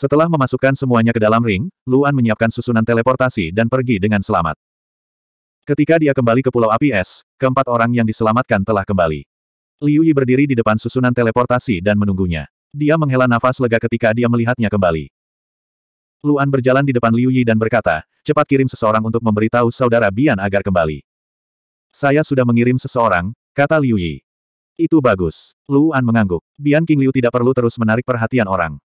Setelah memasukkan semuanya ke dalam ring, Luan menyiapkan susunan teleportasi dan pergi dengan selamat. Ketika dia kembali ke Pulau Api Es, keempat orang yang diselamatkan telah kembali. Liu Yi berdiri di depan susunan teleportasi dan menunggunya. Dia menghela nafas lega ketika dia melihatnya kembali. Luan berjalan di depan Liu Yi dan berkata, cepat kirim seseorang untuk memberitahu saudara Bian agar kembali. Saya sudah mengirim seseorang, kata Liu Yi. Itu bagus. Luan mengangguk. Bian King Liu tidak perlu terus menarik perhatian orang.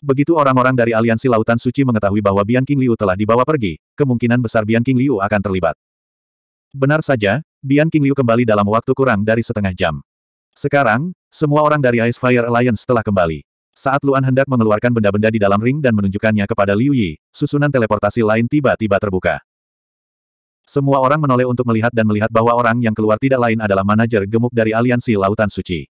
Begitu orang-orang dari Aliansi Lautan Suci mengetahui bahwa Bian King Liu telah dibawa pergi, kemungkinan besar Bian King Liu akan terlibat. Benar saja, Bian King Liu kembali dalam waktu kurang dari setengah jam. Sekarang, semua orang dari Ice Fire Alliance telah kembali. Saat Luan hendak mengeluarkan benda-benda di dalam ring dan menunjukkannya kepada Liu Yi, susunan teleportasi lain tiba-tiba terbuka. Semua orang menoleh untuk melihat dan melihat bahwa orang yang keluar tidak lain adalah manajer gemuk dari Aliansi Lautan Suci.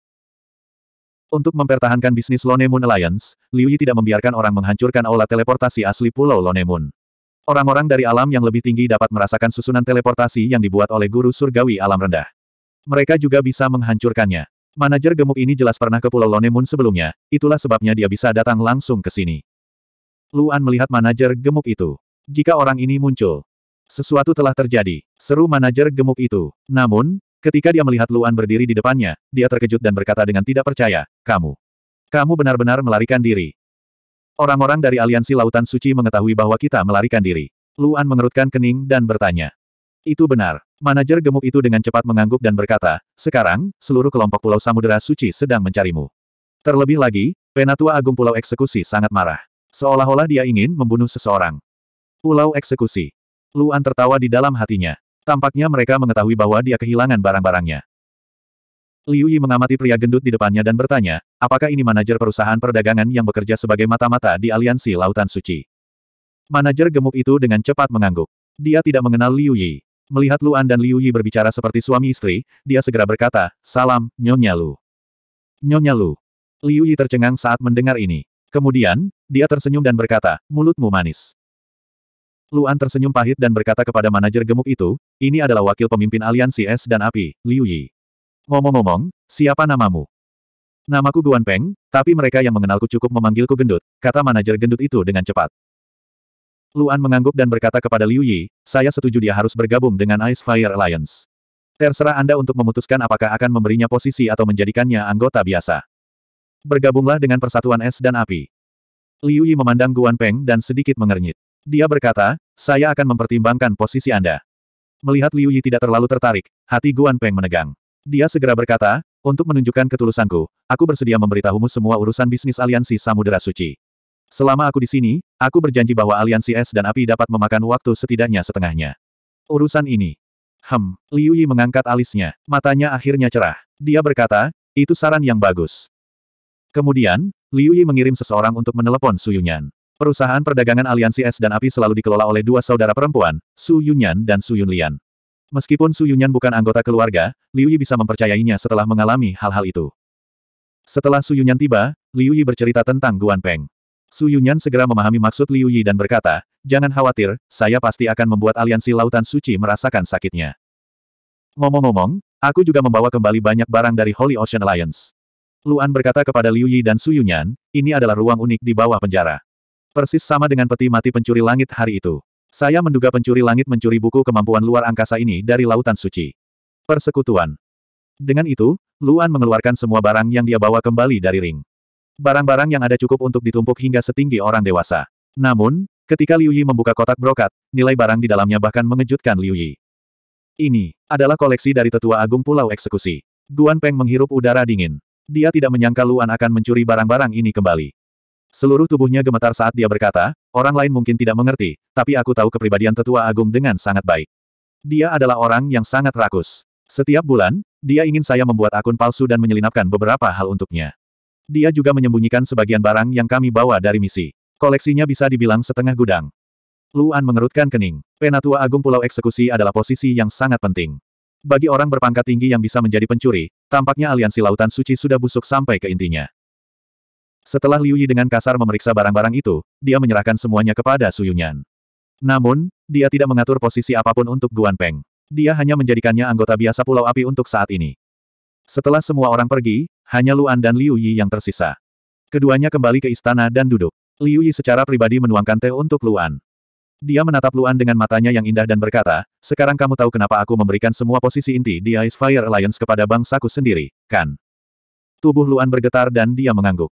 Untuk mempertahankan bisnis Lone Moon Alliance, Liu Yi tidak membiarkan orang menghancurkan aula teleportasi asli Pulau Lone Moon. Orang-orang dari alam yang lebih tinggi dapat merasakan susunan teleportasi yang dibuat oleh guru surgawi alam rendah. Mereka juga bisa menghancurkannya. Manajer gemuk ini jelas pernah ke Pulau Lone Moon sebelumnya, itulah sebabnya dia bisa datang langsung ke sini. Luan melihat manajer gemuk itu. Jika orang ini muncul, sesuatu telah terjadi, seru manajer gemuk itu. Namun, Ketika dia melihat Luan berdiri di depannya, dia terkejut dan berkata dengan tidak percaya, kamu. Kamu benar-benar melarikan diri. Orang-orang dari Aliansi Lautan Suci mengetahui bahwa kita melarikan diri. Luan mengerutkan kening dan bertanya. Itu benar. Manajer gemuk itu dengan cepat mengangguk dan berkata, sekarang, seluruh kelompok Pulau Samudera Suci sedang mencarimu. Terlebih lagi, Penatua Agung Pulau Eksekusi sangat marah. Seolah-olah dia ingin membunuh seseorang. Pulau Eksekusi. Luan tertawa di dalam hatinya. Tampaknya mereka mengetahui bahwa dia kehilangan barang-barangnya. Liu Yi mengamati pria gendut di depannya dan bertanya, apakah ini manajer perusahaan perdagangan yang bekerja sebagai mata-mata di aliansi Lautan Suci? Manajer gemuk itu dengan cepat mengangguk. Dia tidak mengenal Liu Yi. Melihat Luan dan Liu Yi berbicara seperti suami istri, dia segera berkata, Salam, Nyonya Lu. Nyonya Lu. Liu Yi tercengang saat mendengar ini. Kemudian, dia tersenyum dan berkata, mulutmu manis. Luan tersenyum pahit dan berkata kepada manajer gemuk itu, ini adalah wakil pemimpin aliansi es dan api, Liu Yi. Ngomong-ngomong, siapa namamu? Namaku Guan Peng, tapi mereka yang mengenalku cukup memanggilku gendut, kata manajer gendut itu dengan cepat. Luan mengangguk dan berkata kepada Liu Yi, saya setuju dia harus bergabung dengan Ice Fire Alliance. Terserah Anda untuk memutuskan apakah akan memberinya posisi atau menjadikannya anggota biasa. Bergabunglah dengan persatuan es dan api. Liu Yi memandang Guan Peng dan sedikit mengernyit. Dia berkata, saya akan mempertimbangkan posisi Anda. Melihat Liu Yi tidak terlalu tertarik, hati Guan Peng menegang. Dia segera berkata, untuk menunjukkan ketulusanku, aku bersedia memberitahumu semua urusan bisnis aliansi Samudera Suci. Selama aku di sini, aku berjanji bahwa aliansi es dan api dapat memakan waktu setidaknya setengahnya. Urusan ini. Hem, Liu Yi mengangkat alisnya, matanya akhirnya cerah. Dia berkata, itu saran yang bagus. Kemudian, Liu Yi mengirim seseorang untuk menelepon Suyunyan. Perusahaan perdagangan aliansi es dan api selalu dikelola oleh dua saudara perempuan, Su Yunyan dan Su Yunlian. Meskipun Su Yunyan bukan anggota keluarga, Liu Yi bisa mempercayainya setelah mengalami hal-hal itu. Setelah Su Yunyan tiba, Liu Yi bercerita tentang Guan Peng. Su Yunyan segera memahami maksud Liu Yi dan berkata, Jangan khawatir, saya pasti akan membuat aliansi lautan suci merasakan sakitnya. Ngomong-ngomong, aku juga membawa kembali banyak barang dari Holy Ocean Alliance. Luan berkata kepada Liu Yi dan Su Yunyan, ini adalah ruang unik di bawah penjara. Persis sama dengan peti mati pencuri langit hari itu. Saya menduga pencuri langit mencuri buku kemampuan luar angkasa ini dari lautan suci. Persekutuan. Dengan itu, Luan mengeluarkan semua barang yang dia bawa kembali dari ring. Barang-barang yang ada cukup untuk ditumpuk hingga setinggi orang dewasa. Namun, ketika Liu Yi membuka kotak brokat, nilai barang di dalamnya bahkan mengejutkan Liu Yi. Ini adalah koleksi dari tetua agung Pulau Eksekusi. Guan Peng menghirup udara dingin. Dia tidak menyangka Luan akan mencuri barang-barang ini kembali. Seluruh tubuhnya gemetar saat dia berkata, orang lain mungkin tidak mengerti, tapi aku tahu kepribadian tetua agung dengan sangat baik. Dia adalah orang yang sangat rakus. Setiap bulan, dia ingin saya membuat akun palsu dan menyelinapkan beberapa hal untuknya. Dia juga menyembunyikan sebagian barang yang kami bawa dari misi. Koleksinya bisa dibilang setengah gudang. Luan mengerutkan kening. Penatua Agung Pulau Eksekusi adalah posisi yang sangat penting. Bagi orang berpangkat tinggi yang bisa menjadi pencuri, tampaknya aliansi Lautan Suci sudah busuk sampai ke intinya. Setelah Liu Yi dengan kasar memeriksa barang-barang itu, dia menyerahkan semuanya kepada Su Yunyan. Namun, dia tidak mengatur posisi apapun untuk Guan Peng. Dia hanya menjadikannya anggota biasa Pulau Api untuk saat ini. Setelah semua orang pergi, hanya Luan dan Liu Yi yang tersisa. Keduanya kembali ke istana dan duduk. Liu Yi secara pribadi menuangkan teh untuk Luan. Dia menatap Luan dengan matanya yang indah dan berkata, sekarang kamu tahu kenapa aku memberikan semua posisi inti di Ice Fire Alliance kepada bangsaku sendiri, kan? Tubuh Luan bergetar dan dia mengangguk.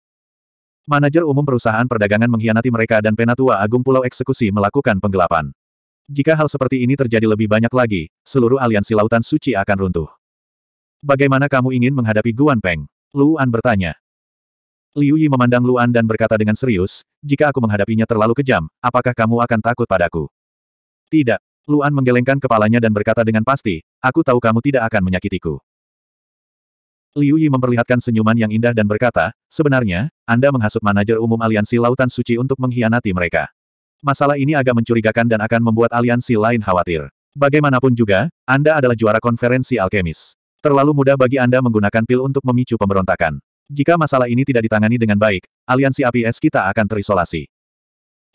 Manajer umum perusahaan perdagangan mengkhianati mereka dan Penatua Agung Pulau Eksekusi melakukan penggelapan. Jika hal seperti ini terjadi lebih banyak lagi, seluruh aliansi lautan suci akan runtuh. Bagaimana kamu ingin menghadapi Guan Peng? Luan bertanya. Liu Yi memandang Luan dan berkata dengan serius, jika aku menghadapinya terlalu kejam, apakah kamu akan takut padaku? Tidak. Luan menggelengkan kepalanya dan berkata dengan pasti, aku tahu kamu tidak akan menyakitiku. Liu Yi memperlihatkan senyuman yang indah dan berkata, sebenarnya, Anda menghasut manajer umum aliansi Lautan Suci untuk mengkhianati mereka. Masalah ini agak mencurigakan dan akan membuat aliansi lain khawatir. Bagaimanapun juga, Anda adalah juara konferensi alkemis. Terlalu mudah bagi Anda menggunakan pil untuk memicu pemberontakan. Jika masalah ini tidak ditangani dengan baik, aliansi APS kita akan terisolasi.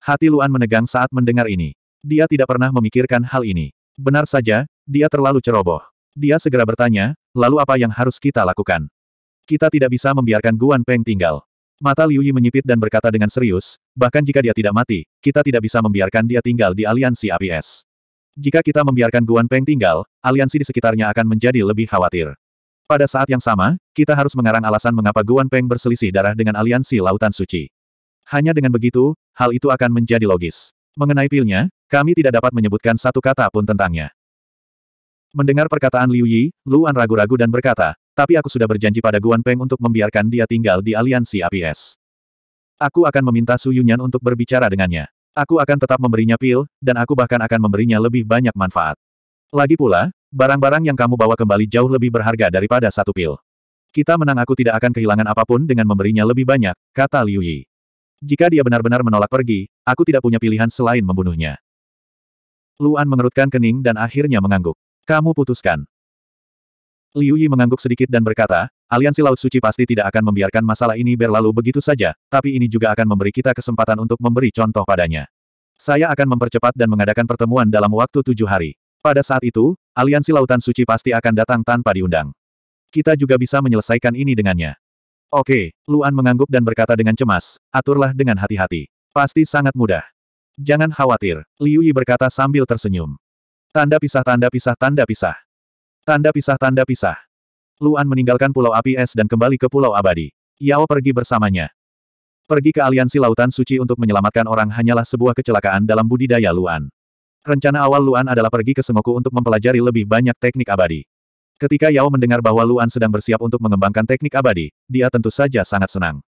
Hati Luan menegang saat mendengar ini. Dia tidak pernah memikirkan hal ini. Benar saja, dia terlalu ceroboh. Dia segera bertanya, lalu apa yang harus kita lakukan? Kita tidak bisa membiarkan Guan Peng tinggal. Mata Liu Yi menyipit dan berkata dengan serius, bahkan jika dia tidak mati, kita tidak bisa membiarkan dia tinggal di aliansi APS. Jika kita membiarkan Guan Peng tinggal, aliansi di sekitarnya akan menjadi lebih khawatir. Pada saat yang sama, kita harus mengarang alasan mengapa Guan Peng berselisih darah dengan aliansi Lautan Suci. Hanya dengan begitu, hal itu akan menjadi logis. Mengenai pilnya, kami tidak dapat menyebutkan satu kata pun tentangnya. Mendengar perkataan Liu Yi, Luan ragu-ragu dan berkata, tapi aku sudah berjanji pada Guan Peng untuk membiarkan dia tinggal di aliansi APS. Aku akan meminta Su Yunyan untuk berbicara dengannya. Aku akan tetap memberinya pil, dan aku bahkan akan memberinya lebih banyak manfaat. Lagi pula, barang-barang yang kamu bawa kembali jauh lebih berharga daripada satu pil. Kita menang aku tidak akan kehilangan apapun dengan memberinya lebih banyak, kata Liu Yi. Jika dia benar-benar menolak pergi, aku tidak punya pilihan selain membunuhnya. Luan mengerutkan kening dan akhirnya mengangguk. Kamu putuskan. Liu Yi mengangguk sedikit dan berkata, Aliansi Laut Suci pasti tidak akan membiarkan masalah ini berlalu begitu saja, tapi ini juga akan memberi kita kesempatan untuk memberi contoh padanya. Saya akan mempercepat dan mengadakan pertemuan dalam waktu tujuh hari. Pada saat itu, Aliansi Lautan Suci pasti akan datang tanpa diundang. Kita juga bisa menyelesaikan ini dengannya. Oke, Luan mengangguk dan berkata dengan cemas, aturlah dengan hati-hati. Pasti sangat mudah. Jangan khawatir, Liu Yi berkata sambil tersenyum. Tanda pisah tanda pisah tanda pisah. Tanda pisah tanda pisah. Luan meninggalkan pulau api es dan kembali ke pulau abadi. Yao pergi bersamanya. Pergi ke aliansi lautan suci untuk menyelamatkan orang hanyalah sebuah kecelakaan dalam budidaya Luan. Rencana awal Luan adalah pergi ke Sengoku untuk mempelajari lebih banyak teknik abadi. Ketika Yao mendengar bahwa Luan sedang bersiap untuk mengembangkan teknik abadi, dia tentu saja sangat senang.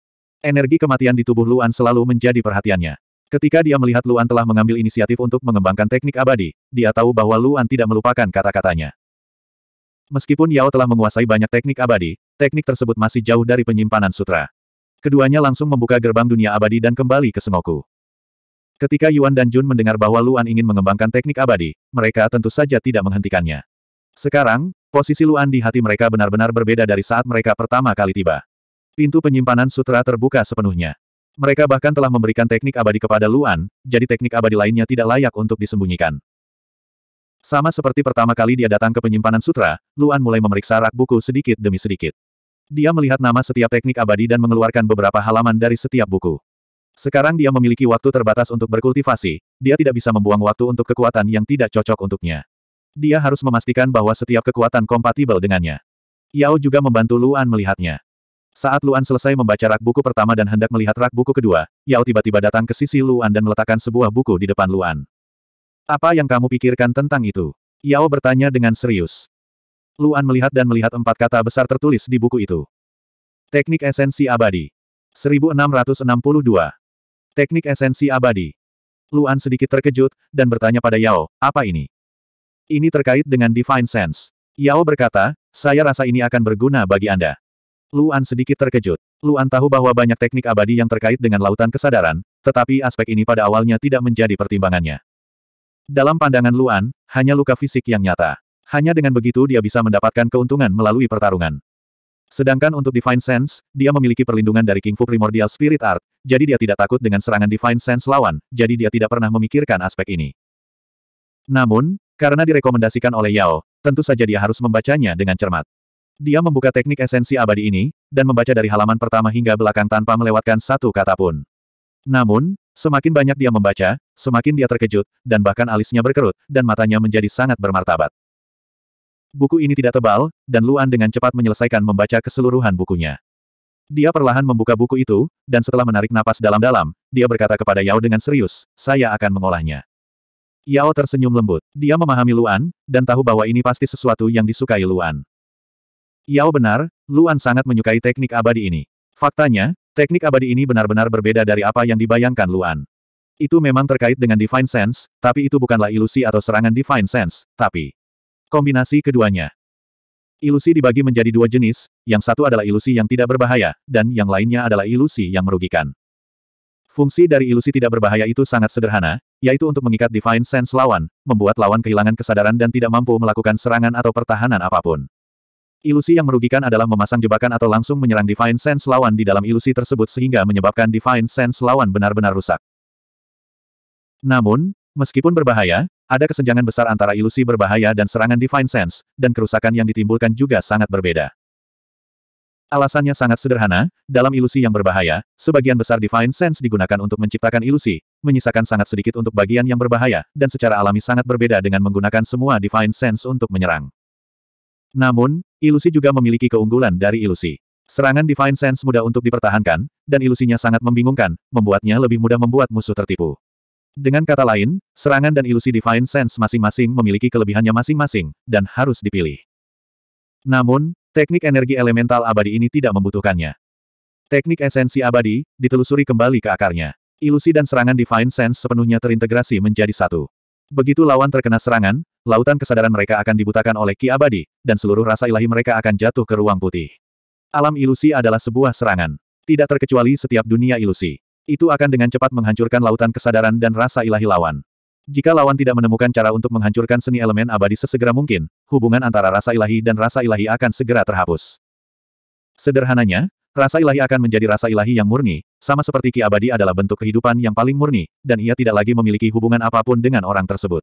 Energi kematian di tubuh Luan selalu menjadi perhatiannya. Ketika dia melihat Luan telah mengambil inisiatif untuk mengembangkan teknik abadi, dia tahu bahwa Luan tidak melupakan kata-katanya. Meskipun Yao telah menguasai banyak teknik abadi, teknik tersebut masih jauh dari penyimpanan sutra. Keduanya langsung membuka gerbang dunia abadi dan kembali ke Sengoku. Ketika Yuan dan Jun mendengar bahwa Luan ingin mengembangkan teknik abadi, mereka tentu saja tidak menghentikannya. Sekarang, posisi Luan di hati mereka benar-benar berbeda dari saat mereka pertama kali tiba. Pintu penyimpanan sutra terbuka sepenuhnya. Mereka bahkan telah memberikan teknik abadi kepada Luan, jadi teknik abadi lainnya tidak layak untuk disembunyikan. Sama seperti pertama kali dia datang ke penyimpanan sutra, Luan mulai memeriksa rak buku sedikit demi sedikit. Dia melihat nama setiap teknik abadi dan mengeluarkan beberapa halaman dari setiap buku. Sekarang dia memiliki waktu terbatas untuk berkultivasi, dia tidak bisa membuang waktu untuk kekuatan yang tidak cocok untuknya. Dia harus memastikan bahwa setiap kekuatan kompatibel dengannya. Yao juga membantu Luan melihatnya. Saat Luan selesai membaca rak buku pertama dan hendak melihat rak buku kedua, Yao tiba-tiba datang ke sisi Luan dan meletakkan sebuah buku di depan Luan. Apa yang kamu pikirkan tentang itu? Yao bertanya dengan serius. Luan melihat dan melihat empat kata besar tertulis di buku itu. Teknik esensi abadi. 1662. Teknik esensi abadi. Luan sedikit terkejut, dan bertanya pada Yao, apa ini? Ini terkait dengan Divine Sense. Yao berkata, saya rasa ini akan berguna bagi Anda. Luan sedikit terkejut. Luan tahu bahwa banyak teknik abadi yang terkait dengan lautan kesadaran, tetapi aspek ini pada awalnya tidak menjadi pertimbangannya. Dalam pandangan Luan, hanya luka fisik yang nyata. Hanya dengan begitu dia bisa mendapatkan keuntungan melalui pertarungan. Sedangkan untuk Divine Sense, dia memiliki perlindungan dari King Fu Primordial Spirit Art, jadi dia tidak takut dengan serangan Divine Sense lawan, jadi dia tidak pernah memikirkan aspek ini. Namun, karena direkomendasikan oleh Yao, tentu saja dia harus membacanya dengan cermat. Dia membuka teknik esensi abadi ini, dan membaca dari halaman pertama hingga belakang tanpa melewatkan satu kata pun. Namun, semakin banyak dia membaca, semakin dia terkejut, dan bahkan alisnya berkerut, dan matanya menjadi sangat bermartabat. Buku ini tidak tebal, dan Luan dengan cepat menyelesaikan membaca keseluruhan bukunya. Dia perlahan membuka buku itu, dan setelah menarik napas dalam-dalam, dia berkata kepada Yao dengan serius, saya akan mengolahnya. Yao tersenyum lembut. Dia memahami Luan, dan tahu bahwa ini pasti sesuatu yang disukai Luan. Yao benar, Luan sangat menyukai teknik abadi ini. Faktanya, teknik abadi ini benar-benar berbeda dari apa yang dibayangkan Luan. Itu memang terkait dengan Divine Sense, tapi itu bukanlah ilusi atau serangan Divine Sense, tapi kombinasi keduanya. Ilusi dibagi menjadi dua jenis, yang satu adalah ilusi yang tidak berbahaya, dan yang lainnya adalah ilusi yang merugikan. Fungsi dari ilusi tidak berbahaya itu sangat sederhana, yaitu untuk mengikat Divine Sense lawan, membuat lawan kehilangan kesadaran dan tidak mampu melakukan serangan atau pertahanan apapun. Ilusi yang merugikan adalah memasang jebakan atau langsung menyerang Divine Sense lawan di dalam ilusi tersebut sehingga menyebabkan Divine Sense lawan benar-benar rusak. Namun, meskipun berbahaya, ada kesenjangan besar antara ilusi berbahaya dan serangan Divine Sense, dan kerusakan yang ditimbulkan juga sangat berbeda. Alasannya sangat sederhana, dalam ilusi yang berbahaya, sebagian besar Divine Sense digunakan untuk menciptakan ilusi, menyisakan sangat sedikit untuk bagian yang berbahaya, dan secara alami sangat berbeda dengan menggunakan semua Divine Sense untuk menyerang. Namun, ilusi juga memiliki keunggulan dari ilusi. Serangan Divine Sense mudah untuk dipertahankan, dan ilusinya sangat membingungkan, membuatnya lebih mudah membuat musuh tertipu. Dengan kata lain, serangan dan ilusi Divine Sense masing-masing memiliki kelebihannya masing-masing, dan harus dipilih. Namun, teknik energi elemental abadi ini tidak membutuhkannya. Teknik esensi abadi, ditelusuri kembali ke akarnya. Ilusi dan serangan Divine Sense sepenuhnya terintegrasi menjadi satu. Begitu lawan terkena serangan, lautan kesadaran mereka akan dibutakan oleh ki abadi, dan seluruh rasa ilahi mereka akan jatuh ke ruang putih. Alam ilusi adalah sebuah serangan. Tidak terkecuali setiap dunia ilusi. Itu akan dengan cepat menghancurkan lautan kesadaran dan rasa ilahi lawan. Jika lawan tidak menemukan cara untuk menghancurkan seni elemen abadi sesegera mungkin, hubungan antara rasa ilahi dan rasa ilahi akan segera terhapus. Sederhananya, Rasa ilahi akan menjadi rasa ilahi yang murni, sama seperti ki abadi adalah bentuk kehidupan yang paling murni, dan ia tidak lagi memiliki hubungan apapun dengan orang tersebut.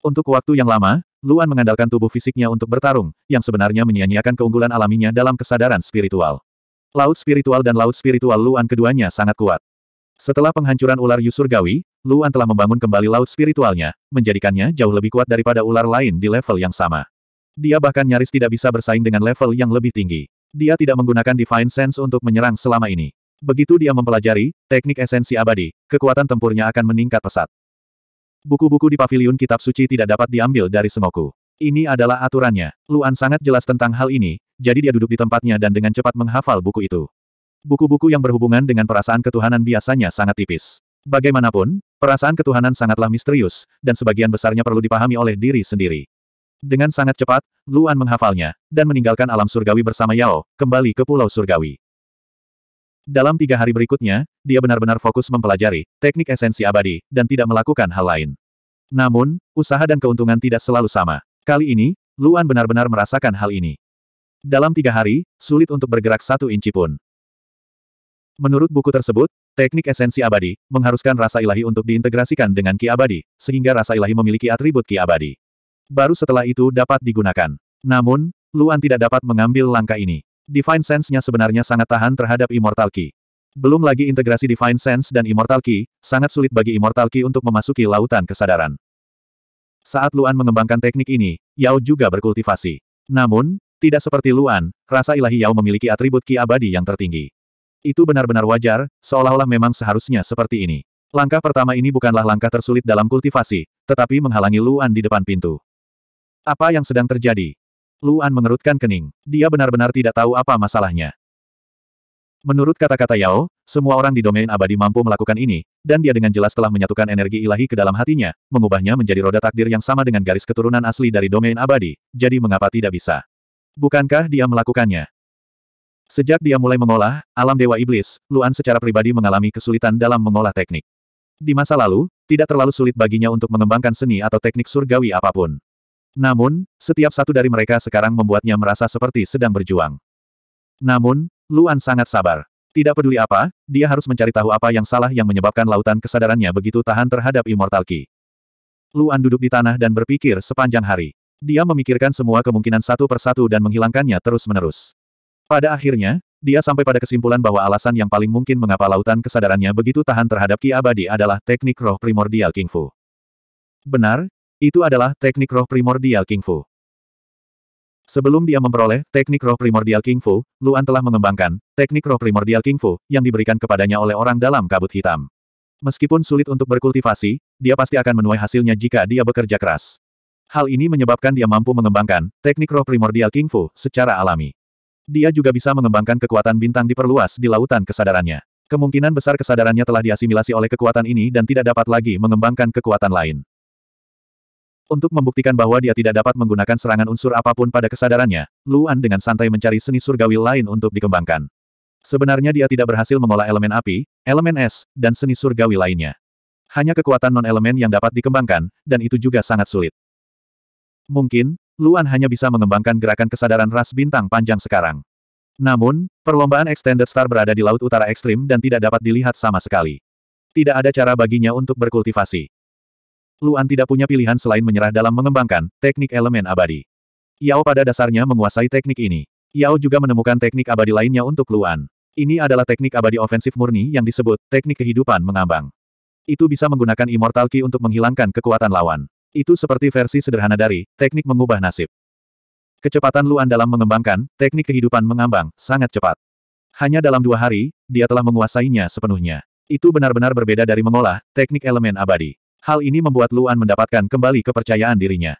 Untuk waktu yang lama, Luan mengandalkan tubuh fisiknya untuk bertarung, yang sebenarnya menyia-nyiakan keunggulan alaminya dalam kesadaran spiritual. Laut spiritual dan laut spiritual Luan keduanya sangat kuat. Setelah penghancuran ular Yusurgawi, Luan telah membangun kembali laut spiritualnya, menjadikannya jauh lebih kuat daripada ular lain di level yang sama. Dia bahkan nyaris tidak bisa bersaing dengan level yang lebih tinggi. Dia tidak menggunakan Divine Sense untuk menyerang selama ini. Begitu dia mempelajari teknik esensi abadi, kekuatan tempurnya akan meningkat pesat. Buku-buku di paviliun kitab suci tidak dapat diambil dari Sengoku. Ini adalah aturannya. Luan sangat jelas tentang hal ini, jadi dia duduk di tempatnya dan dengan cepat menghafal buku itu. Buku-buku yang berhubungan dengan perasaan ketuhanan biasanya sangat tipis. Bagaimanapun, perasaan ketuhanan sangatlah misterius, dan sebagian besarnya perlu dipahami oleh diri sendiri. Dengan sangat cepat, Luan menghafalnya, dan meninggalkan alam surgawi bersama Yao, kembali ke pulau surgawi. Dalam tiga hari berikutnya, dia benar-benar fokus mempelajari teknik esensi abadi, dan tidak melakukan hal lain. Namun, usaha dan keuntungan tidak selalu sama. Kali ini, Luan benar-benar merasakan hal ini. Dalam tiga hari, sulit untuk bergerak satu inci pun. Menurut buku tersebut, teknik esensi abadi mengharuskan rasa ilahi untuk diintegrasikan dengan ki abadi, sehingga rasa ilahi memiliki atribut ki abadi. Baru setelah itu dapat digunakan. Namun, Luan tidak dapat mengambil langkah ini. Divine Sense-nya sebenarnya sangat tahan terhadap Immortal Key. Belum lagi integrasi Divine Sense dan Immortal Key, sangat sulit bagi Immortal Key untuk memasuki lautan kesadaran. Saat Luan mengembangkan teknik ini, Yao juga berkultivasi. Namun, tidak seperti Luan, rasa ilahi Yao memiliki atribut Ki abadi yang tertinggi. Itu benar-benar wajar, seolah-olah memang seharusnya seperti ini. Langkah pertama ini bukanlah langkah tersulit dalam kultivasi, tetapi menghalangi Luan di depan pintu. Apa yang sedang terjadi? Luan mengerutkan kening. Dia benar-benar tidak tahu apa masalahnya. Menurut kata-kata Yao, semua orang di domain abadi mampu melakukan ini, dan dia dengan jelas telah menyatukan energi ilahi ke dalam hatinya, mengubahnya menjadi roda takdir yang sama dengan garis keturunan asli dari domain abadi, jadi mengapa tidak bisa? Bukankah dia melakukannya? Sejak dia mulai mengolah, alam Dewa Iblis, Luan secara pribadi mengalami kesulitan dalam mengolah teknik. Di masa lalu, tidak terlalu sulit baginya untuk mengembangkan seni atau teknik surgawi apapun. Namun, setiap satu dari mereka sekarang membuatnya merasa seperti sedang berjuang. Namun, Luan sangat sabar. Tidak peduli apa, dia harus mencari tahu apa yang salah yang menyebabkan lautan kesadarannya begitu tahan terhadap Immortal Ki. Luan duduk di tanah dan berpikir sepanjang hari. Dia memikirkan semua kemungkinan satu persatu dan menghilangkannya terus-menerus. Pada akhirnya, dia sampai pada kesimpulan bahwa alasan yang paling mungkin mengapa lautan kesadarannya begitu tahan terhadap Ki Abadi adalah teknik roh primordial King Fu. Benar, itu adalah teknik roh primordial King Fu. Sebelum dia memperoleh teknik roh primordial King Fu, Luan telah mengembangkan teknik roh primordial King Fu yang diberikan kepadanya oleh orang dalam kabut hitam. Meskipun sulit untuk berkultivasi, dia pasti akan menuai hasilnya jika dia bekerja keras. Hal ini menyebabkan dia mampu mengembangkan teknik roh primordial King Fu secara alami. Dia juga bisa mengembangkan kekuatan bintang diperluas di lautan kesadarannya. Kemungkinan besar kesadarannya telah diasimilasi oleh kekuatan ini dan tidak dapat lagi mengembangkan kekuatan lain. Untuk membuktikan bahwa dia tidak dapat menggunakan serangan unsur apapun pada kesadarannya, Luan dengan santai mencari seni surgawi lain untuk dikembangkan. Sebenarnya dia tidak berhasil mengolah elemen api, elemen es, dan seni surgawi lainnya. Hanya kekuatan non-elemen yang dapat dikembangkan, dan itu juga sangat sulit. Mungkin, Luan hanya bisa mengembangkan gerakan kesadaran ras bintang panjang sekarang. Namun, perlombaan Extended Star berada di Laut Utara Ekstrim dan tidak dapat dilihat sama sekali. Tidak ada cara baginya untuk berkultivasi. Luan tidak punya pilihan selain menyerah dalam mengembangkan teknik elemen abadi. Yao pada dasarnya menguasai teknik ini. Yao juga menemukan teknik abadi lainnya untuk Luan. Ini adalah teknik abadi ofensif murni yang disebut teknik kehidupan mengambang. Itu bisa menggunakan Immortal Key untuk menghilangkan kekuatan lawan. Itu seperti versi sederhana dari teknik mengubah nasib. Kecepatan Luan dalam mengembangkan teknik kehidupan mengambang sangat cepat. Hanya dalam dua hari, dia telah menguasainya sepenuhnya. Itu benar-benar berbeda dari mengolah teknik elemen abadi. Hal ini membuat Luan mendapatkan kembali kepercayaan dirinya.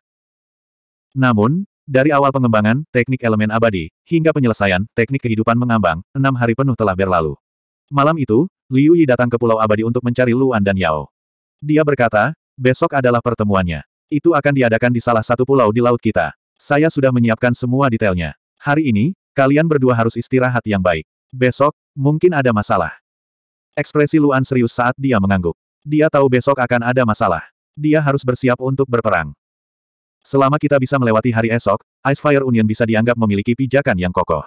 Namun, dari awal pengembangan, teknik elemen abadi, hingga penyelesaian, teknik kehidupan mengambang, enam hari penuh telah berlalu. Malam itu, Liu Yi datang ke Pulau Abadi untuk mencari Luan dan Yao. Dia berkata, besok adalah pertemuannya. Itu akan diadakan di salah satu pulau di laut kita. Saya sudah menyiapkan semua detailnya. Hari ini, kalian berdua harus istirahat yang baik. Besok, mungkin ada masalah. Ekspresi Luan serius saat dia mengangguk. Dia tahu besok akan ada masalah. Dia harus bersiap untuk berperang. Selama kita bisa melewati hari esok, Ice Fire Union bisa dianggap memiliki pijakan yang kokoh.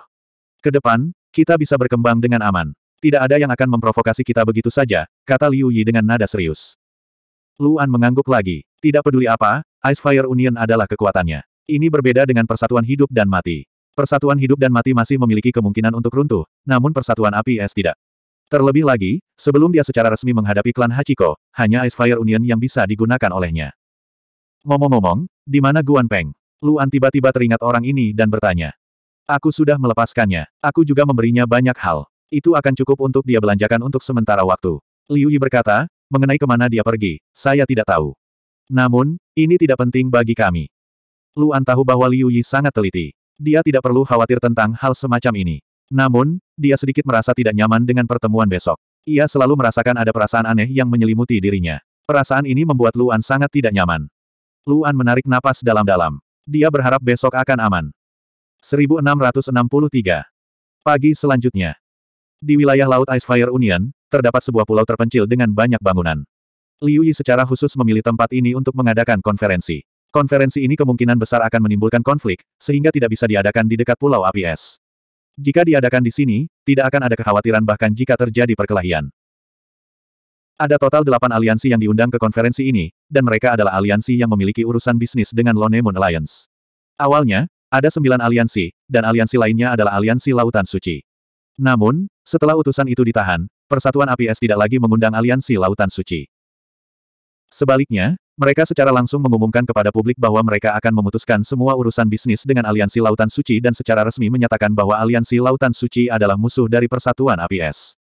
Kedepan, kita bisa berkembang dengan aman. Tidak ada yang akan memprovokasi kita begitu saja, kata Liu Yi dengan nada serius. Luan mengangguk lagi. Tidak peduli apa, Ice Fire Union adalah kekuatannya. Ini berbeda dengan persatuan hidup dan mati. Persatuan hidup dan mati masih memiliki kemungkinan untuk runtuh, namun persatuan api es tidak. Terlebih lagi, sebelum dia secara resmi menghadapi klan Hachiko, hanya Ice Fire Union yang bisa digunakan olehnya. Ngomong-ngomong, di mana Guan Peng? Luan tiba-tiba teringat orang ini dan bertanya. Aku sudah melepaskannya. Aku juga memberinya banyak hal. Itu akan cukup untuk dia belanjakan untuk sementara waktu. Liu Yi berkata, mengenai kemana dia pergi, saya tidak tahu. Namun, ini tidak penting bagi kami. Luan tahu bahwa Liu Yi sangat teliti. Dia tidak perlu khawatir tentang hal semacam ini. Namun, dia sedikit merasa tidak nyaman dengan pertemuan besok. Ia selalu merasakan ada perasaan aneh yang menyelimuti dirinya. Perasaan ini membuat Luan sangat tidak nyaman. Luan menarik napas dalam-dalam. Dia berharap besok akan aman. 1663. Pagi selanjutnya. Di wilayah Laut Fire Union, terdapat sebuah pulau terpencil dengan banyak bangunan. Liu Yi secara khusus memilih tempat ini untuk mengadakan konferensi. Konferensi ini kemungkinan besar akan menimbulkan konflik, sehingga tidak bisa diadakan di dekat Pulau Api Es. Jika diadakan di sini, tidak akan ada kekhawatiran bahkan jika terjadi perkelahian. Ada total delapan aliansi yang diundang ke konferensi ini, dan mereka adalah aliansi yang memiliki urusan bisnis dengan Lone Moon Alliance. Awalnya, ada sembilan aliansi, dan aliansi lainnya adalah aliansi Lautan Suci. Namun, setelah utusan itu ditahan, Persatuan APS tidak lagi mengundang aliansi Lautan Suci. Sebaliknya, mereka secara langsung mengumumkan kepada publik bahwa mereka akan memutuskan semua urusan bisnis dengan Aliansi Lautan Suci dan secara resmi menyatakan bahwa Aliansi Lautan Suci adalah musuh dari Persatuan APS.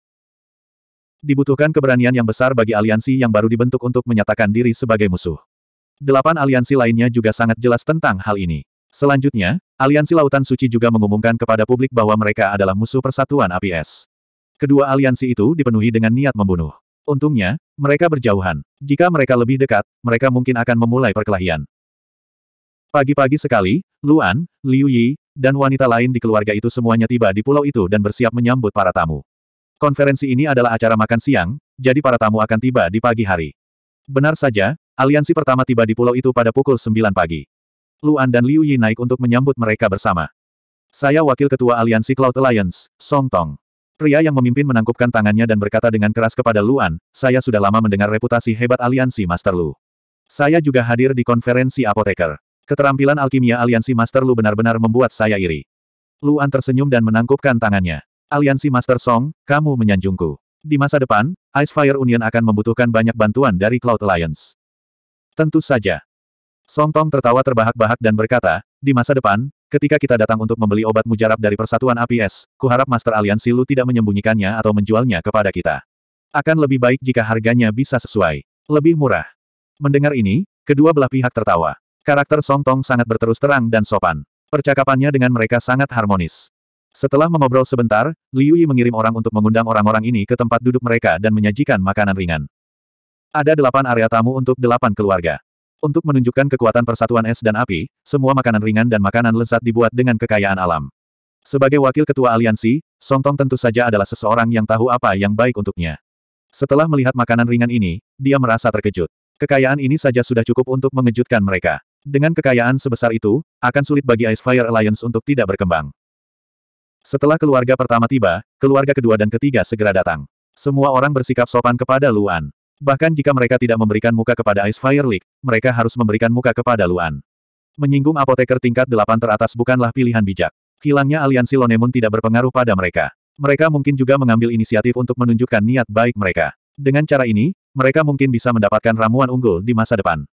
Dibutuhkan keberanian yang besar bagi aliansi yang baru dibentuk untuk menyatakan diri sebagai musuh. Delapan aliansi lainnya juga sangat jelas tentang hal ini. Selanjutnya, Aliansi Lautan Suci juga mengumumkan kepada publik bahwa mereka adalah musuh Persatuan APS. Kedua aliansi itu dipenuhi dengan niat membunuh. Untungnya, mereka berjauhan. Jika mereka lebih dekat, mereka mungkin akan memulai perkelahian. Pagi-pagi sekali, Luan, Liu Yi, dan wanita lain di keluarga itu semuanya tiba di pulau itu dan bersiap menyambut para tamu. Konferensi ini adalah acara makan siang, jadi para tamu akan tiba di pagi hari. Benar saja, aliansi pertama tiba di pulau itu pada pukul 9 pagi. Luan dan Liu Yi naik untuk menyambut mereka bersama. Saya wakil ketua aliansi Cloud Alliance, Song Tong. Pria yang memimpin menangkupkan tangannya dan berkata dengan keras kepada Luan, saya sudah lama mendengar reputasi hebat aliansi Master Lu. Saya juga hadir di konferensi apoteker. Keterampilan alkimia aliansi Master Lu benar-benar membuat saya iri. Luan tersenyum dan menangkupkan tangannya. Aliansi Master Song, kamu menyanjungku. Di masa depan, Ice Fire Union akan membutuhkan banyak bantuan dari Cloud Alliance. Tentu saja. Song Tong tertawa terbahak-bahak dan berkata, di masa depan, Ketika kita datang untuk membeli obat mujarab dari Persatuan APS, kuharap Master Aliansi Lu tidak menyembunyikannya atau menjualnya kepada kita. Akan lebih baik jika harganya bisa sesuai. Lebih murah. Mendengar ini, kedua belah pihak tertawa. Karakter Song Tong sangat berterus terang dan sopan. Percakapannya dengan mereka sangat harmonis. Setelah mengobrol sebentar, Liu Yi mengirim orang untuk mengundang orang-orang ini ke tempat duduk mereka dan menyajikan makanan ringan. Ada delapan area tamu untuk delapan keluarga. Untuk menunjukkan kekuatan persatuan es dan api, semua makanan ringan dan makanan lezat dibuat dengan kekayaan alam. Sebagai wakil ketua aliansi, Song Tong tentu saja adalah seseorang yang tahu apa yang baik untuknya. Setelah melihat makanan ringan ini, dia merasa terkejut. Kekayaan ini saja sudah cukup untuk mengejutkan mereka. Dengan kekayaan sebesar itu, akan sulit bagi Ice Fire Alliance untuk tidak berkembang. Setelah keluarga pertama tiba, keluarga kedua dan ketiga segera datang. Semua orang bersikap sopan kepada Luan. Bahkan jika mereka tidak memberikan muka kepada Ice Fire League, mereka harus memberikan muka kepada Luan. Menyinggung apoteker tingkat delapan teratas bukanlah pilihan bijak. Hilangnya aliansi Lonemun tidak berpengaruh pada mereka. Mereka mungkin juga mengambil inisiatif untuk menunjukkan niat baik mereka. Dengan cara ini, mereka mungkin bisa mendapatkan ramuan unggul di masa depan.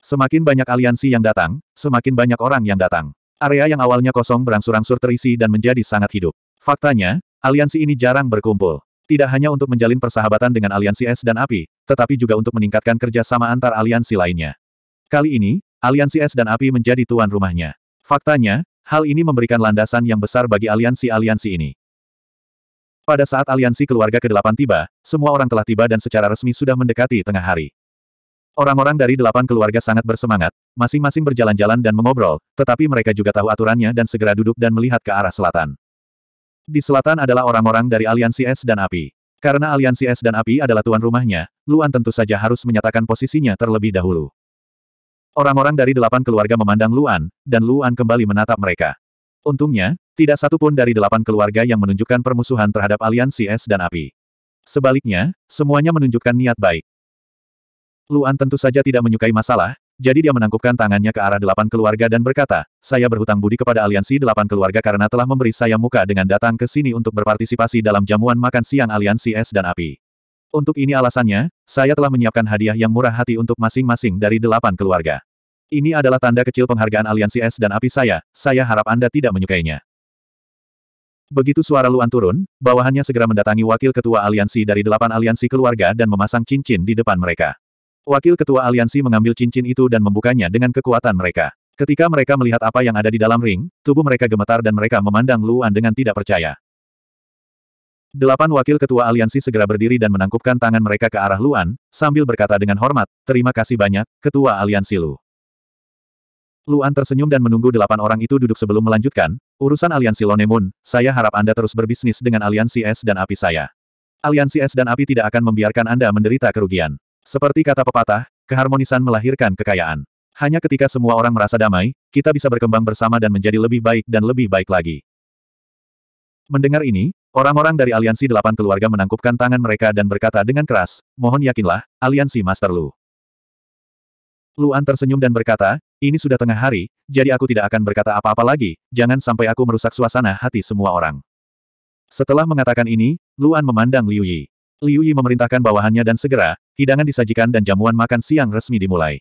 Semakin banyak aliansi yang datang, semakin banyak orang yang datang. Area yang awalnya kosong berangsur-angsur terisi dan menjadi sangat hidup. Faktanya, aliansi ini jarang berkumpul. Tidak hanya untuk menjalin persahabatan dengan aliansi es dan api, tetapi juga untuk meningkatkan kerjasama antar aliansi lainnya. Kali ini, aliansi es dan api menjadi tuan rumahnya. Faktanya, hal ini memberikan landasan yang besar bagi aliansi-aliansi ini. Pada saat aliansi keluarga ke-8 tiba, semua orang telah tiba dan secara resmi sudah mendekati tengah hari. Orang-orang dari delapan keluarga sangat bersemangat, masing-masing berjalan-jalan dan mengobrol, tetapi mereka juga tahu aturannya dan segera duduk dan melihat ke arah selatan. Di selatan adalah orang-orang dari aliansi es dan api. Karena aliansi es dan api adalah tuan rumahnya, Luan tentu saja harus menyatakan posisinya terlebih dahulu. Orang-orang dari delapan keluarga memandang Luan, dan Luan kembali menatap mereka. Untungnya, tidak satu pun dari delapan keluarga yang menunjukkan permusuhan terhadap aliansi es dan api. Sebaliknya, semuanya menunjukkan niat baik. Luan tentu saja tidak menyukai masalah, jadi dia menangkupkan tangannya ke arah delapan keluarga dan berkata, saya berhutang budi kepada aliansi delapan keluarga karena telah memberi saya muka dengan datang ke sini untuk berpartisipasi dalam jamuan makan siang aliansi es dan api. Untuk ini alasannya, saya telah menyiapkan hadiah yang murah hati untuk masing-masing dari delapan keluarga. Ini adalah tanda kecil penghargaan aliansi es dan api saya, saya harap Anda tidak menyukainya. Begitu suara Luan turun, bawahannya segera mendatangi wakil ketua aliansi dari delapan aliansi keluarga dan memasang cincin di depan mereka. Wakil Ketua Aliansi mengambil cincin itu dan membukanya dengan kekuatan mereka. Ketika mereka melihat apa yang ada di dalam ring, tubuh mereka gemetar dan mereka memandang Luan dengan tidak percaya. Delapan wakil ketua aliansi segera berdiri dan menangkupkan tangan mereka ke arah Luan, sambil berkata dengan hormat, terima kasih banyak, ketua aliansi Lu. Luan tersenyum dan menunggu delapan orang itu duduk sebelum melanjutkan, urusan aliansi Lonemun, saya harap Anda terus berbisnis dengan aliansi es dan api saya. Aliansi es dan api tidak akan membiarkan Anda menderita kerugian. Seperti kata pepatah, keharmonisan melahirkan kekayaan. Hanya ketika semua orang merasa damai, kita bisa berkembang bersama dan menjadi lebih baik dan lebih baik lagi. Mendengar ini, orang-orang dari Aliansi Delapan Keluarga menangkupkan tangan mereka dan berkata dengan keras, mohon yakinlah, Aliansi Master Lu. Luan tersenyum dan berkata, ini sudah tengah hari, jadi aku tidak akan berkata apa-apa lagi, jangan sampai aku merusak suasana hati semua orang. Setelah mengatakan ini, Luan memandang Liu Yi. Liu Yi memerintahkan bawahannya dan segera, hidangan disajikan dan jamuan makan siang resmi dimulai.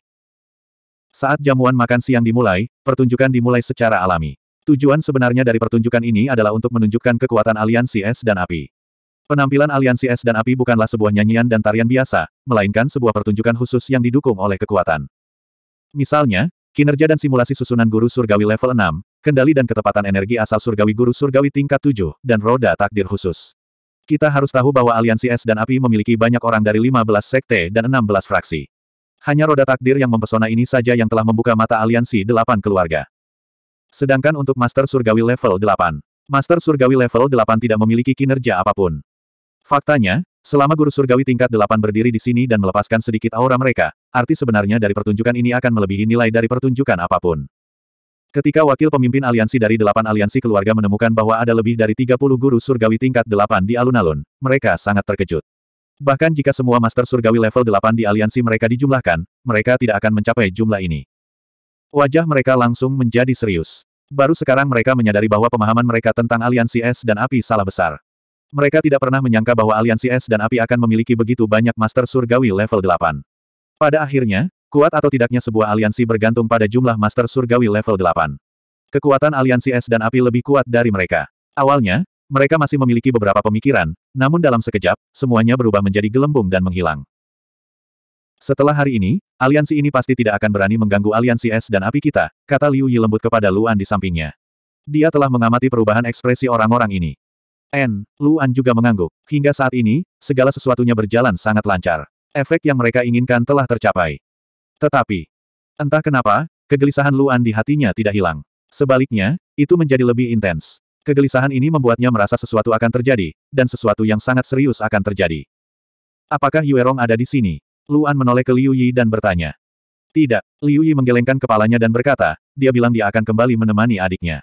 Saat jamuan makan siang dimulai, pertunjukan dimulai secara alami. Tujuan sebenarnya dari pertunjukan ini adalah untuk menunjukkan kekuatan aliansi es dan api. Penampilan aliansi es dan api bukanlah sebuah nyanyian dan tarian biasa, melainkan sebuah pertunjukan khusus yang didukung oleh kekuatan. Misalnya, kinerja dan simulasi susunan guru surgawi level 6, kendali dan ketepatan energi asal surgawi guru surgawi tingkat 7, dan roda takdir khusus. Kita harus tahu bahwa aliansi es dan api memiliki banyak orang dari 15 sekte dan 16 fraksi. Hanya roda takdir yang mempesona ini saja yang telah membuka mata aliansi delapan keluarga. Sedangkan untuk Master Surgawi level 8, Master Surgawi level 8 tidak memiliki kinerja apapun. Faktanya, selama guru surgawi tingkat 8 berdiri di sini dan melepaskan sedikit aura mereka, arti sebenarnya dari pertunjukan ini akan melebihi nilai dari pertunjukan apapun. Ketika wakil pemimpin aliansi dari delapan aliansi keluarga menemukan bahwa ada lebih dari 30 guru surgawi tingkat delapan di alun-alun, mereka sangat terkejut. Bahkan jika semua master surgawi level delapan di aliansi mereka dijumlahkan, mereka tidak akan mencapai jumlah ini. Wajah mereka langsung menjadi serius. Baru sekarang mereka menyadari bahwa pemahaman mereka tentang aliansi es dan api salah besar. Mereka tidak pernah menyangka bahwa aliansi es dan api akan memiliki begitu banyak master surgawi level delapan. Pada akhirnya, Kuat atau tidaknya sebuah aliansi bergantung pada jumlah Master Surgawi level 8. Kekuatan aliansi es dan api lebih kuat dari mereka. Awalnya, mereka masih memiliki beberapa pemikiran, namun dalam sekejap, semuanya berubah menjadi gelembung dan menghilang. Setelah hari ini, aliansi ini pasti tidak akan berani mengganggu aliansi es dan api kita, kata Liu Yi lembut kepada Luan di sampingnya. Dia telah mengamati perubahan ekspresi orang-orang ini. N. Luan juga mengangguk. Hingga saat ini, segala sesuatunya berjalan sangat lancar. Efek yang mereka inginkan telah tercapai. Tetapi, entah kenapa, kegelisahan Luan di hatinya tidak hilang. Sebaliknya, itu menjadi lebih intens. Kegelisahan ini membuatnya merasa sesuatu akan terjadi, dan sesuatu yang sangat serius akan terjadi. Apakah Yuerong ada di sini? Luan menoleh ke Liu Yi dan bertanya. Tidak, Liu Yi menggelengkan kepalanya dan berkata, dia bilang dia akan kembali menemani adiknya.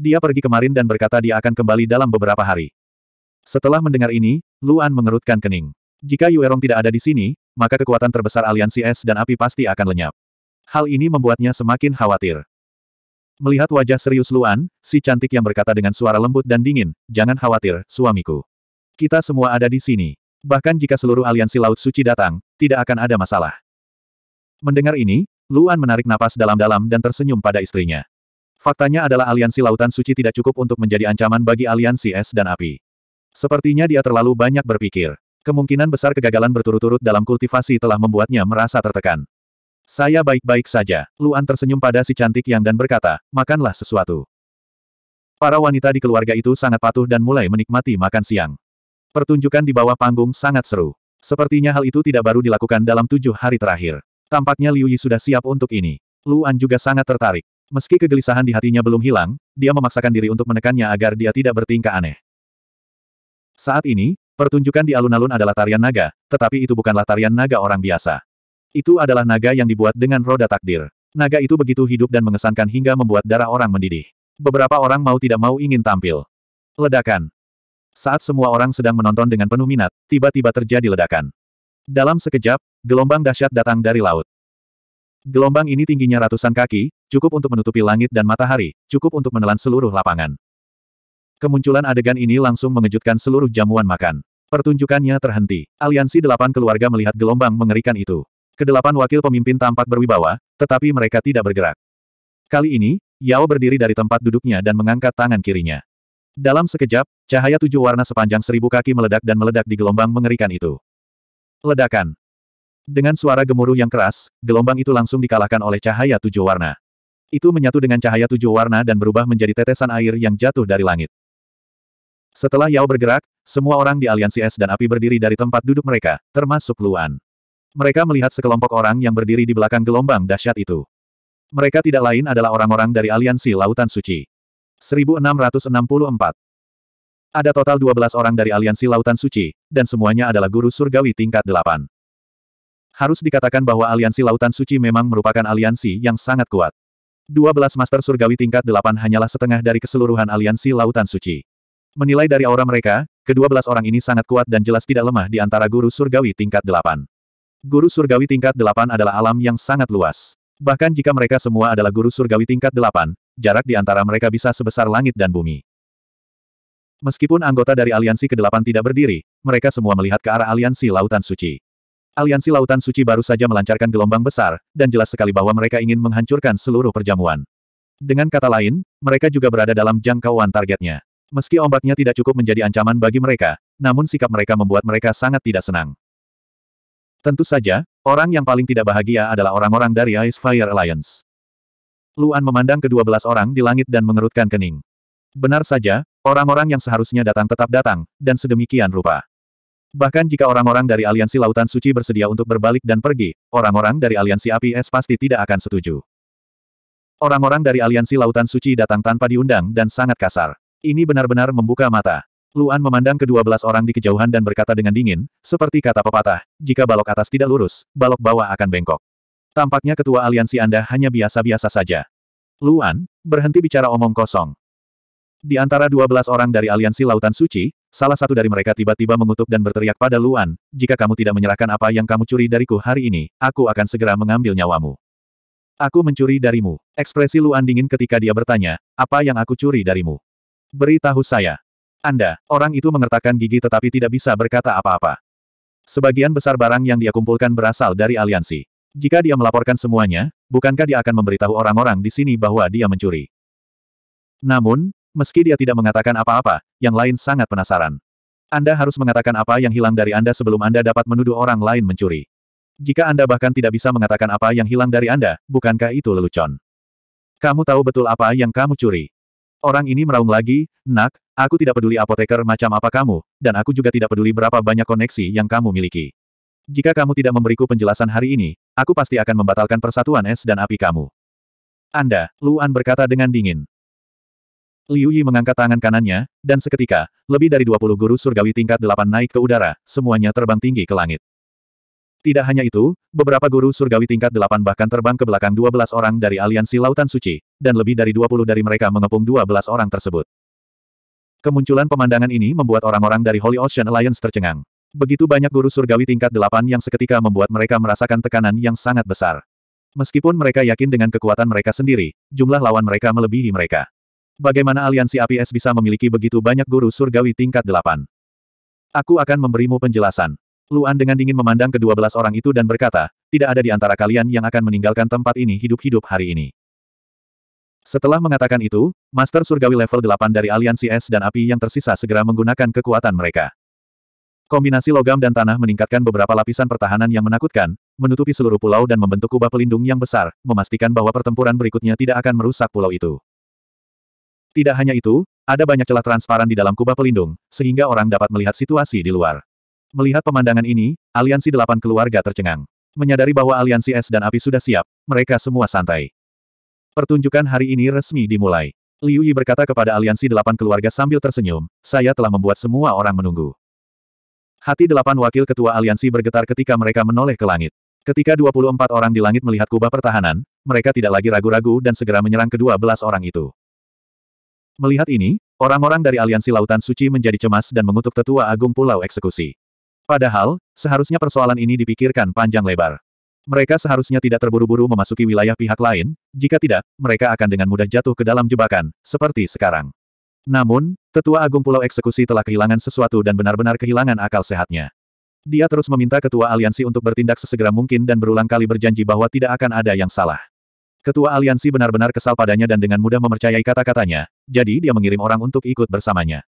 Dia pergi kemarin dan berkata dia akan kembali dalam beberapa hari. Setelah mendengar ini, Luan mengerutkan kening. Jika Yuerong tidak ada di sini, maka kekuatan terbesar aliansi es dan api pasti akan lenyap. Hal ini membuatnya semakin khawatir. Melihat wajah serius Luan, si cantik yang berkata dengan suara lembut dan dingin, jangan khawatir, suamiku. Kita semua ada di sini. Bahkan jika seluruh aliansi Laut Suci datang, tidak akan ada masalah. Mendengar ini, Luan menarik napas dalam-dalam dan tersenyum pada istrinya. Faktanya adalah aliansi lautan suci tidak cukup untuk menjadi ancaman bagi aliansi es dan api. Sepertinya dia terlalu banyak berpikir. Kemungkinan besar kegagalan berturut-turut dalam kultivasi telah membuatnya merasa tertekan. Saya baik-baik saja. Luan tersenyum pada si cantik yang dan berkata, makanlah sesuatu. Para wanita di keluarga itu sangat patuh dan mulai menikmati makan siang. Pertunjukan di bawah panggung sangat seru. Sepertinya hal itu tidak baru dilakukan dalam tujuh hari terakhir. Tampaknya Liu Yi sudah siap untuk ini. Luan juga sangat tertarik. Meski kegelisahan di hatinya belum hilang, dia memaksakan diri untuk menekannya agar dia tidak bertingkah aneh. Saat ini, Pertunjukan di alun-alun adalah tarian naga, tetapi itu bukanlah tarian naga orang biasa. Itu adalah naga yang dibuat dengan roda takdir. Naga itu begitu hidup dan mengesankan hingga membuat darah orang mendidih. Beberapa orang mau tidak mau ingin tampil. Ledakan. Saat semua orang sedang menonton dengan penuh minat, tiba-tiba terjadi ledakan. Dalam sekejap, gelombang dahsyat datang dari laut. Gelombang ini tingginya ratusan kaki, cukup untuk menutupi langit dan matahari, cukup untuk menelan seluruh lapangan. Kemunculan adegan ini langsung mengejutkan seluruh jamuan makan. Pertunjukannya terhenti. Aliansi delapan keluarga melihat gelombang mengerikan itu. Kedelapan wakil pemimpin tampak berwibawa, tetapi mereka tidak bergerak. Kali ini, Yao berdiri dari tempat duduknya dan mengangkat tangan kirinya. Dalam sekejap, cahaya tujuh warna sepanjang seribu kaki meledak dan meledak di gelombang mengerikan itu. Ledakan. Dengan suara gemuruh yang keras, gelombang itu langsung dikalahkan oleh cahaya tujuh warna. Itu menyatu dengan cahaya tujuh warna dan berubah menjadi tetesan air yang jatuh dari langit. Setelah Yao bergerak, semua orang di aliansi es dan api berdiri dari tempat duduk mereka, termasuk Luan. Mereka melihat sekelompok orang yang berdiri di belakang gelombang dahsyat itu. Mereka tidak lain adalah orang-orang dari Aliansi Lautan Suci. 1664. Ada total 12 orang dari Aliansi Lautan Suci, dan semuanya adalah guru surgawi tingkat 8. Harus dikatakan bahwa Aliansi Lautan Suci memang merupakan aliansi yang sangat kuat. 12 Master Surgawi tingkat 8 hanyalah setengah dari keseluruhan Aliansi Lautan Suci. Menilai dari aura mereka, kedua belas orang ini sangat kuat dan jelas tidak lemah di antara guru surgawi tingkat delapan. Guru surgawi tingkat delapan adalah alam yang sangat luas. Bahkan jika mereka semua adalah guru surgawi tingkat delapan, jarak di antara mereka bisa sebesar langit dan bumi. Meskipun anggota dari Aliansi ke-8 tidak berdiri, mereka semua melihat ke arah Aliansi Lautan Suci. Aliansi Lautan Suci baru saja melancarkan gelombang besar, dan jelas sekali bahwa mereka ingin menghancurkan seluruh perjamuan. Dengan kata lain, mereka juga berada dalam jangkauan targetnya. Meski ombaknya tidak cukup menjadi ancaman bagi mereka, namun sikap mereka membuat mereka sangat tidak senang. Tentu saja, orang yang paling tidak bahagia adalah orang-orang dari Ice Fire Alliance. Luan memandang kedua belas orang di langit dan mengerutkan kening. Benar saja, orang-orang yang seharusnya datang tetap datang, dan sedemikian rupa. Bahkan jika orang-orang dari Aliansi Lautan Suci bersedia untuk berbalik dan pergi, orang-orang dari Aliansi Api Es pasti tidak akan setuju. Orang-orang dari Aliansi Lautan Suci datang tanpa diundang dan sangat kasar. Ini benar-benar membuka mata. Luan memandang kedua belas orang di kejauhan dan berkata dengan dingin, seperti kata pepatah, jika balok atas tidak lurus, balok bawah akan bengkok. Tampaknya ketua aliansi Anda hanya biasa-biasa saja. Luan, berhenti bicara omong kosong. Di antara dua belas orang dari aliansi Lautan Suci, salah satu dari mereka tiba-tiba mengutuk dan berteriak pada Luan, jika kamu tidak menyerahkan apa yang kamu curi dariku hari ini, aku akan segera mengambil nyawamu. Aku mencuri darimu. Ekspresi Luan dingin ketika dia bertanya, apa yang aku curi darimu? Beritahu saya. Anda, orang itu mengertakkan gigi tetapi tidak bisa berkata apa-apa. Sebagian besar barang yang dia kumpulkan berasal dari aliansi. Jika dia melaporkan semuanya, bukankah dia akan memberitahu orang-orang di sini bahwa dia mencuri? Namun, meski dia tidak mengatakan apa-apa, yang lain sangat penasaran. Anda harus mengatakan apa yang hilang dari Anda sebelum Anda dapat menuduh orang lain mencuri. Jika Anda bahkan tidak bisa mengatakan apa yang hilang dari Anda, bukankah itu lelucon? Kamu tahu betul apa yang kamu curi. Orang ini meraung lagi, nak, aku tidak peduli apoteker macam apa kamu, dan aku juga tidak peduli berapa banyak koneksi yang kamu miliki. Jika kamu tidak memberiku penjelasan hari ini, aku pasti akan membatalkan persatuan es dan api kamu. Anda, Luan berkata dengan dingin. Liu Yi mengangkat tangan kanannya, dan seketika, lebih dari 20 guru surgawi tingkat 8 naik ke udara, semuanya terbang tinggi ke langit. Tidak hanya itu, beberapa guru surgawi tingkat 8 bahkan terbang ke belakang 12 orang dari aliansi Lautan Suci, dan lebih dari 20 dari mereka mengepung 12 orang tersebut. Kemunculan pemandangan ini membuat orang-orang dari Holy Ocean Alliance tercengang. Begitu banyak guru surgawi tingkat 8 yang seketika membuat mereka merasakan tekanan yang sangat besar. Meskipun mereka yakin dengan kekuatan mereka sendiri, jumlah lawan mereka melebihi mereka. Bagaimana aliansi APS bisa memiliki begitu banyak guru surgawi tingkat 8? Aku akan memberimu penjelasan. Luan dengan dingin memandang kedua belas orang itu dan berkata, tidak ada di antara kalian yang akan meninggalkan tempat ini hidup-hidup hari ini. Setelah mengatakan itu, Master Surgawi level 8 dari Aliansi Es dan Api yang tersisa segera menggunakan kekuatan mereka. Kombinasi logam dan tanah meningkatkan beberapa lapisan pertahanan yang menakutkan, menutupi seluruh pulau dan membentuk kubah pelindung yang besar, memastikan bahwa pertempuran berikutnya tidak akan merusak pulau itu. Tidak hanya itu, ada banyak celah transparan di dalam kubah pelindung, sehingga orang dapat melihat situasi di luar. Melihat pemandangan ini, aliansi delapan keluarga tercengang. Menyadari bahwa aliansi es dan api sudah siap, mereka semua santai. Pertunjukan hari ini resmi dimulai. Liu Yi berkata kepada aliansi delapan keluarga sambil tersenyum, saya telah membuat semua orang menunggu. Hati delapan wakil ketua aliansi bergetar ketika mereka menoleh ke langit. Ketika 24 orang di langit melihat kubah pertahanan, mereka tidak lagi ragu-ragu dan segera menyerang kedua belas orang itu. Melihat ini, orang-orang dari aliansi Lautan Suci menjadi cemas dan mengutuk tetua agung pulau eksekusi. Padahal, seharusnya persoalan ini dipikirkan panjang lebar. Mereka seharusnya tidak terburu-buru memasuki wilayah pihak lain, jika tidak, mereka akan dengan mudah jatuh ke dalam jebakan, seperti sekarang. Namun, Tetua Agung Pulau Eksekusi telah kehilangan sesuatu dan benar-benar kehilangan akal sehatnya. Dia terus meminta Ketua Aliansi untuk bertindak sesegera mungkin dan berulang kali berjanji bahwa tidak akan ada yang salah. Ketua Aliansi benar-benar kesal padanya dan dengan mudah memercayai kata-katanya, jadi dia mengirim orang untuk ikut bersamanya.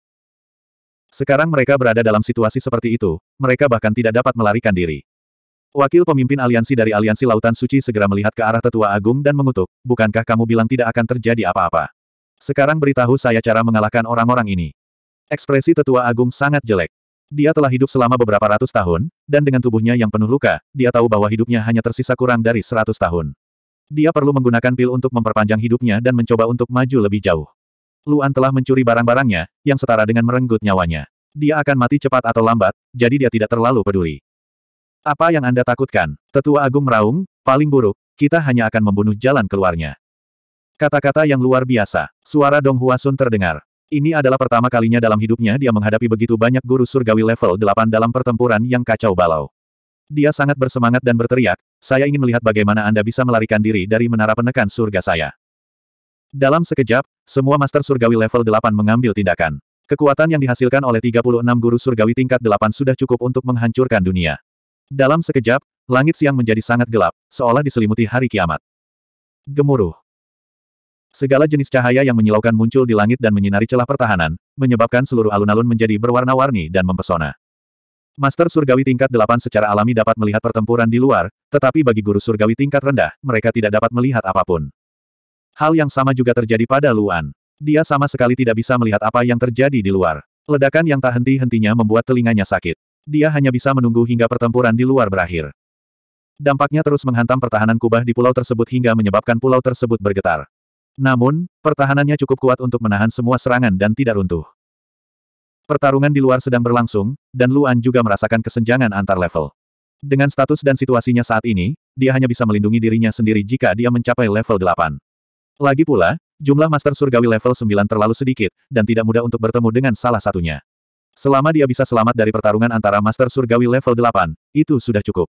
Sekarang mereka berada dalam situasi seperti itu, mereka bahkan tidak dapat melarikan diri. Wakil pemimpin aliansi dari Aliansi Lautan Suci segera melihat ke arah tetua agung dan mengutuk, bukankah kamu bilang tidak akan terjadi apa-apa? Sekarang beritahu saya cara mengalahkan orang-orang ini. Ekspresi tetua agung sangat jelek. Dia telah hidup selama beberapa ratus tahun, dan dengan tubuhnya yang penuh luka, dia tahu bahwa hidupnya hanya tersisa kurang dari seratus tahun. Dia perlu menggunakan pil untuk memperpanjang hidupnya dan mencoba untuk maju lebih jauh. Luan telah mencuri barang-barangnya, yang setara dengan merenggut nyawanya. Dia akan mati cepat atau lambat, jadi dia tidak terlalu peduli. Apa yang Anda takutkan? Tetua Agung meraung, paling buruk, kita hanya akan membunuh jalan keluarnya. Kata-kata yang luar biasa. Suara Dong Huasun terdengar. Ini adalah pertama kalinya dalam hidupnya dia menghadapi begitu banyak guru surgawi level 8 dalam pertempuran yang kacau balau. Dia sangat bersemangat dan berteriak, saya ingin melihat bagaimana Anda bisa melarikan diri dari menara penekan surga saya. Dalam sekejap, semua Master Surgawi level 8 mengambil tindakan. Kekuatan yang dihasilkan oleh 36 guru surgawi tingkat 8 sudah cukup untuk menghancurkan dunia. Dalam sekejap, langit siang menjadi sangat gelap, seolah diselimuti hari kiamat. Gemuruh. Segala jenis cahaya yang menyilaukan muncul di langit dan menyinari celah pertahanan, menyebabkan seluruh alun-alun menjadi berwarna-warni dan mempesona. Master Surgawi tingkat 8 secara alami dapat melihat pertempuran di luar, tetapi bagi guru Surgawi tingkat rendah, mereka tidak dapat melihat apapun. Hal yang sama juga terjadi pada Luan. Dia sama sekali tidak bisa melihat apa yang terjadi di luar. Ledakan yang tak henti-hentinya membuat telinganya sakit. Dia hanya bisa menunggu hingga pertempuran di luar berakhir. Dampaknya terus menghantam pertahanan kubah di pulau tersebut hingga menyebabkan pulau tersebut bergetar. Namun, pertahanannya cukup kuat untuk menahan semua serangan dan tidak runtuh. Pertarungan di luar sedang berlangsung, dan Luan juga merasakan kesenjangan antar level. Dengan status dan situasinya saat ini, dia hanya bisa melindungi dirinya sendiri jika dia mencapai level 8. Lagi pula, jumlah Master Surgawi level 9 terlalu sedikit, dan tidak mudah untuk bertemu dengan salah satunya. Selama dia bisa selamat dari pertarungan antara Master Surgawi level 8, itu sudah cukup.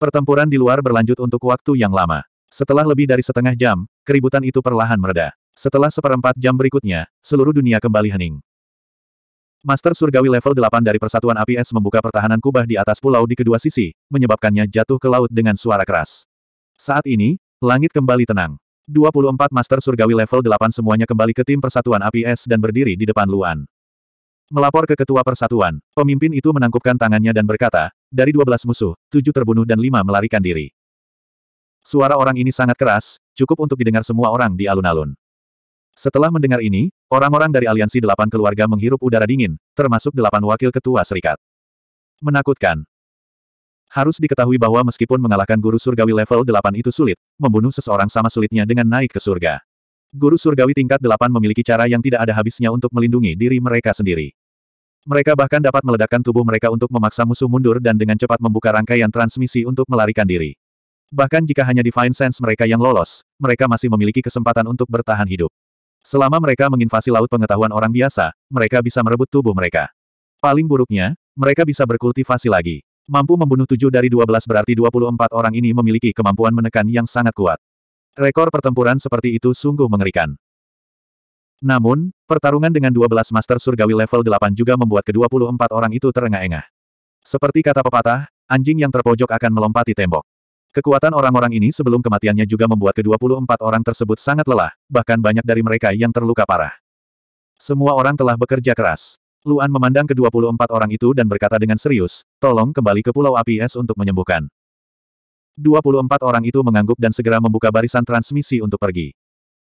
Pertempuran di luar berlanjut untuk waktu yang lama. Setelah lebih dari setengah jam, keributan itu perlahan mereda. Setelah seperempat jam berikutnya, seluruh dunia kembali hening. Master Surgawi level 8 dari Persatuan APS membuka pertahanan kubah di atas pulau di kedua sisi, menyebabkannya jatuh ke laut dengan suara keras. Saat ini, langit kembali tenang. 24 Master Surgawi level 8 semuanya kembali ke tim Persatuan APS dan berdiri di depan Luan. Melapor ke Ketua Persatuan, pemimpin itu menangkupkan tangannya dan berkata, dari 12 musuh, 7 terbunuh dan 5 melarikan diri. Suara orang ini sangat keras, cukup untuk didengar semua orang di alun-alun. Setelah mendengar ini, orang-orang dari aliansi delapan keluarga menghirup udara dingin, termasuk delapan wakil ketua serikat. Menakutkan. Harus diketahui bahwa meskipun mengalahkan guru surgawi level 8 itu sulit, membunuh seseorang sama sulitnya dengan naik ke surga. Guru surgawi tingkat 8 memiliki cara yang tidak ada habisnya untuk melindungi diri mereka sendiri. Mereka bahkan dapat meledakkan tubuh mereka untuk memaksa musuh mundur dan dengan cepat membuka rangkaian transmisi untuk melarikan diri. Bahkan jika hanya Divine Sense mereka yang lolos, mereka masih memiliki kesempatan untuk bertahan hidup. Selama mereka menginvasi laut pengetahuan orang biasa, mereka bisa merebut tubuh mereka. Paling buruknya, mereka bisa berkultivasi lagi. Mampu membunuh tujuh dari dua belas berarti dua puluh empat orang ini memiliki kemampuan menekan yang sangat kuat. Rekor pertempuran seperti itu sungguh mengerikan. Namun, pertarungan dengan dua belas Master Surgawi level delapan juga membuat kedua puluh empat orang itu terengah-engah. Seperti kata pepatah, anjing yang terpojok akan melompati tembok. Kekuatan orang-orang ini sebelum kematiannya juga membuat kedua puluh empat orang tersebut sangat lelah, bahkan banyak dari mereka yang terluka parah. Semua orang telah bekerja keras. Luan memandang ke-24 orang itu dan berkata dengan serius, tolong kembali ke Pulau Api Es untuk menyembuhkan. 24 orang itu mengangguk dan segera membuka barisan transmisi untuk pergi.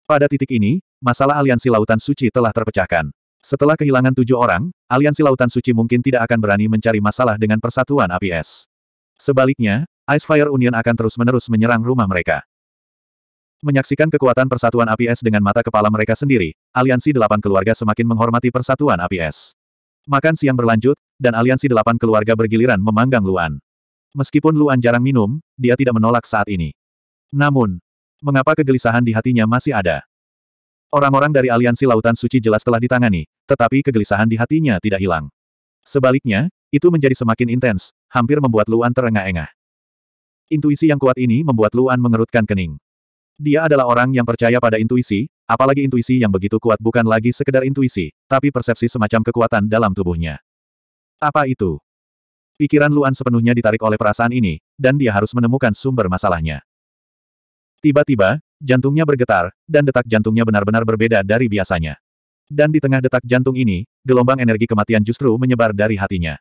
Pada titik ini, masalah aliansi Lautan Suci telah terpecahkan. Setelah kehilangan tujuh orang, aliansi Lautan Suci mungkin tidak akan berani mencari masalah dengan persatuan Api Es. Sebaliknya, Fire Union akan terus-menerus menyerang rumah mereka. Menyaksikan kekuatan persatuan Api APS dengan mata kepala mereka sendiri, aliansi delapan keluarga semakin menghormati persatuan Api APS. Makan siang berlanjut, dan aliansi delapan keluarga bergiliran memanggang Luan. Meskipun Luan jarang minum, dia tidak menolak saat ini. Namun, mengapa kegelisahan di hatinya masih ada? Orang-orang dari aliansi Lautan Suci jelas telah ditangani, tetapi kegelisahan di hatinya tidak hilang. Sebaliknya, itu menjadi semakin intens, hampir membuat Luan terengah-engah. Intuisi yang kuat ini membuat Luan mengerutkan kening. Dia adalah orang yang percaya pada intuisi, apalagi intuisi yang begitu kuat bukan lagi sekedar intuisi, tapi persepsi semacam kekuatan dalam tubuhnya. Apa itu? Pikiran Luan sepenuhnya ditarik oleh perasaan ini, dan dia harus menemukan sumber masalahnya. Tiba-tiba, jantungnya bergetar, dan detak jantungnya benar-benar berbeda dari biasanya. Dan di tengah detak jantung ini, gelombang energi kematian justru menyebar dari hatinya.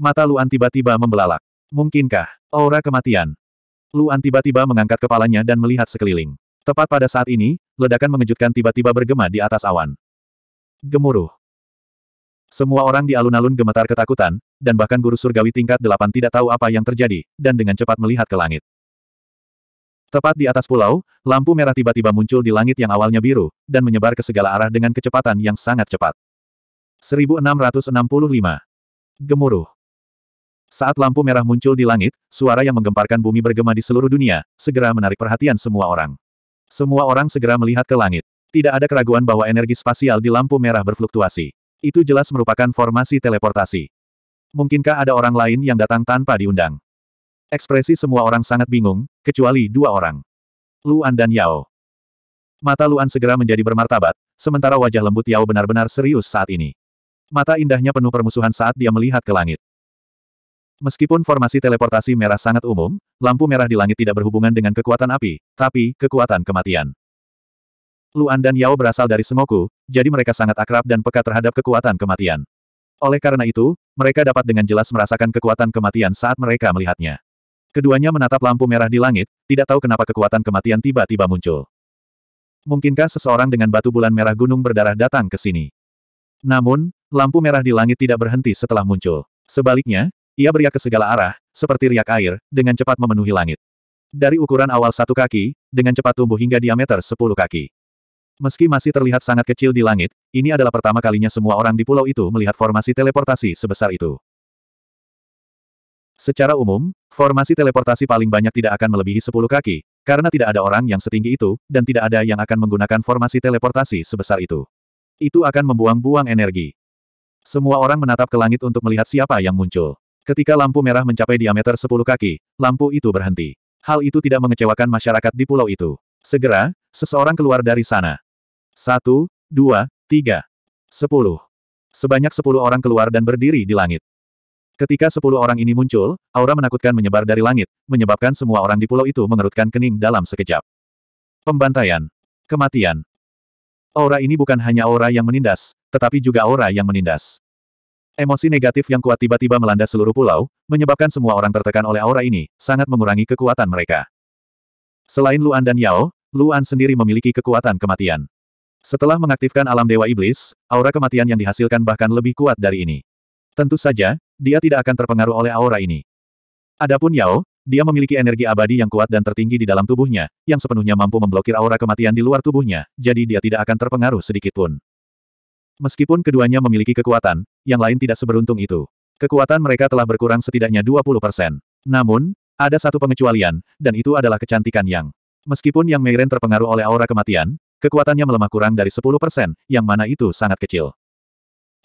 Mata Luan tiba-tiba membelalak. Mungkinkah aura kematian Luan tiba-tiba mengangkat kepalanya dan melihat sekeliling. Tepat pada saat ini, ledakan mengejutkan tiba-tiba bergema di atas awan. Gemuruh. Semua orang di alun-alun gemetar ketakutan, dan bahkan guru surgawi tingkat delapan tidak tahu apa yang terjadi, dan dengan cepat melihat ke langit. Tepat di atas pulau, lampu merah tiba-tiba muncul di langit yang awalnya biru, dan menyebar ke segala arah dengan kecepatan yang sangat cepat. 1665. Gemuruh. Saat lampu merah muncul di langit, suara yang menggemparkan bumi bergema di seluruh dunia, segera menarik perhatian semua orang. Semua orang segera melihat ke langit. Tidak ada keraguan bahwa energi spasial di lampu merah berfluktuasi. Itu jelas merupakan formasi teleportasi. Mungkinkah ada orang lain yang datang tanpa diundang? Ekspresi semua orang sangat bingung, kecuali dua orang. Luan dan Yao. Mata Luan segera menjadi bermartabat, sementara wajah lembut Yao benar-benar serius saat ini. Mata indahnya penuh permusuhan saat dia melihat ke langit. Meskipun formasi teleportasi merah sangat umum, lampu merah di langit tidak berhubungan dengan kekuatan api, tapi kekuatan kematian. Luan dan Yao berasal dari Semoku, jadi mereka sangat akrab dan peka terhadap kekuatan kematian. Oleh karena itu, mereka dapat dengan jelas merasakan kekuatan kematian saat mereka melihatnya. Keduanya menatap lampu merah di langit, tidak tahu kenapa kekuatan kematian tiba-tiba muncul. Mungkinkah seseorang dengan batu bulan merah gunung berdarah datang ke sini? Namun, lampu merah di langit tidak berhenti setelah muncul. Sebaliknya, ia beriak ke segala arah, seperti riak air, dengan cepat memenuhi langit. Dari ukuran awal satu kaki, dengan cepat tumbuh hingga diameter sepuluh kaki. Meski masih terlihat sangat kecil di langit, ini adalah pertama kalinya semua orang di pulau itu melihat formasi teleportasi sebesar itu. Secara umum, formasi teleportasi paling banyak tidak akan melebihi sepuluh kaki, karena tidak ada orang yang setinggi itu, dan tidak ada yang akan menggunakan formasi teleportasi sebesar itu. Itu akan membuang-buang energi. Semua orang menatap ke langit untuk melihat siapa yang muncul. Ketika lampu merah mencapai diameter 10 kaki, lampu itu berhenti. Hal itu tidak mengecewakan masyarakat di pulau itu. Segera, seseorang keluar dari sana. Satu, dua, tiga, sepuluh. Sebanyak sepuluh orang keluar dan berdiri di langit. Ketika sepuluh orang ini muncul, aura menakutkan menyebar dari langit, menyebabkan semua orang di pulau itu mengerutkan kening dalam sekejap. Pembantaian. Kematian. Aura ini bukan hanya aura yang menindas, tetapi juga aura yang menindas. Emosi negatif yang kuat tiba-tiba melanda seluruh pulau, menyebabkan semua orang tertekan oleh aura ini, sangat mengurangi kekuatan mereka. Selain Luan dan Yao, Luan sendiri memiliki kekuatan kematian. Setelah mengaktifkan alam Dewa Iblis, aura kematian yang dihasilkan bahkan lebih kuat dari ini. Tentu saja, dia tidak akan terpengaruh oleh aura ini. Adapun Yao, dia memiliki energi abadi yang kuat dan tertinggi di dalam tubuhnya, yang sepenuhnya mampu memblokir aura kematian di luar tubuhnya, jadi dia tidak akan terpengaruh sedikitpun. Meskipun keduanya memiliki kekuatan, yang lain tidak seberuntung itu. Kekuatan mereka telah berkurang setidaknya 20%. Namun, ada satu pengecualian, dan itu adalah kecantikan Yang. Meskipun Yang Meiren terpengaruh oleh aura kematian, kekuatannya melemah kurang dari 10%, yang mana itu sangat kecil.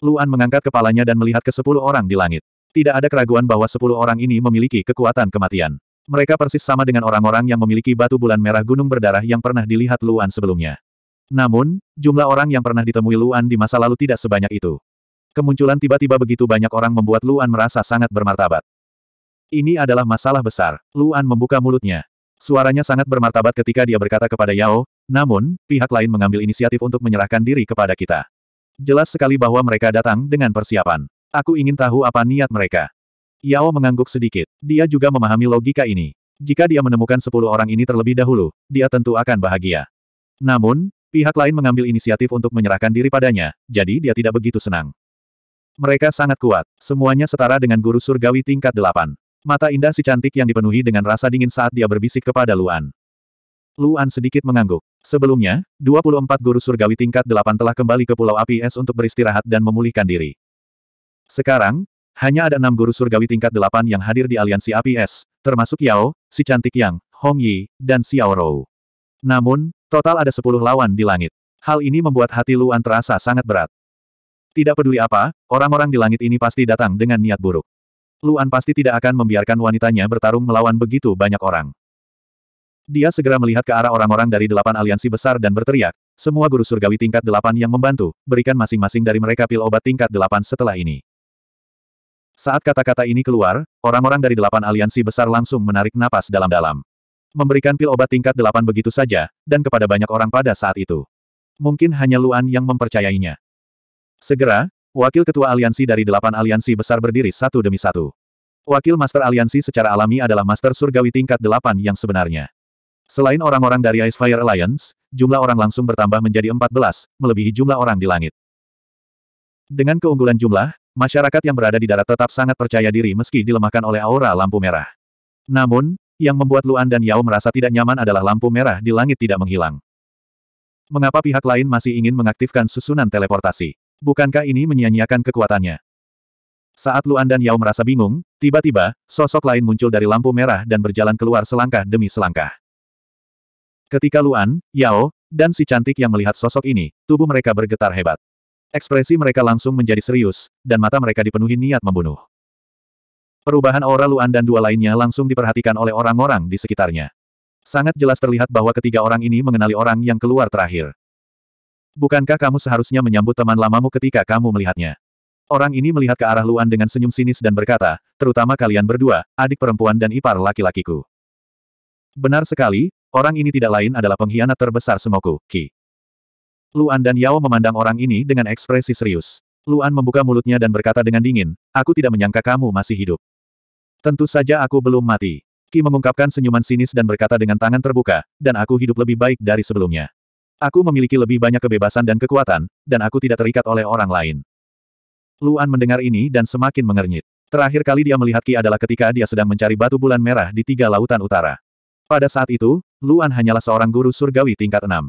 Luan mengangkat kepalanya dan melihat ke sepuluh orang di langit. Tidak ada keraguan bahwa sepuluh orang ini memiliki kekuatan kematian. Mereka persis sama dengan orang-orang yang memiliki batu bulan merah gunung berdarah yang pernah dilihat Luan sebelumnya. Namun, jumlah orang yang pernah ditemui Luan di masa lalu tidak sebanyak itu. Kemunculan tiba-tiba begitu banyak orang membuat Luan merasa sangat bermartabat. Ini adalah masalah besar. Luan membuka mulutnya. Suaranya sangat bermartabat ketika dia berkata kepada Yao, namun, pihak lain mengambil inisiatif untuk menyerahkan diri kepada kita. Jelas sekali bahwa mereka datang dengan persiapan. Aku ingin tahu apa niat mereka. Yao mengangguk sedikit. Dia juga memahami logika ini. Jika dia menemukan sepuluh orang ini terlebih dahulu, dia tentu akan bahagia. Namun, Pihak lain mengambil inisiatif untuk menyerahkan diri padanya, jadi dia tidak begitu senang. Mereka sangat kuat, semuanya setara dengan guru surgawi tingkat delapan. Mata indah si cantik yang dipenuhi dengan rasa dingin saat dia berbisik kepada Luan. Luan sedikit mengangguk. Sebelumnya, 24 guru surgawi tingkat delapan telah kembali ke Pulau Api Es untuk beristirahat dan memulihkan diri. Sekarang, hanya ada enam guru surgawi tingkat delapan yang hadir di aliansi Api Es, termasuk Yao, si cantik Yang, Hong Yi, dan Xiao Rou. Namun, Total ada sepuluh lawan di langit. Hal ini membuat hati Luan terasa sangat berat. Tidak peduli apa, orang-orang di langit ini pasti datang dengan niat buruk. Luan pasti tidak akan membiarkan wanitanya bertarung melawan begitu banyak orang. Dia segera melihat ke arah orang-orang dari delapan aliansi besar dan berteriak, semua guru surgawi tingkat delapan yang membantu, berikan masing-masing dari mereka pil obat tingkat delapan setelah ini. Saat kata-kata ini keluar, orang-orang dari delapan aliansi besar langsung menarik napas dalam-dalam memberikan pil obat tingkat delapan begitu saja, dan kepada banyak orang pada saat itu. Mungkin hanya Luan yang mempercayainya. Segera, wakil ketua aliansi dari delapan aliansi besar berdiri satu demi satu. Wakil Master Aliansi secara alami adalah Master Surgawi tingkat delapan yang sebenarnya. Selain orang-orang dari Ice Fire Alliance, jumlah orang langsung bertambah menjadi empat belas, melebihi jumlah orang di langit. Dengan keunggulan jumlah, masyarakat yang berada di darat tetap sangat percaya diri meski dilemahkan oleh aura lampu merah. Namun, yang membuat Luan dan Yao merasa tidak nyaman adalah lampu merah di langit tidak menghilang. Mengapa pihak lain masih ingin mengaktifkan susunan teleportasi? Bukankah ini menyia-nyiakan kekuatannya? Saat Luan dan Yao merasa bingung, tiba-tiba, sosok lain muncul dari lampu merah dan berjalan keluar selangkah demi selangkah. Ketika Luan, Yao, dan si cantik yang melihat sosok ini, tubuh mereka bergetar hebat. Ekspresi mereka langsung menjadi serius, dan mata mereka dipenuhi niat membunuh. Perubahan aura Luan dan dua lainnya langsung diperhatikan oleh orang-orang di sekitarnya. Sangat jelas terlihat bahwa ketiga orang ini mengenali orang yang keluar terakhir. Bukankah kamu seharusnya menyambut teman lamamu ketika kamu melihatnya? Orang ini melihat ke arah Luan dengan senyum sinis dan berkata, terutama kalian berdua, adik perempuan dan ipar laki-lakiku. Benar sekali, orang ini tidak lain adalah pengkhianat terbesar Semoku, Ki. Luan dan Yao memandang orang ini dengan ekspresi serius. Luan membuka mulutnya dan berkata dengan dingin, aku tidak menyangka kamu masih hidup. Tentu saja aku belum mati. Ki mengungkapkan senyuman sinis dan berkata dengan tangan terbuka, dan aku hidup lebih baik dari sebelumnya. Aku memiliki lebih banyak kebebasan dan kekuatan, dan aku tidak terikat oleh orang lain. Luan mendengar ini dan semakin mengernyit. Terakhir kali dia melihat Ki adalah ketika dia sedang mencari batu bulan merah di tiga lautan utara. Pada saat itu, Luan hanyalah seorang guru surgawi tingkat enam.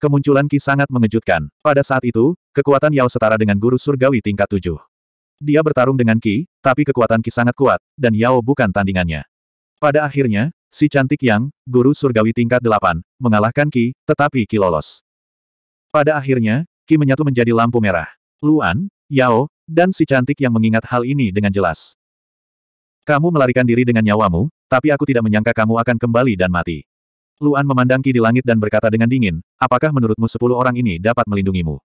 Kemunculan Ki sangat mengejutkan. Pada saat itu, kekuatan Yao setara dengan guru surgawi tingkat tujuh. Dia bertarung dengan Ki, tapi kekuatan Ki sangat kuat, dan Yao bukan tandingannya. Pada akhirnya, si cantik Yang, guru surgawi tingkat delapan mengalahkan Ki, tetapi Ki lolos. Pada akhirnya, Ki menyatu menjadi lampu merah. Luan, Yao, dan si cantik yang mengingat hal ini dengan jelas. Kamu melarikan diri dengan nyawamu, tapi aku tidak menyangka kamu akan kembali dan mati. Luan memandang Ki di langit dan berkata dengan dingin, apakah menurutmu sepuluh orang ini dapat melindungimu?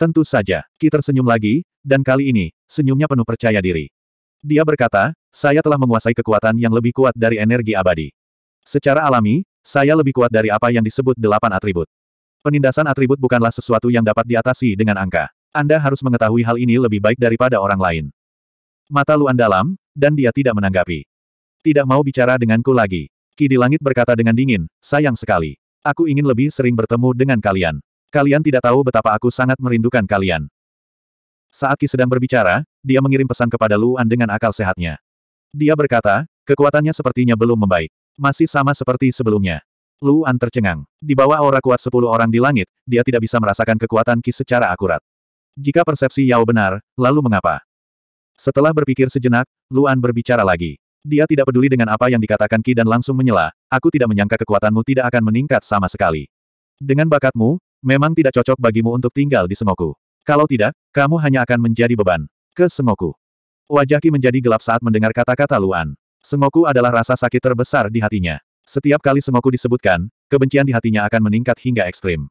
Tentu saja, Ki tersenyum lagi, dan kali ini, senyumnya penuh percaya diri. Dia berkata, saya telah menguasai kekuatan yang lebih kuat dari energi abadi. Secara alami, saya lebih kuat dari apa yang disebut delapan atribut. Penindasan atribut bukanlah sesuatu yang dapat diatasi dengan angka. Anda harus mengetahui hal ini lebih baik daripada orang lain. Mata Luan dalam, dan dia tidak menanggapi. Tidak mau bicara denganku lagi. Ki di langit berkata dengan dingin, sayang sekali. Aku ingin lebih sering bertemu dengan kalian. Kalian tidak tahu betapa aku sangat merindukan kalian. Saat Ki sedang berbicara, dia mengirim pesan kepada Luan dengan akal sehatnya. Dia berkata, kekuatannya sepertinya belum membaik. Masih sama seperti sebelumnya. Luan tercengang. Di bawah aura kuat sepuluh orang di langit, dia tidak bisa merasakan kekuatan Ki secara akurat. Jika persepsi Yao benar, lalu mengapa? Setelah berpikir sejenak, Luan berbicara lagi. Dia tidak peduli dengan apa yang dikatakan Ki dan langsung menyela, aku tidak menyangka kekuatanmu tidak akan meningkat sama sekali. Dengan bakatmu, Memang tidak cocok bagimu untuk tinggal di Semoku. Kalau tidak, kamu hanya akan menjadi beban. Ke Semoku. Wajah Ki menjadi gelap saat mendengar kata-kata Luan. Semoku adalah rasa sakit terbesar di hatinya. Setiap kali Semoku disebutkan, kebencian di hatinya akan meningkat hingga ekstrim.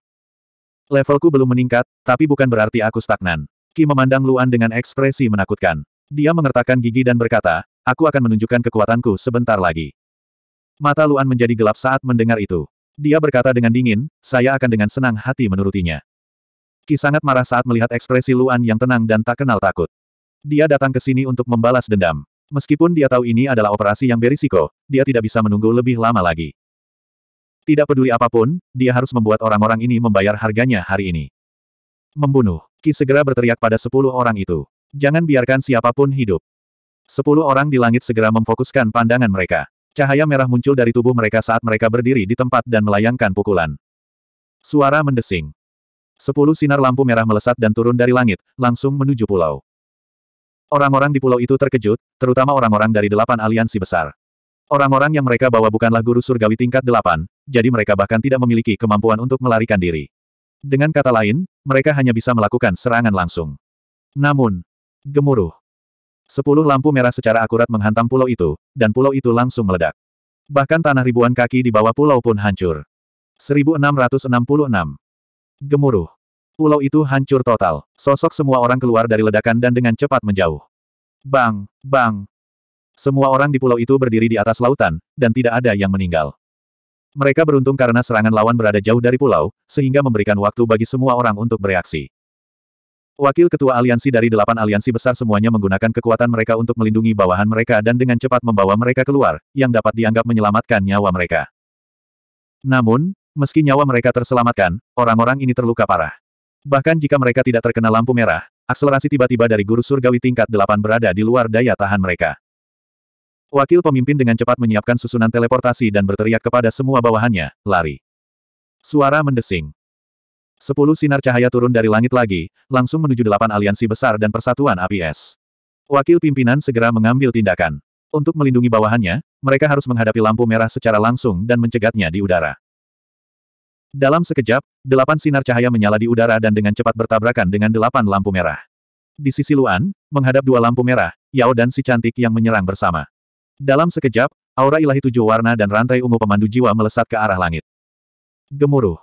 Levelku belum meningkat, tapi bukan berarti aku stagnan. Ki memandang Luan dengan ekspresi menakutkan. Dia mengertakkan gigi dan berkata, aku akan menunjukkan kekuatanku sebentar lagi. Mata Luan menjadi gelap saat mendengar itu. Dia berkata dengan dingin, saya akan dengan senang hati menurutinya. Ki sangat marah saat melihat ekspresi Luan yang tenang dan tak kenal takut. Dia datang ke sini untuk membalas dendam. Meskipun dia tahu ini adalah operasi yang berisiko, dia tidak bisa menunggu lebih lama lagi. Tidak peduli apapun, dia harus membuat orang-orang ini membayar harganya hari ini. Membunuh. Ki segera berteriak pada sepuluh orang itu. Jangan biarkan siapapun hidup. Sepuluh orang di langit segera memfokuskan pandangan mereka. Cahaya merah muncul dari tubuh mereka saat mereka berdiri di tempat dan melayangkan pukulan. Suara mendesing. Sepuluh sinar lampu merah melesat dan turun dari langit, langsung menuju pulau. Orang-orang di pulau itu terkejut, terutama orang-orang dari delapan aliansi besar. Orang-orang yang mereka bawa bukanlah guru surgawi tingkat delapan, jadi mereka bahkan tidak memiliki kemampuan untuk melarikan diri. Dengan kata lain, mereka hanya bisa melakukan serangan langsung. Namun, gemuruh. Sepuluh lampu merah secara akurat menghantam pulau itu, dan pulau itu langsung meledak. Bahkan tanah ribuan kaki di bawah pulau pun hancur. 1666. Gemuruh. Pulau itu hancur total. Sosok semua orang keluar dari ledakan dan dengan cepat menjauh. Bang, bang. Semua orang di pulau itu berdiri di atas lautan, dan tidak ada yang meninggal. Mereka beruntung karena serangan lawan berada jauh dari pulau, sehingga memberikan waktu bagi semua orang untuk bereaksi. Wakil Ketua Aliansi dari delapan aliansi besar semuanya menggunakan kekuatan mereka untuk melindungi bawahan mereka dan dengan cepat membawa mereka keluar, yang dapat dianggap menyelamatkan nyawa mereka. Namun, meski nyawa mereka terselamatkan, orang-orang ini terluka parah. Bahkan jika mereka tidak terkena lampu merah, akselerasi tiba-tiba dari guru surgawi tingkat delapan berada di luar daya tahan mereka. Wakil pemimpin dengan cepat menyiapkan susunan teleportasi dan berteriak kepada semua bawahannya, lari. Suara mendesing. Sepuluh sinar cahaya turun dari langit lagi, langsung menuju delapan aliansi besar dan persatuan api es. Wakil pimpinan segera mengambil tindakan. Untuk melindungi bawahannya, mereka harus menghadapi lampu merah secara langsung dan mencegatnya di udara. Dalam sekejap, delapan sinar cahaya menyala di udara dan dengan cepat bertabrakan dengan delapan lampu merah. Di sisi Luan, menghadap dua lampu merah, Yao dan si cantik yang menyerang bersama. Dalam sekejap, aura ilahi tujuh warna dan rantai ungu pemandu jiwa melesat ke arah langit. Gemuruh.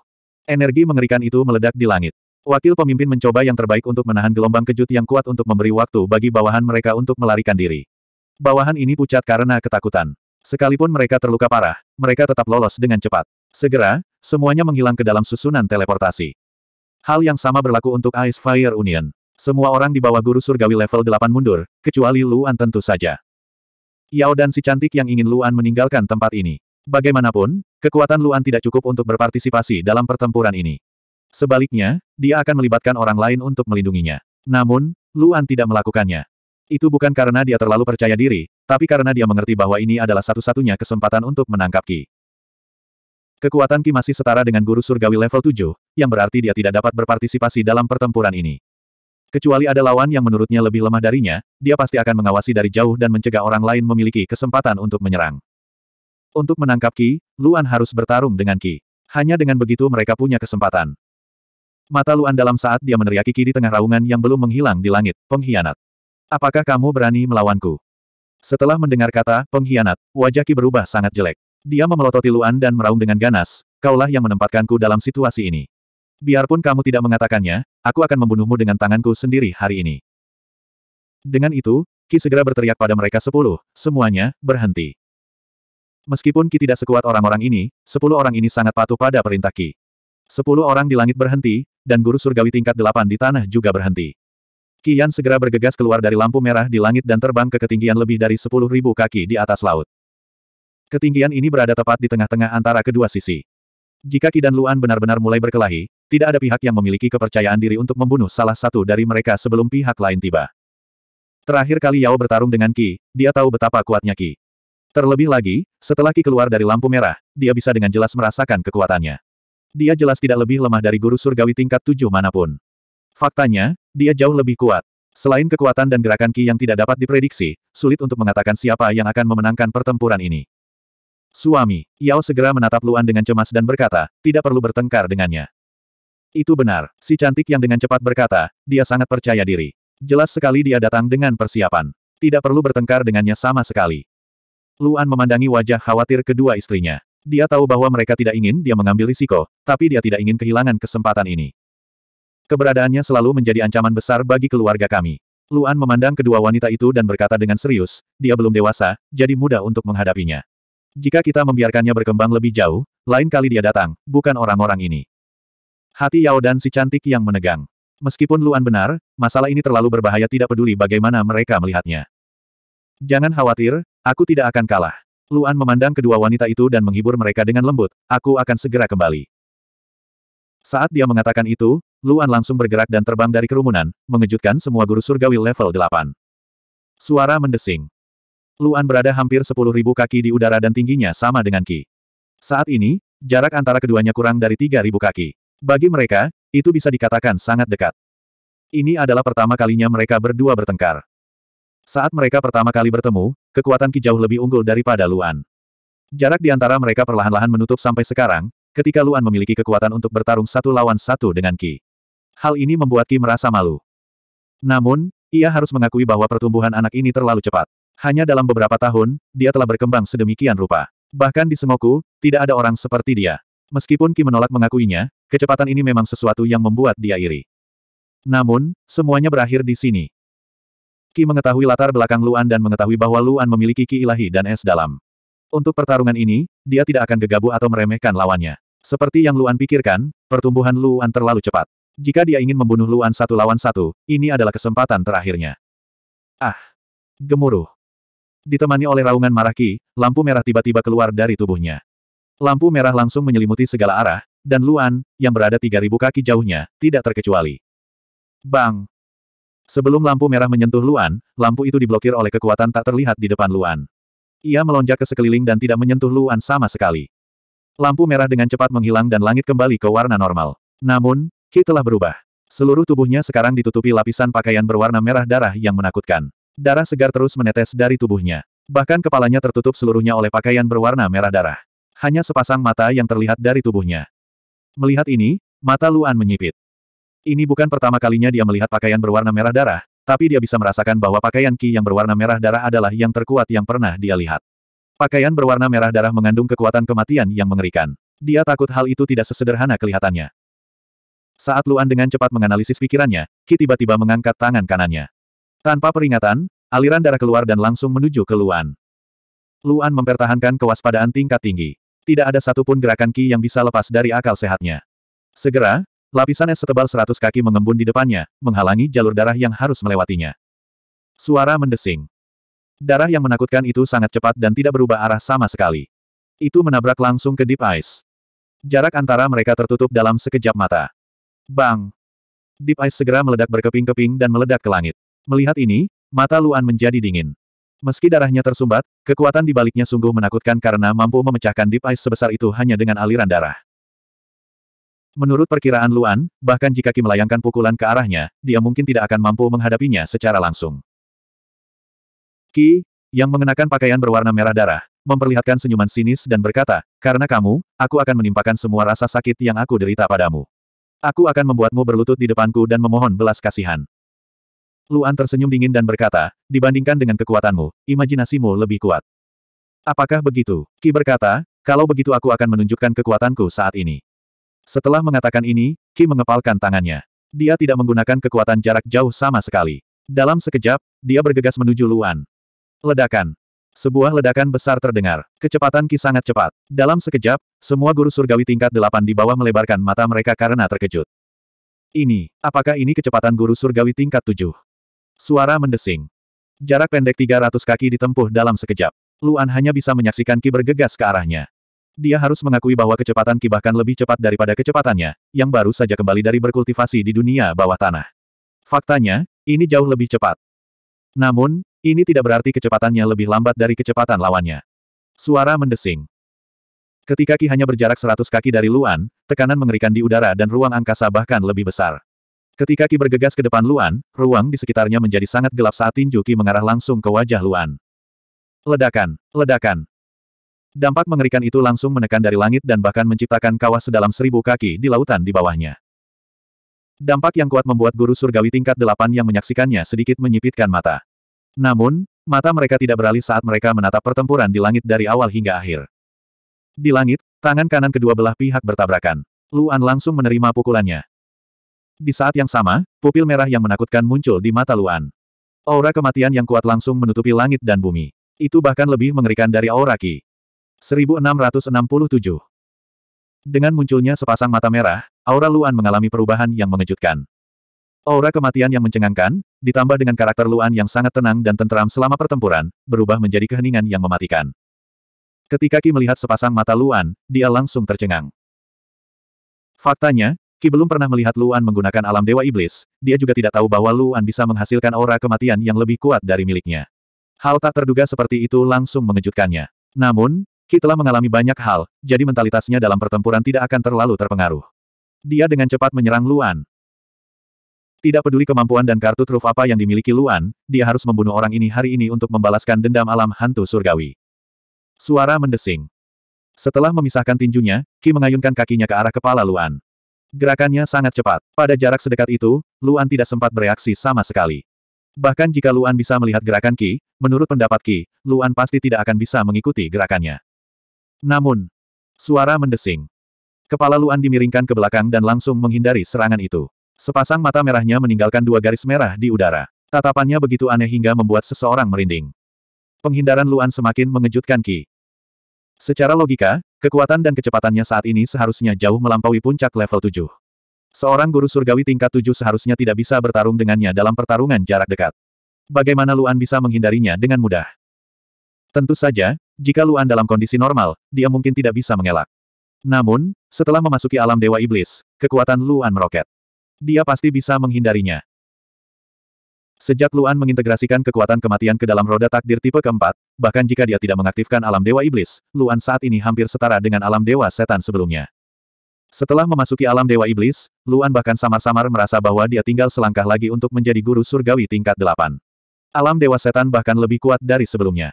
Energi mengerikan itu meledak di langit. Wakil pemimpin mencoba yang terbaik untuk menahan gelombang kejut yang kuat untuk memberi waktu bagi bawahan mereka untuk melarikan diri. Bawahan ini pucat karena ketakutan. Sekalipun mereka terluka parah, mereka tetap lolos dengan cepat. Segera, semuanya menghilang ke dalam susunan teleportasi. Hal yang sama berlaku untuk Ice Fire Union. Semua orang di bawah guru surgawi level 8 mundur, kecuali Luan tentu saja. Yao dan si cantik yang ingin Luan meninggalkan tempat ini. Bagaimanapun, Kekuatan Luan tidak cukup untuk berpartisipasi dalam pertempuran ini. Sebaliknya, dia akan melibatkan orang lain untuk melindunginya. Namun, Luan tidak melakukannya. Itu bukan karena dia terlalu percaya diri, tapi karena dia mengerti bahwa ini adalah satu-satunya kesempatan untuk menangkap Ki. Kekuatan Ki masih setara dengan guru surgawi level 7, yang berarti dia tidak dapat berpartisipasi dalam pertempuran ini. Kecuali ada lawan yang menurutnya lebih lemah darinya, dia pasti akan mengawasi dari jauh dan mencegah orang lain memiliki kesempatan untuk menyerang. Untuk menangkap Ki, Luan harus bertarung dengan Ki. Hanya dengan begitu mereka punya kesempatan. Mata Luan dalam saat dia meneriaki Ki di tengah raungan yang belum menghilang di langit, pengkhianat. Apakah kamu berani melawanku? Setelah mendengar kata, pengkhianat, wajah Ki berubah sangat jelek. Dia memelototi Luan dan meraung dengan ganas, kaulah yang menempatkanku dalam situasi ini. Biarpun kamu tidak mengatakannya, aku akan membunuhmu dengan tanganku sendiri hari ini. Dengan itu, Ki segera berteriak pada mereka sepuluh, semuanya, berhenti. Meskipun Ki tidak sekuat orang-orang ini, sepuluh orang ini sangat patuh pada perintah Ki. Sepuluh orang di langit berhenti, dan guru surgawi tingkat delapan di tanah juga berhenti. Kian segera bergegas keluar dari lampu merah di langit dan terbang ke ketinggian lebih dari sepuluh ribu kaki di atas laut. Ketinggian ini berada tepat di tengah-tengah antara kedua sisi. Jika Ki dan Luan benar-benar mulai berkelahi, tidak ada pihak yang memiliki kepercayaan diri untuk membunuh salah satu dari mereka sebelum pihak lain tiba. Terakhir kali Yao bertarung dengan Ki, dia tahu betapa kuatnya Ki. Terlebih lagi, setelah Ki keluar dari lampu merah, dia bisa dengan jelas merasakan kekuatannya. Dia jelas tidak lebih lemah dari guru surgawi tingkat tujuh manapun. Faktanya, dia jauh lebih kuat. Selain kekuatan dan gerakan Ki yang tidak dapat diprediksi, sulit untuk mengatakan siapa yang akan memenangkan pertempuran ini. Suami, Yao segera menatap Luan dengan cemas dan berkata, tidak perlu bertengkar dengannya. Itu benar, si cantik yang dengan cepat berkata, dia sangat percaya diri. Jelas sekali dia datang dengan persiapan. Tidak perlu bertengkar dengannya sama sekali. Luan memandangi wajah khawatir kedua istrinya. Dia tahu bahwa mereka tidak ingin dia mengambil risiko, tapi dia tidak ingin kehilangan kesempatan ini. Keberadaannya selalu menjadi ancaman besar bagi keluarga kami. Luan memandang kedua wanita itu dan berkata dengan serius, dia belum dewasa, jadi mudah untuk menghadapinya. Jika kita membiarkannya berkembang lebih jauh, lain kali dia datang, bukan orang-orang ini. Hati Yao dan si cantik yang menegang. Meskipun Luan benar, masalah ini terlalu berbahaya tidak peduli bagaimana mereka melihatnya. Jangan khawatir, Aku tidak akan kalah. Luan memandang kedua wanita itu dan menghibur mereka dengan lembut, aku akan segera kembali. Saat dia mengatakan itu, Luan langsung bergerak dan terbang dari kerumunan, mengejutkan semua guru surgawi level 8. Suara mendesing. Luan berada hampir 10.000 kaki di udara dan tingginya sama dengan Ki. Saat ini, jarak antara keduanya kurang dari 3.000 kaki. Bagi mereka, itu bisa dikatakan sangat dekat. Ini adalah pertama kalinya mereka berdua bertengkar. Saat mereka pertama kali bertemu, kekuatan Ki jauh lebih unggul daripada Luan. Jarak di antara mereka perlahan-lahan menutup sampai sekarang, ketika Luan memiliki kekuatan untuk bertarung satu lawan satu dengan Ki, Hal ini membuat Ki merasa malu. Namun, ia harus mengakui bahwa pertumbuhan anak ini terlalu cepat. Hanya dalam beberapa tahun, dia telah berkembang sedemikian rupa. Bahkan di Sengoku, tidak ada orang seperti dia. Meskipun Ki menolak mengakuinya, kecepatan ini memang sesuatu yang membuat dia iri. Namun, semuanya berakhir di sini. Ki mengetahui latar belakang Luan dan mengetahui bahwa Luan memiliki Ki ilahi dan es dalam. Untuk pertarungan ini, dia tidak akan gegabah atau meremehkan lawannya. Seperti yang Luan pikirkan, pertumbuhan Luan terlalu cepat. Jika dia ingin membunuh Luan satu lawan satu, ini adalah kesempatan terakhirnya. Ah! Gemuruh! Ditemani oleh raungan marah Ki, lampu merah tiba-tiba keluar dari tubuhnya. Lampu merah langsung menyelimuti segala arah, dan Luan, yang berada 3.000 kaki jauhnya, tidak terkecuali. Bang! Sebelum lampu merah menyentuh Luan, lampu itu diblokir oleh kekuatan tak terlihat di depan Luan. Ia melonjak ke sekeliling dan tidak menyentuh Luan sama sekali. Lampu merah dengan cepat menghilang dan langit kembali ke warna normal. Namun, Ki telah berubah. Seluruh tubuhnya sekarang ditutupi lapisan pakaian berwarna merah darah yang menakutkan. Darah segar terus menetes dari tubuhnya. Bahkan kepalanya tertutup seluruhnya oleh pakaian berwarna merah darah. Hanya sepasang mata yang terlihat dari tubuhnya. Melihat ini, mata Luan menyipit. Ini bukan pertama kalinya dia melihat pakaian berwarna merah darah, tapi dia bisa merasakan bahwa pakaian Ki yang berwarna merah darah adalah yang terkuat yang pernah dia lihat. Pakaian berwarna merah darah mengandung kekuatan kematian yang mengerikan. Dia takut hal itu tidak sesederhana kelihatannya. Saat Luan dengan cepat menganalisis pikirannya, Ki tiba-tiba mengangkat tangan kanannya. Tanpa peringatan, aliran darah keluar dan langsung menuju ke Luan. Luan mempertahankan kewaspadaan tingkat tinggi. Tidak ada satupun gerakan Ki yang bisa lepas dari akal sehatnya. Segera, Lapisan es setebal seratus kaki mengembun di depannya, menghalangi jalur darah yang harus melewatinya. Suara mendesing. Darah yang menakutkan itu sangat cepat dan tidak berubah arah sama sekali. Itu menabrak langsung ke Deep Ice. Jarak antara mereka tertutup dalam sekejap mata. Bang! Deep Ice segera meledak berkeping-keping dan meledak ke langit. Melihat ini, mata Luan menjadi dingin. Meski darahnya tersumbat, kekuatan di baliknya sungguh menakutkan karena mampu memecahkan Deep Ice sebesar itu hanya dengan aliran darah. Menurut perkiraan Luan, bahkan jika Ki melayangkan pukulan ke arahnya, dia mungkin tidak akan mampu menghadapinya secara langsung. Ki, yang mengenakan pakaian berwarna merah darah, memperlihatkan senyuman sinis dan berkata, karena kamu, aku akan menimpakan semua rasa sakit yang aku derita padamu. Aku akan membuatmu berlutut di depanku dan memohon belas kasihan. Luan tersenyum dingin dan berkata, dibandingkan dengan kekuatanmu, imajinasimu lebih kuat. Apakah begitu? Ki berkata, kalau begitu aku akan menunjukkan kekuatanku saat ini. Setelah mengatakan ini, Ki mengepalkan tangannya. Dia tidak menggunakan kekuatan jarak jauh sama sekali. Dalam sekejap, dia bergegas menuju Luan. Ledakan. Sebuah ledakan besar terdengar. Kecepatan Ki sangat cepat. Dalam sekejap, semua guru surgawi tingkat delapan di bawah melebarkan mata mereka karena terkejut. Ini, apakah ini kecepatan guru surgawi tingkat tujuh? Suara mendesing. Jarak pendek 300 kaki ditempuh dalam sekejap. Luan hanya bisa menyaksikan Ki bergegas ke arahnya. Dia harus mengakui bahwa kecepatan Ki bahkan lebih cepat daripada kecepatannya, yang baru saja kembali dari berkultivasi di dunia bawah tanah. Faktanya, ini jauh lebih cepat. Namun, ini tidak berarti kecepatannya lebih lambat dari kecepatan lawannya. Suara mendesing. Ketika Ki hanya berjarak 100 kaki dari Luan, tekanan mengerikan di udara dan ruang angkasa bahkan lebih besar. Ketika Ki bergegas ke depan Luan, ruang di sekitarnya menjadi sangat gelap saat tinju Ki mengarah langsung ke wajah Luan. Ledakan, ledakan, Dampak mengerikan itu langsung menekan dari langit dan bahkan menciptakan kawah sedalam seribu kaki di lautan di bawahnya. Dampak yang kuat membuat guru surgawi tingkat delapan yang menyaksikannya sedikit menyipitkan mata. Namun, mata mereka tidak beralih saat mereka menatap pertempuran di langit dari awal hingga akhir. Di langit, tangan kanan kedua belah pihak bertabrakan. Luan langsung menerima pukulannya. Di saat yang sama, pupil merah yang menakutkan muncul di mata Luan. Aura kematian yang kuat langsung menutupi langit dan bumi. Itu bahkan lebih mengerikan dari aura Ki. 1667. Dengan munculnya sepasang mata merah, aura Luan mengalami perubahan yang mengejutkan. Aura kematian yang mencengangkan, ditambah dengan karakter Luan yang sangat tenang dan tenteram selama pertempuran, berubah menjadi keheningan yang mematikan. Ketika Ki melihat sepasang mata Luan, dia langsung tercengang. Faktanya, Ki belum pernah melihat Luan menggunakan alam Dewa Iblis, dia juga tidak tahu bahwa Luan bisa menghasilkan aura kematian yang lebih kuat dari miliknya. Hal tak terduga seperti itu langsung mengejutkannya. Namun, Ki telah mengalami banyak hal, jadi mentalitasnya dalam pertempuran tidak akan terlalu terpengaruh. Dia dengan cepat menyerang Luan. Tidak peduli kemampuan dan kartu truf apa yang dimiliki Luan, dia harus membunuh orang ini hari ini untuk membalaskan dendam alam hantu surgawi. Suara mendesing. Setelah memisahkan tinjunya, Ki mengayunkan kakinya ke arah kepala Luan. Gerakannya sangat cepat. Pada jarak sedekat itu, Luan tidak sempat bereaksi sama sekali. Bahkan jika Luan bisa melihat gerakan Ki, menurut pendapat Ki, Luan pasti tidak akan bisa mengikuti gerakannya. Namun, suara mendesing. Kepala Luan dimiringkan ke belakang dan langsung menghindari serangan itu. Sepasang mata merahnya meninggalkan dua garis merah di udara. Tatapannya begitu aneh hingga membuat seseorang merinding. Penghindaran Luan semakin mengejutkan Ki. Secara logika, kekuatan dan kecepatannya saat ini seharusnya jauh melampaui puncak level 7. Seorang guru surgawi tingkat 7 seharusnya tidak bisa bertarung dengannya dalam pertarungan jarak dekat. Bagaimana Luan bisa menghindarinya dengan mudah? Tentu saja, jika Luan dalam kondisi normal, dia mungkin tidak bisa mengelak. Namun, setelah memasuki alam Dewa Iblis, kekuatan Luan meroket. Dia pasti bisa menghindarinya. Sejak Luan mengintegrasikan kekuatan kematian ke dalam roda takdir tipe keempat, bahkan jika dia tidak mengaktifkan alam Dewa Iblis, Luan saat ini hampir setara dengan alam Dewa Setan sebelumnya. Setelah memasuki alam Dewa Iblis, Luan bahkan samar-samar merasa bahwa dia tinggal selangkah lagi untuk menjadi guru surgawi tingkat delapan. Alam Dewa Setan bahkan lebih kuat dari sebelumnya.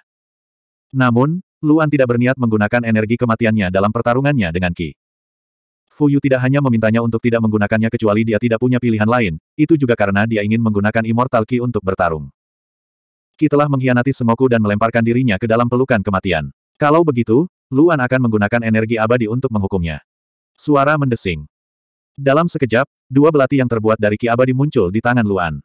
Namun, Luan tidak berniat menggunakan energi kematiannya dalam pertarungannya dengan Qi. Yu tidak hanya memintanya untuk tidak menggunakannya kecuali dia tidak punya pilihan lain, itu juga karena dia ingin menggunakan Immortal Ki untuk bertarung. Qi telah mengkhianati Semoku dan melemparkan dirinya ke dalam pelukan kematian. Kalau begitu, Luan akan menggunakan energi abadi untuk menghukumnya. Suara mendesing. Dalam sekejap, dua belati yang terbuat dari Ki abadi muncul di tangan Luan.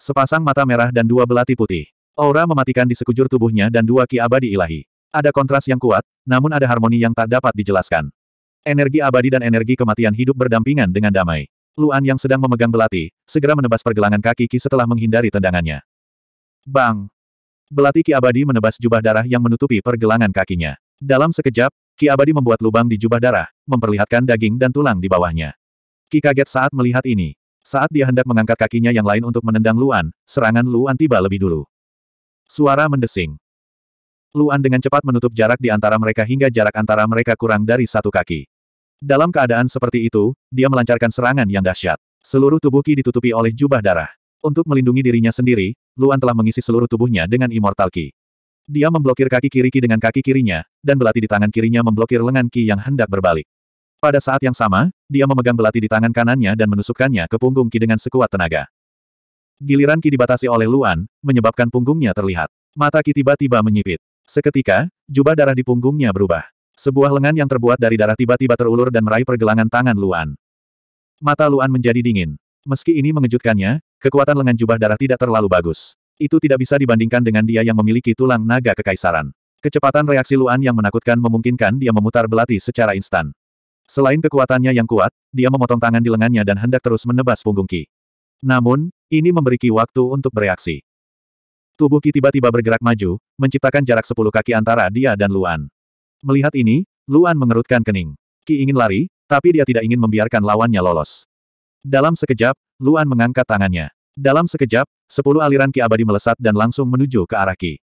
Sepasang mata merah dan dua belati putih. Aura mematikan di sekujur tubuhnya dan dua ki abadi ilahi. Ada kontras yang kuat, namun ada harmoni yang tak dapat dijelaskan. Energi abadi dan energi kematian hidup berdampingan dengan damai. Luan yang sedang memegang belati, segera menebas pergelangan kaki Ki setelah menghindari tendangannya. Bang! Belati Ki abadi menebas jubah darah yang menutupi pergelangan kakinya. Dalam sekejap, Ki abadi membuat lubang di jubah darah, memperlihatkan daging dan tulang di bawahnya. Ki kaget saat melihat ini. Saat dia hendak mengangkat kakinya yang lain untuk menendang Luan, serangan Luan tiba lebih dulu. Suara mendesing. Luan dengan cepat menutup jarak di antara mereka hingga jarak antara mereka kurang dari satu kaki. Dalam keadaan seperti itu, dia melancarkan serangan yang dahsyat. Seluruh tubuh Ki ditutupi oleh jubah darah. Untuk melindungi dirinya sendiri, Luan telah mengisi seluruh tubuhnya dengan Immortal Ki. Dia memblokir kaki kiri Ki dengan kaki kirinya, dan belati di tangan kirinya memblokir lengan Ki yang hendak berbalik. Pada saat yang sama, dia memegang belati di tangan kanannya dan menusukkannya ke punggung Ki dengan sekuat tenaga. Giliran Ki dibatasi oleh Luan, menyebabkan punggungnya terlihat. Mata Ki tiba-tiba menyipit. Seketika, jubah darah di punggungnya berubah. Sebuah lengan yang terbuat dari darah tiba-tiba terulur dan meraih pergelangan tangan Luan. Mata Luan menjadi dingin. Meski ini mengejutkannya, kekuatan lengan jubah darah tidak terlalu bagus. Itu tidak bisa dibandingkan dengan dia yang memiliki tulang naga kekaisaran. Kecepatan reaksi Luan yang menakutkan memungkinkan dia memutar belati secara instan. Selain kekuatannya yang kuat, dia memotong tangan di lengannya dan hendak terus menebas punggung Ki. Namun, ini memberi waktu untuk bereaksi. Tubuh Ki tiba-tiba bergerak maju, menciptakan jarak sepuluh kaki antara dia dan Luan. Melihat ini, Luan mengerutkan kening. Ki ingin lari, tapi dia tidak ingin membiarkan lawannya lolos. Dalam sekejap, Luan mengangkat tangannya. Dalam sekejap, sepuluh aliran Ki abadi melesat dan langsung menuju ke arah Ki.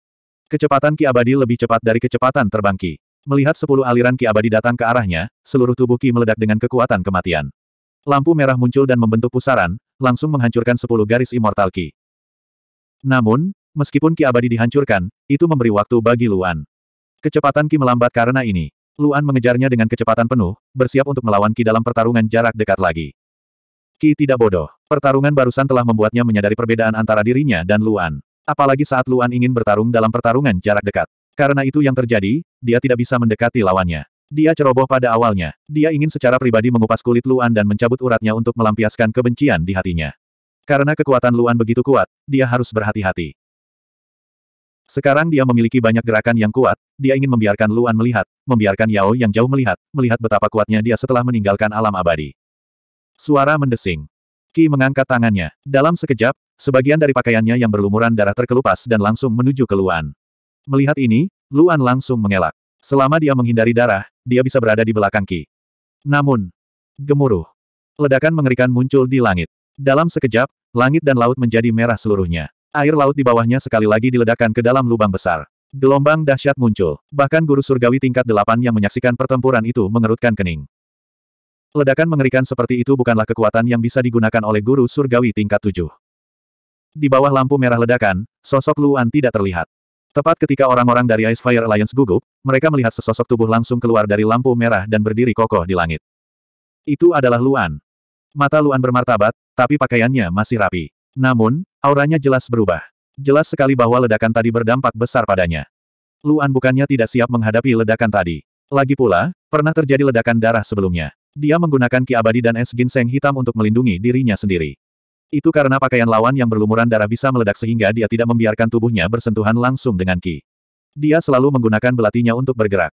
Kecepatan Ki abadi lebih cepat dari kecepatan terbang Ki. Melihat sepuluh aliran Ki abadi datang ke arahnya, seluruh tubuh Ki meledak dengan kekuatan kematian. Lampu merah muncul dan membentuk pusaran, langsung menghancurkan sepuluh garis Immortal Ki. Namun, meskipun Ki abadi dihancurkan, itu memberi waktu bagi Luan. Kecepatan Ki melambat karena ini. Luan mengejarnya dengan kecepatan penuh, bersiap untuk melawan Ki dalam pertarungan jarak dekat lagi. Ki tidak bodoh. Pertarungan barusan telah membuatnya menyadari perbedaan antara dirinya dan Luan. Apalagi saat Luan ingin bertarung dalam pertarungan jarak dekat. Karena itu yang terjadi, dia tidak bisa mendekati lawannya. Dia ceroboh pada awalnya. Dia ingin secara pribadi mengupas kulit Luan dan mencabut uratnya untuk melampiaskan kebencian di hatinya. Karena kekuatan Luan begitu kuat, dia harus berhati-hati. Sekarang dia memiliki banyak gerakan yang kuat, dia ingin membiarkan Luan melihat, membiarkan Yao yang jauh melihat, melihat betapa kuatnya dia setelah meninggalkan alam abadi. Suara mendesing. Ki mengangkat tangannya. Dalam sekejap, sebagian dari pakaiannya yang berlumuran darah terkelupas dan langsung menuju ke Luan. Melihat ini, Luan langsung mengelak. Selama dia menghindari darah, dia bisa berada di belakang Ki. Namun, gemuruh. Ledakan mengerikan muncul di langit. Dalam sekejap, langit dan laut menjadi merah seluruhnya. Air laut di bawahnya sekali lagi diledakkan ke dalam lubang besar. Gelombang dahsyat muncul. Bahkan guru surgawi tingkat delapan yang menyaksikan pertempuran itu mengerutkan kening. Ledakan mengerikan seperti itu bukanlah kekuatan yang bisa digunakan oleh guru surgawi tingkat tujuh. Di bawah lampu merah ledakan, sosok Luan tidak terlihat. Tepat ketika orang-orang dari Ice Fire Alliance gugup, mereka melihat sesosok tubuh langsung keluar dari lampu merah dan berdiri kokoh di langit. Itu adalah Luan. Mata Luan bermartabat, tapi pakaiannya masih rapi. Namun, auranya jelas berubah. Jelas sekali bahwa ledakan tadi berdampak besar padanya. Luan bukannya tidak siap menghadapi ledakan tadi. Lagi pula, pernah terjadi ledakan darah sebelumnya. Dia menggunakan ki abadi dan es ginseng hitam untuk melindungi dirinya sendiri. Itu karena pakaian lawan yang berlumuran darah bisa meledak sehingga dia tidak membiarkan tubuhnya bersentuhan langsung dengan Ki. Dia selalu menggunakan belatinya untuk bergerak.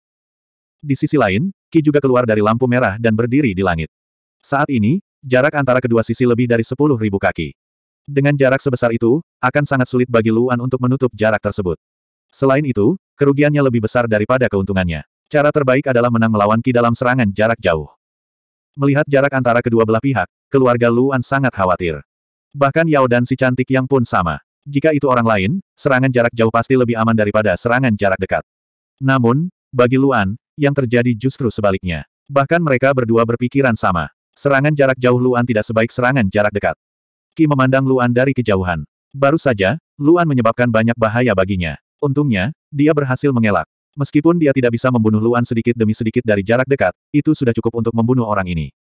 Di sisi lain, Ki juga keluar dari lampu merah dan berdiri di langit. Saat ini, jarak antara kedua sisi lebih dari 10.000 kaki. Dengan jarak sebesar itu, akan sangat sulit bagi Luan untuk menutup jarak tersebut. Selain itu, kerugiannya lebih besar daripada keuntungannya. Cara terbaik adalah menang melawan Ki dalam serangan jarak jauh. Melihat jarak antara kedua belah pihak, keluarga Luan sangat khawatir. Bahkan Yao dan si cantik yang pun sama. Jika itu orang lain, serangan jarak jauh pasti lebih aman daripada serangan jarak dekat. Namun, bagi Luan, yang terjadi justru sebaliknya. Bahkan mereka berdua berpikiran sama. Serangan jarak jauh Luan tidak sebaik serangan jarak dekat. Ki memandang Luan dari kejauhan. Baru saja, Luan menyebabkan banyak bahaya baginya. Untungnya, dia berhasil mengelak. Meskipun dia tidak bisa membunuh Luan sedikit demi sedikit dari jarak dekat, itu sudah cukup untuk membunuh orang ini.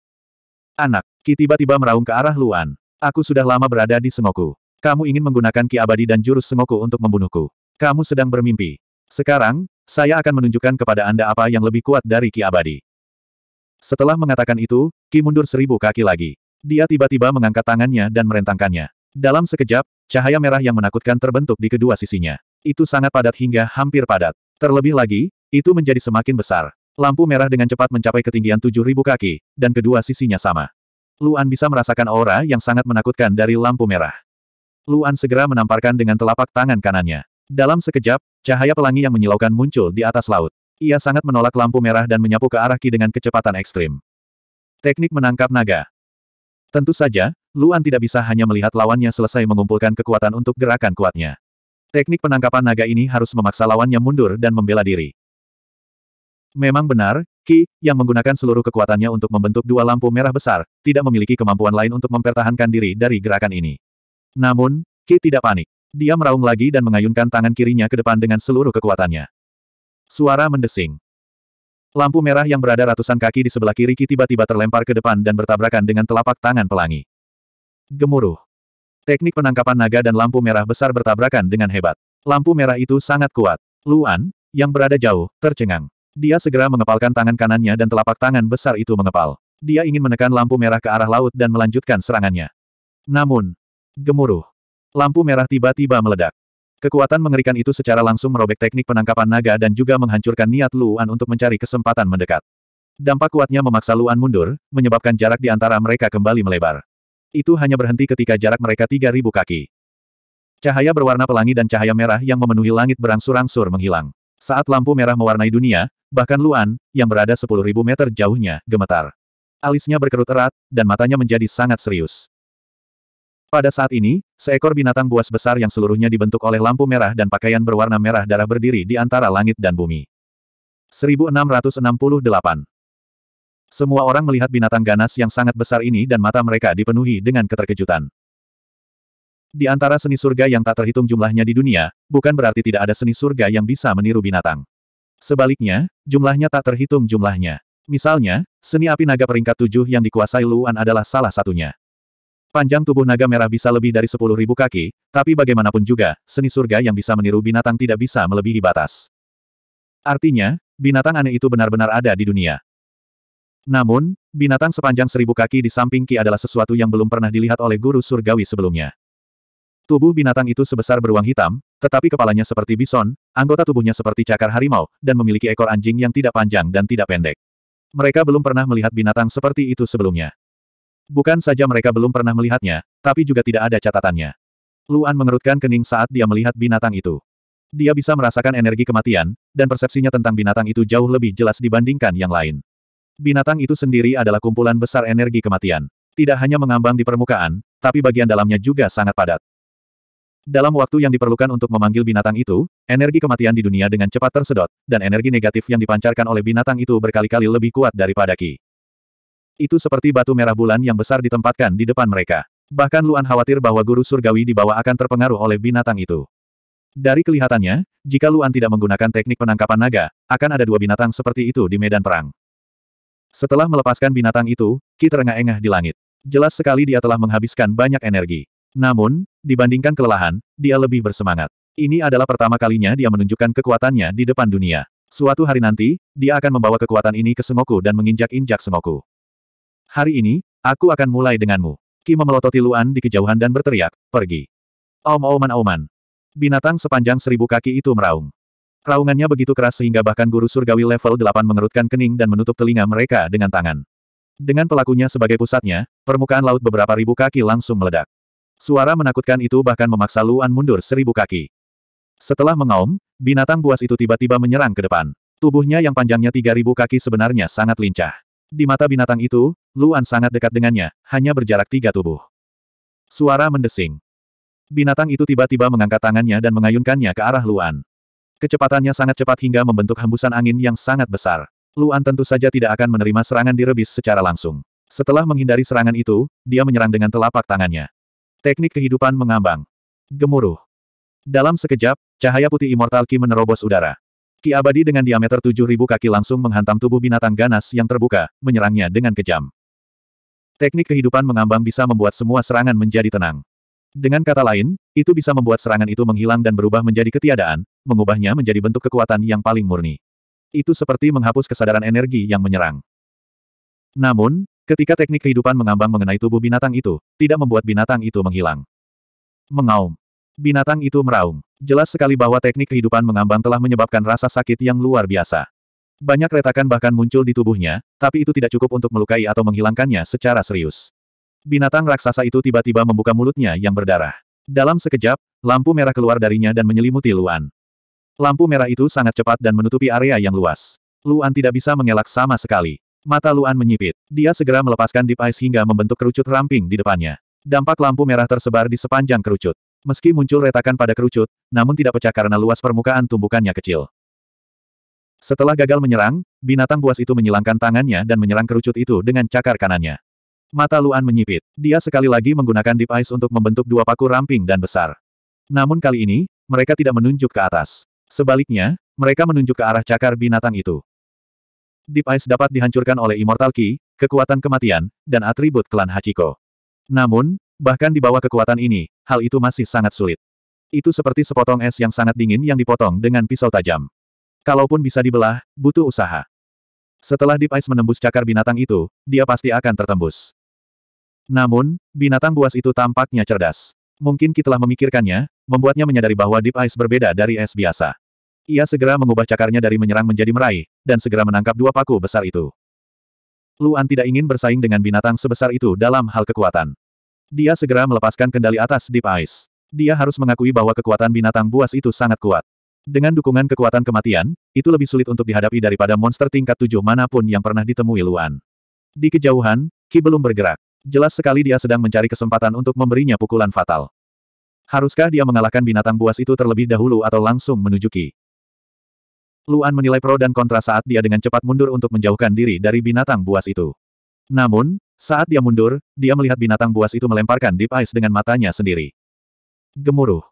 Anak, Ki tiba-tiba meraung ke arah Luan. Aku sudah lama berada di semoku. Kamu ingin menggunakan ki abadi dan jurus semoku untuk membunuhku. Kamu sedang bermimpi. Sekarang, saya akan menunjukkan kepada Anda apa yang lebih kuat dari ki abadi. Setelah mengatakan itu, ki mundur seribu kaki lagi. Dia tiba-tiba mengangkat tangannya dan merentangkannya. Dalam sekejap, cahaya merah yang menakutkan terbentuk di kedua sisinya. Itu sangat padat hingga hampir padat. Terlebih lagi, itu menjadi semakin besar. Lampu merah dengan cepat mencapai ketinggian tujuh ribu kaki, dan kedua sisinya sama. Luan bisa merasakan aura yang sangat menakutkan dari lampu merah. Luan segera menamparkan dengan telapak tangan kanannya. Dalam sekejap, cahaya pelangi yang menyilaukan muncul di atas laut. Ia sangat menolak lampu merah dan menyapu ke arah Ki dengan kecepatan ekstrim. Teknik menangkap naga. Tentu saja, Luan tidak bisa hanya melihat lawannya selesai mengumpulkan kekuatan untuk gerakan kuatnya. Teknik penangkapan naga ini harus memaksa lawannya mundur dan membela diri. Memang benar, Ki, yang menggunakan seluruh kekuatannya untuk membentuk dua lampu merah besar, tidak memiliki kemampuan lain untuk mempertahankan diri dari gerakan ini. Namun, Ki tidak panik. Dia meraung lagi dan mengayunkan tangan kirinya ke depan dengan seluruh kekuatannya. Suara mendesing. Lampu merah yang berada ratusan kaki di sebelah kiri Ki tiba-tiba terlempar ke depan dan bertabrakan dengan telapak tangan pelangi. Gemuruh. Teknik penangkapan naga dan lampu merah besar bertabrakan dengan hebat. Lampu merah itu sangat kuat. Luan, yang berada jauh, tercengang. Dia segera mengepalkan tangan kanannya dan telapak tangan besar itu mengepal. Dia ingin menekan lampu merah ke arah laut dan melanjutkan serangannya. Namun, gemuruh. Lampu merah tiba-tiba meledak. Kekuatan mengerikan itu secara langsung merobek teknik penangkapan naga dan juga menghancurkan niat Luan untuk mencari kesempatan mendekat. Dampak kuatnya memaksa Luan mundur, menyebabkan jarak di antara mereka kembali melebar. Itu hanya berhenti ketika jarak mereka 3.000 kaki. Cahaya berwarna pelangi dan cahaya merah yang memenuhi langit berangsur-angsur menghilang. Saat lampu merah mewarnai dunia, Bahkan Luan, yang berada 10.000 meter jauhnya, gemetar. Alisnya berkerut erat, dan matanya menjadi sangat serius. Pada saat ini, seekor binatang buas besar yang seluruhnya dibentuk oleh lampu merah dan pakaian berwarna merah darah berdiri di antara langit dan bumi. 1668 Semua orang melihat binatang ganas yang sangat besar ini dan mata mereka dipenuhi dengan keterkejutan. Di antara seni surga yang tak terhitung jumlahnya di dunia, bukan berarti tidak ada seni surga yang bisa meniru binatang. Sebaliknya, jumlahnya tak terhitung jumlahnya. Misalnya, seni api naga peringkat tujuh yang dikuasai Luan adalah salah satunya. Panjang tubuh naga merah bisa lebih dari sepuluh ribu kaki, tapi bagaimanapun juga, seni surga yang bisa meniru binatang tidak bisa melebihi batas. Artinya, binatang aneh itu benar-benar ada di dunia. Namun, binatang sepanjang seribu kaki di samping Ki adalah sesuatu yang belum pernah dilihat oleh guru surgawi sebelumnya. Tubuh binatang itu sebesar beruang hitam, tetapi kepalanya seperti bison, anggota tubuhnya seperti cakar harimau, dan memiliki ekor anjing yang tidak panjang dan tidak pendek. Mereka belum pernah melihat binatang seperti itu sebelumnya. Bukan saja mereka belum pernah melihatnya, tapi juga tidak ada catatannya. Luan mengerutkan kening saat dia melihat binatang itu. Dia bisa merasakan energi kematian, dan persepsinya tentang binatang itu jauh lebih jelas dibandingkan yang lain. Binatang itu sendiri adalah kumpulan besar energi kematian. Tidak hanya mengambang di permukaan, tapi bagian dalamnya juga sangat padat. Dalam waktu yang diperlukan untuk memanggil binatang itu, energi kematian di dunia dengan cepat tersedot, dan energi negatif yang dipancarkan oleh binatang itu berkali-kali lebih kuat daripada Ki. Itu seperti batu merah bulan yang besar ditempatkan di depan mereka. Bahkan Luan khawatir bahwa guru surgawi di bawah akan terpengaruh oleh binatang itu. Dari kelihatannya, jika Luan tidak menggunakan teknik penangkapan naga, akan ada dua binatang seperti itu di medan perang. Setelah melepaskan binatang itu, Ki terengah-engah di langit. Jelas sekali dia telah menghabiskan banyak energi. Namun, dibandingkan kelelahan, dia lebih bersemangat. Ini adalah pertama kalinya dia menunjukkan kekuatannya di depan dunia. Suatu hari nanti, dia akan membawa kekuatan ini ke Sengoku dan menginjak-injak Sengoku. Hari ini, aku akan mulai denganmu. Ki memelototi Luan di kejauhan dan berteriak, pergi. Aum-auman-auman. Binatang sepanjang seribu kaki itu meraung. Raungannya begitu keras sehingga bahkan guru surgawi level 8 mengerutkan kening dan menutup telinga mereka dengan tangan. Dengan pelakunya sebagai pusatnya, permukaan laut beberapa ribu kaki langsung meledak. Suara menakutkan itu bahkan memaksa Luan mundur seribu kaki. Setelah mengaum, binatang buas itu tiba-tiba menyerang ke depan. Tubuhnya yang panjangnya tiga ribu kaki sebenarnya sangat lincah. Di mata binatang itu, Luan sangat dekat dengannya, hanya berjarak tiga tubuh. Suara mendesing. Binatang itu tiba-tiba mengangkat tangannya dan mengayunkannya ke arah Luan. Kecepatannya sangat cepat hingga membentuk hembusan angin yang sangat besar. Luan tentu saja tidak akan menerima serangan direbis secara langsung. Setelah menghindari serangan itu, dia menyerang dengan telapak tangannya. Teknik kehidupan mengambang. Gemuruh. Dalam sekejap, cahaya putih Immortal Ki menerobos udara. Ki abadi dengan diameter 7.000 kaki langsung menghantam tubuh binatang ganas yang terbuka, menyerangnya dengan kejam. Teknik kehidupan mengambang bisa membuat semua serangan menjadi tenang. Dengan kata lain, itu bisa membuat serangan itu menghilang dan berubah menjadi ketiadaan, mengubahnya menjadi bentuk kekuatan yang paling murni. Itu seperti menghapus kesadaran energi yang menyerang. Namun, Ketika teknik kehidupan mengambang mengenai tubuh binatang itu, tidak membuat binatang itu menghilang. Mengaum. Binatang itu meraung. Jelas sekali bahwa teknik kehidupan mengambang telah menyebabkan rasa sakit yang luar biasa. Banyak retakan bahkan muncul di tubuhnya, tapi itu tidak cukup untuk melukai atau menghilangkannya secara serius. Binatang raksasa itu tiba-tiba membuka mulutnya yang berdarah. Dalam sekejap, lampu merah keluar darinya dan menyelimuti Luan. Lampu merah itu sangat cepat dan menutupi area yang luas. Luan tidak bisa mengelak sama sekali. Mata Luan menyipit. Dia segera melepaskan Deep Ice hingga membentuk kerucut ramping di depannya. Dampak lampu merah tersebar di sepanjang kerucut. Meski muncul retakan pada kerucut, namun tidak pecah karena luas permukaan tumbukannya kecil. Setelah gagal menyerang, binatang buas itu menyilangkan tangannya dan menyerang kerucut itu dengan cakar kanannya. Mata Luan menyipit. Dia sekali lagi menggunakan Deep Ice untuk membentuk dua paku ramping dan besar. Namun kali ini, mereka tidak menunjuk ke atas. Sebaliknya, mereka menunjuk ke arah cakar binatang itu. Deep Ice dapat dihancurkan oleh Immortal Ki, kekuatan kematian, dan atribut klan Hachiko. Namun, bahkan di bawah kekuatan ini, hal itu masih sangat sulit. Itu seperti sepotong es yang sangat dingin yang dipotong dengan pisau tajam. Kalaupun bisa dibelah, butuh usaha. Setelah Deep Ice menembus cakar binatang itu, dia pasti akan tertembus. Namun, binatang buas itu tampaknya cerdas. Mungkin kita telah memikirkannya, membuatnya menyadari bahwa Deep Ice berbeda dari es biasa. Ia segera mengubah cakarnya dari menyerang menjadi meraih, dan segera menangkap dua paku besar itu. Luan tidak ingin bersaing dengan binatang sebesar itu dalam hal kekuatan. Dia segera melepaskan kendali atas Deep Ice. Dia harus mengakui bahwa kekuatan binatang buas itu sangat kuat. Dengan dukungan kekuatan kematian, itu lebih sulit untuk dihadapi daripada monster tingkat tujuh manapun yang pernah ditemui Luan. Di kejauhan, Ki belum bergerak. Jelas sekali dia sedang mencari kesempatan untuk memberinya pukulan fatal. Haruskah dia mengalahkan binatang buas itu terlebih dahulu atau langsung menuju Ki? Luan menilai pro dan kontra saat dia dengan cepat mundur untuk menjauhkan diri dari binatang buas itu. Namun, saat dia mundur, dia melihat binatang buas itu melemparkan Deep Ice dengan matanya sendiri. Gemuruh.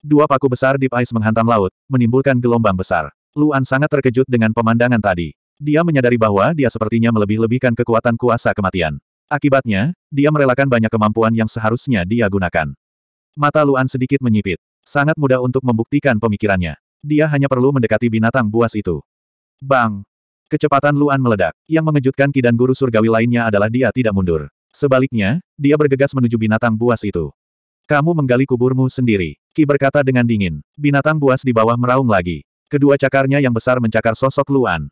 Dua paku besar Deep Ice menghantam laut, menimbulkan gelombang besar. Luan sangat terkejut dengan pemandangan tadi. Dia menyadari bahwa dia sepertinya melebih-lebihkan kekuatan kuasa kematian. Akibatnya, dia merelakan banyak kemampuan yang seharusnya dia gunakan. Mata Luan sedikit menyipit. Sangat mudah untuk membuktikan pemikirannya. Dia hanya perlu mendekati binatang buas itu. Bang! Kecepatan Luan meledak. Yang mengejutkan Kidan guru surgawi lainnya adalah dia tidak mundur. Sebaliknya, dia bergegas menuju binatang buas itu. Kamu menggali kuburmu sendiri. Ki berkata dengan dingin. Binatang buas di bawah meraung lagi. Kedua cakarnya yang besar mencakar sosok Luan.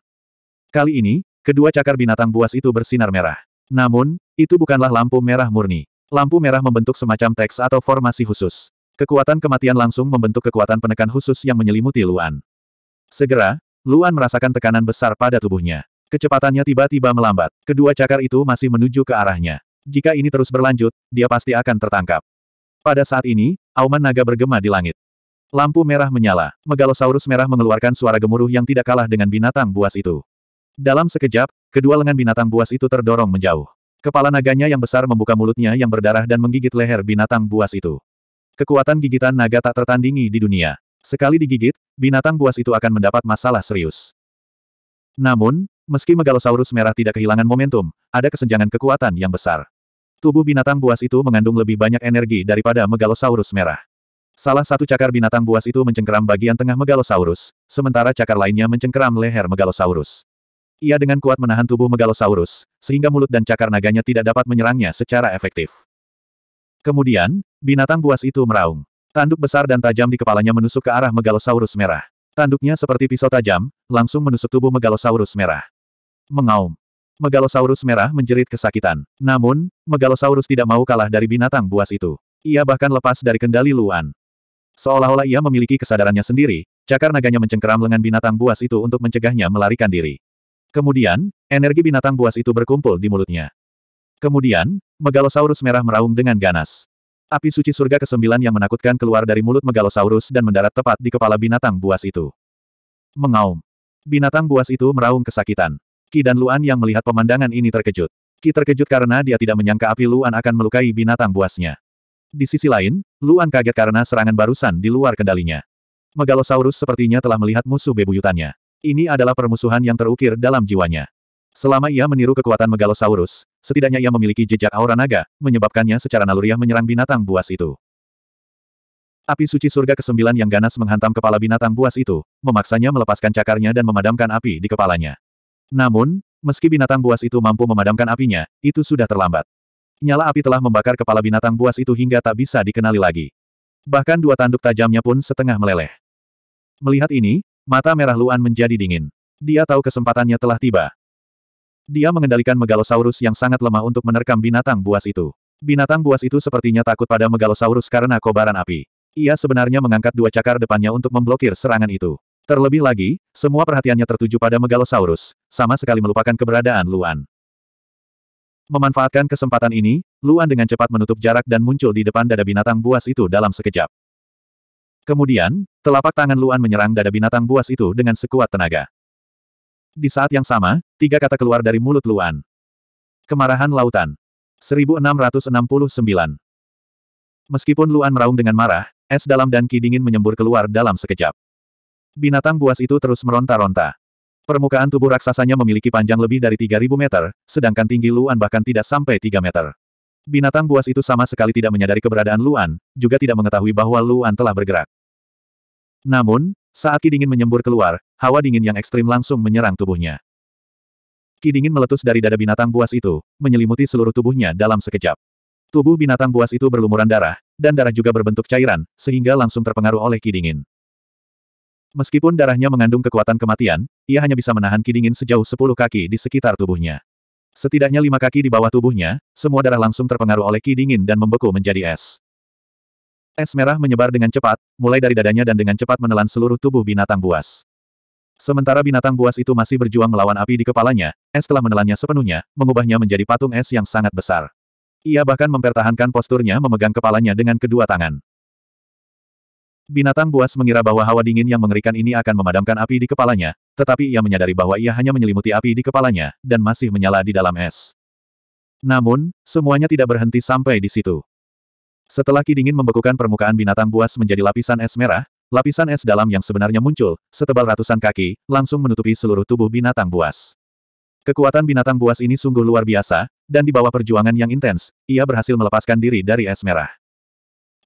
Kali ini, kedua cakar binatang buas itu bersinar merah. Namun, itu bukanlah lampu merah murni. Lampu merah membentuk semacam teks atau formasi khusus. Kekuatan kematian langsung membentuk kekuatan penekan khusus yang menyelimuti Luan. Segera, Luan merasakan tekanan besar pada tubuhnya. Kecepatannya tiba-tiba melambat. Kedua cakar itu masih menuju ke arahnya. Jika ini terus berlanjut, dia pasti akan tertangkap. Pada saat ini, auman naga bergema di langit. Lampu merah menyala. Megalosaurus merah mengeluarkan suara gemuruh yang tidak kalah dengan binatang buas itu. Dalam sekejap, kedua lengan binatang buas itu terdorong menjauh. Kepala naganya yang besar membuka mulutnya yang berdarah dan menggigit leher binatang buas itu. Kekuatan gigitan naga tak tertandingi di dunia. Sekali digigit, binatang buas itu akan mendapat masalah serius. Namun, meski Megalosaurus merah tidak kehilangan momentum, ada kesenjangan kekuatan yang besar. Tubuh binatang buas itu mengandung lebih banyak energi daripada Megalosaurus merah. Salah satu cakar binatang buas itu mencengkeram bagian tengah Megalosaurus, sementara cakar lainnya mencengkeram leher Megalosaurus. Ia dengan kuat menahan tubuh Megalosaurus, sehingga mulut dan cakar naganya tidak dapat menyerangnya secara efektif. Kemudian, binatang buas itu meraung. Tanduk besar dan tajam di kepalanya menusuk ke arah Megalosaurus merah. Tanduknya seperti pisau tajam, langsung menusuk tubuh Megalosaurus merah. Mengaum. Megalosaurus merah menjerit kesakitan. Namun, Megalosaurus tidak mau kalah dari binatang buas itu. Ia bahkan lepas dari kendali Luan. Seolah-olah ia memiliki kesadarannya sendiri, cakar naganya mencengkeram lengan binatang buas itu untuk mencegahnya melarikan diri. Kemudian, energi binatang buas itu berkumpul di mulutnya. Kemudian, Megalosaurus merah meraung dengan ganas. Api suci surga ke-9 yang menakutkan keluar dari mulut Megalosaurus dan mendarat tepat di kepala binatang buas itu. Mengaum. Binatang buas itu meraung kesakitan. Ki dan Luan yang melihat pemandangan ini terkejut. Ki terkejut karena dia tidak menyangka api Luan akan melukai binatang buasnya. Di sisi lain, Luan kaget karena serangan barusan di luar kendalinya. Megalosaurus sepertinya telah melihat musuh bebuyutannya. Ini adalah permusuhan yang terukir dalam jiwanya. Selama ia meniru kekuatan Megalosaurus, setidaknya ia memiliki jejak aura naga, menyebabkannya secara naluriah menyerang binatang buas itu. Api suci surga kesembilan yang ganas menghantam kepala binatang buas itu, memaksanya melepaskan cakarnya dan memadamkan api di kepalanya. Namun, meski binatang buas itu mampu memadamkan apinya, itu sudah terlambat. Nyala api telah membakar kepala binatang buas itu hingga tak bisa dikenali lagi. Bahkan dua tanduk tajamnya pun setengah meleleh. Melihat ini, mata merah Luan menjadi dingin. Dia tahu kesempatannya telah tiba, dia mengendalikan Megalosaurus yang sangat lemah untuk menerkam binatang buas itu. Binatang buas itu sepertinya takut pada Megalosaurus karena kobaran api. Ia sebenarnya mengangkat dua cakar depannya untuk memblokir serangan itu. Terlebih lagi, semua perhatiannya tertuju pada Megalosaurus, sama sekali melupakan keberadaan Luan. Memanfaatkan kesempatan ini, Luan dengan cepat menutup jarak dan muncul di depan dada binatang buas itu dalam sekejap. Kemudian, telapak tangan Luan menyerang dada binatang buas itu dengan sekuat tenaga. Di saat yang sama, tiga kata keluar dari mulut Luan. Kemarahan lautan. 1669. Meskipun Luan meraung dengan marah, es dalam dan ki dingin menyembur keluar dalam sekejap. Binatang buas itu terus meronta-ronta. Permukaan tubuh raksasanya memiliki panjang lebih dari 3.000 meter, sedangkan tinggi Luan bahkan tidak sampai 3 meter. Binatang buas itu sama sekali tidak menyadari keberadaan Luan, juga tidak mengetahui bahwa Luan telah bergerak. Namun, saat Ki Dingin menyembur keluar, hawa dingin yang ekstrim langsung menyerang tubuhnya. Ki dingin meletus dari dada binatang buas itu, menyelimuti seluruh tubuhnya dalam sekejap. Tubuh binatang buas itu berlumuran darah, dan darah juga berbentuk cairan, sehingga langsung terpengaruh oleh ki dingin. Meskipun darahnya mengandung kekuatan kematian, ia hanya bisa menahan ki dingin sejauh 10 kaki di sekitar tubuhnya. Setidaknya lima kaki di bawah tubuhnya, semua darah langsung terpengaruh oleh ki dingin dan membeku menjadi es. Es merah menyebar dengan cepat, mulai dari dadanya dan dengan cepat menelan seluruh tubuh binatang buas. Sementara binatang buas itu masih berjuang melawan api di kepalanya, es telah menelannya sepenuhnya, mengubahnya menjadi patung es yang sangat besar. Ia bahkan mempertahankan posturnya memegang kepalanya dengan kedua tangan. Binatang buas mengira bahwa hawa dingin yang mengerikan ini akan memadamkan api di kepalanya, tetapi ia menyadari bahwa ia hanya menyelimuti api di kepalanya, dan masih menyala di dalam es. Namun, semuanya tidak berhenti sampai di situ. Setelah Ki Dingin membekukan permukaan binatang buas menjadi lapisan es merah, lapisan es dalam yang sebenarnya muncul, setebal ratusan kaki, langsung menutupi seluruh tubuh binatang buas. Kekuatan binatang buas ini sungguh luar biasa, dan di bawah perjuangan yang intens, ia berhasil melepaskan diri dari es merah.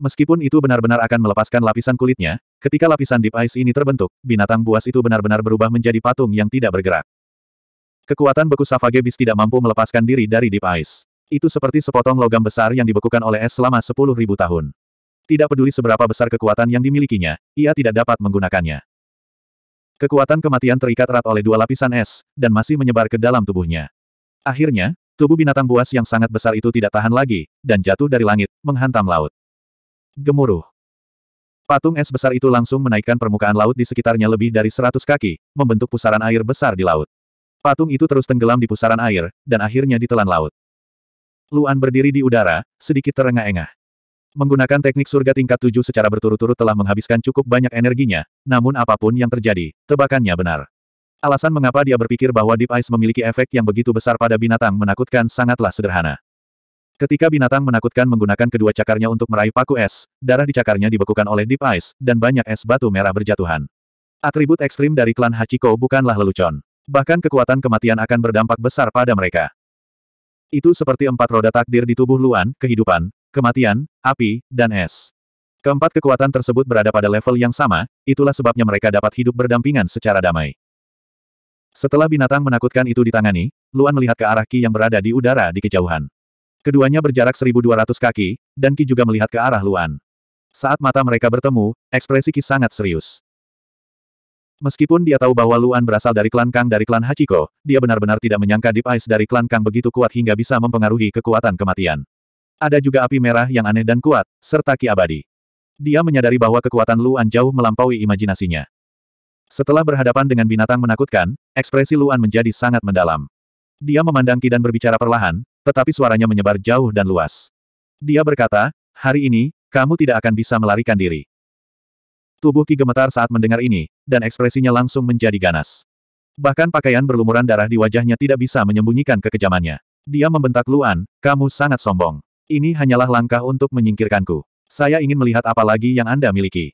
Meskipun itu benar-benar akan melepaskan lapisan kulitnya, ketika lapisan deep ice ini terbentuk, binatang buas itu benar-benar berubah menjadi patung yang tidak bergerak. Kekuatan beku Beast tidak mampu melepaskan diri dari deep ice. Itu seperti sepotong logam besar yang dibekukan oleh es selama 10.000 tahun. Tidak peduli seberapa besar kekuatan yang dimilikinya, ia tidak dapat menggunakannya. Kekuatan kematian terikat erat oleh dua lapisan es, dan masih menyebar ke dalam tubuhnya. Akhirnya, tubuh binatang buas yang sangat besar itu tidak tahan lagi, dan jatuh dari langit, menghantam laut. Gemuruh. Patung es besar itu langsung menaikkan permukaan laut di sekitarnya lebih dari seratus kaki, membentuk pusaran air besar di laut. Patung itu terus tenggelam di pusaran air, dan akhirnya ditelan laut. Luan berdiri di udara, sedikit terengah-engah. Menggunakan teknik surga tingkat tujuh secara berturut-turut telah menghabiskan cukup banyak energinya, namun apapun yang terjadi, tebakannya benar. Alasan mengapa dia berpikir bahwa Deep Ice memiliki efek yang begitu besar pada binatang menakutkan sangatlah sederhana. Ketika binatang menakutkan menggunakan kedua cakarnya untuk meraih paku es, darah di cakarnya dibekukan oleh Deep Ice, dan banyak es batu merah berjatuhan. Atribut ekstrim dari klan Hachiko bukanlah lelucon. Bahkan kekuatan kematian akan berdampak besar pada mereka. Itu seperti empat roda takdir di tubuh Luan, kehidupan, kematian, api, dan es. Keempat kekuatan tersebut berada pada level yang sama, itulah sebabnya mereka dapat hidup berdampingan secara damai. Setelah binatang menakutkan itu ditangani, Luan melihat ke arah Ki yang berada di udara di kejauhan. Keduanya berjarak 1200 kaki, dan Ki juga melihat ke arah Luan. Saat mata mereka bertemu, ekspresi Ki sangat serius. Meskipun dia tahu bahwa Luan berasal dari klan Kang dari klan Hachiko, dia benar-benar tidak menyangka Deep Ice dari klan Kang begitu kuat hingga bisa mempengaruhi kekuatan kematian. Ada juga api merah yang aneh dan kuat, serta ki abadi. Dia menyadari bahwa kekuatan Luan jauh melampaui imajinasinya. Setelah berhadapan dengan binatang menakutkan, ekspresi Luan menjadi sangat mendalam. Dia memandang Ki dan berbicara perlahan, tetapi suaranya menyebar jauh dan luas. Dia berkata, hari ini, kamu tidak akan bisa melarikan diri. Tubuh Ki gemetar saat mendengar ini, dan ekspresinya langsung menjadi ganas. Bahkan pakaian berlumuran darah di wajahnya tidak bisa menyembunyikan kekejamannya. Dia membentak Luan, kamu sangat sombong. Ini hanyalah langkah untuk menyingkirkanku. Saya ingin melihat apa lagi yang Anda miliki.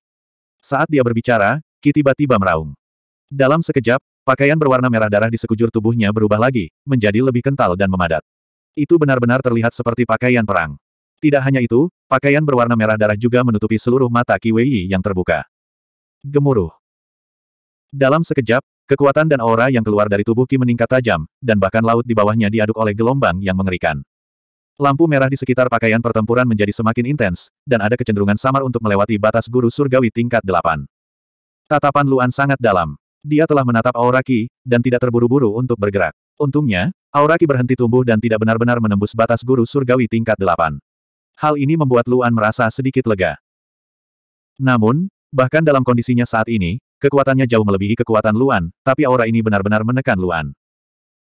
Saat dia berbicara, Ki tiba-tiba meraung. Dalam sekejap, pakaian berwarna merah darah di sekujur tubuhnya berubah lagi, menjadi lebih kental dan memadat. Itu benar-benar terlihat seperti pakaian perang. Tidak hanya itu, pakaian berwarna merah darah juga menutupi seluruh mata Ki Wei yang terbuka. Gemuruh. Dalam sekejap, kekuatan dan aura yang keluar dari tubuh Ki meningkat tajam, dan bahkan laut di bawahnya diaduk oleh gelombang yang mengerikan. Lampu merah di sekitar pakaian pertempuran menjadi semakin intens, dan ada kecenderungan samar untuk melewati batas guru surgawi tingkat delapan. Tatapan Luan sangat dalam. Dia telah menatap Auraki, dan tidak terburu-buru untuk bergerak. Untungnya, Auraki berhenti tumbuh dan tidak benar-benar menembus batas guru surgawi tingkat delapan. Hal ini membuat Luan merasa sedikit lega. Namun, bahkan dalam kondisinya saat ini, kekuatannya jauh melebihi kekuatan Luan, tapi aura ini benar-benar menekan Luan.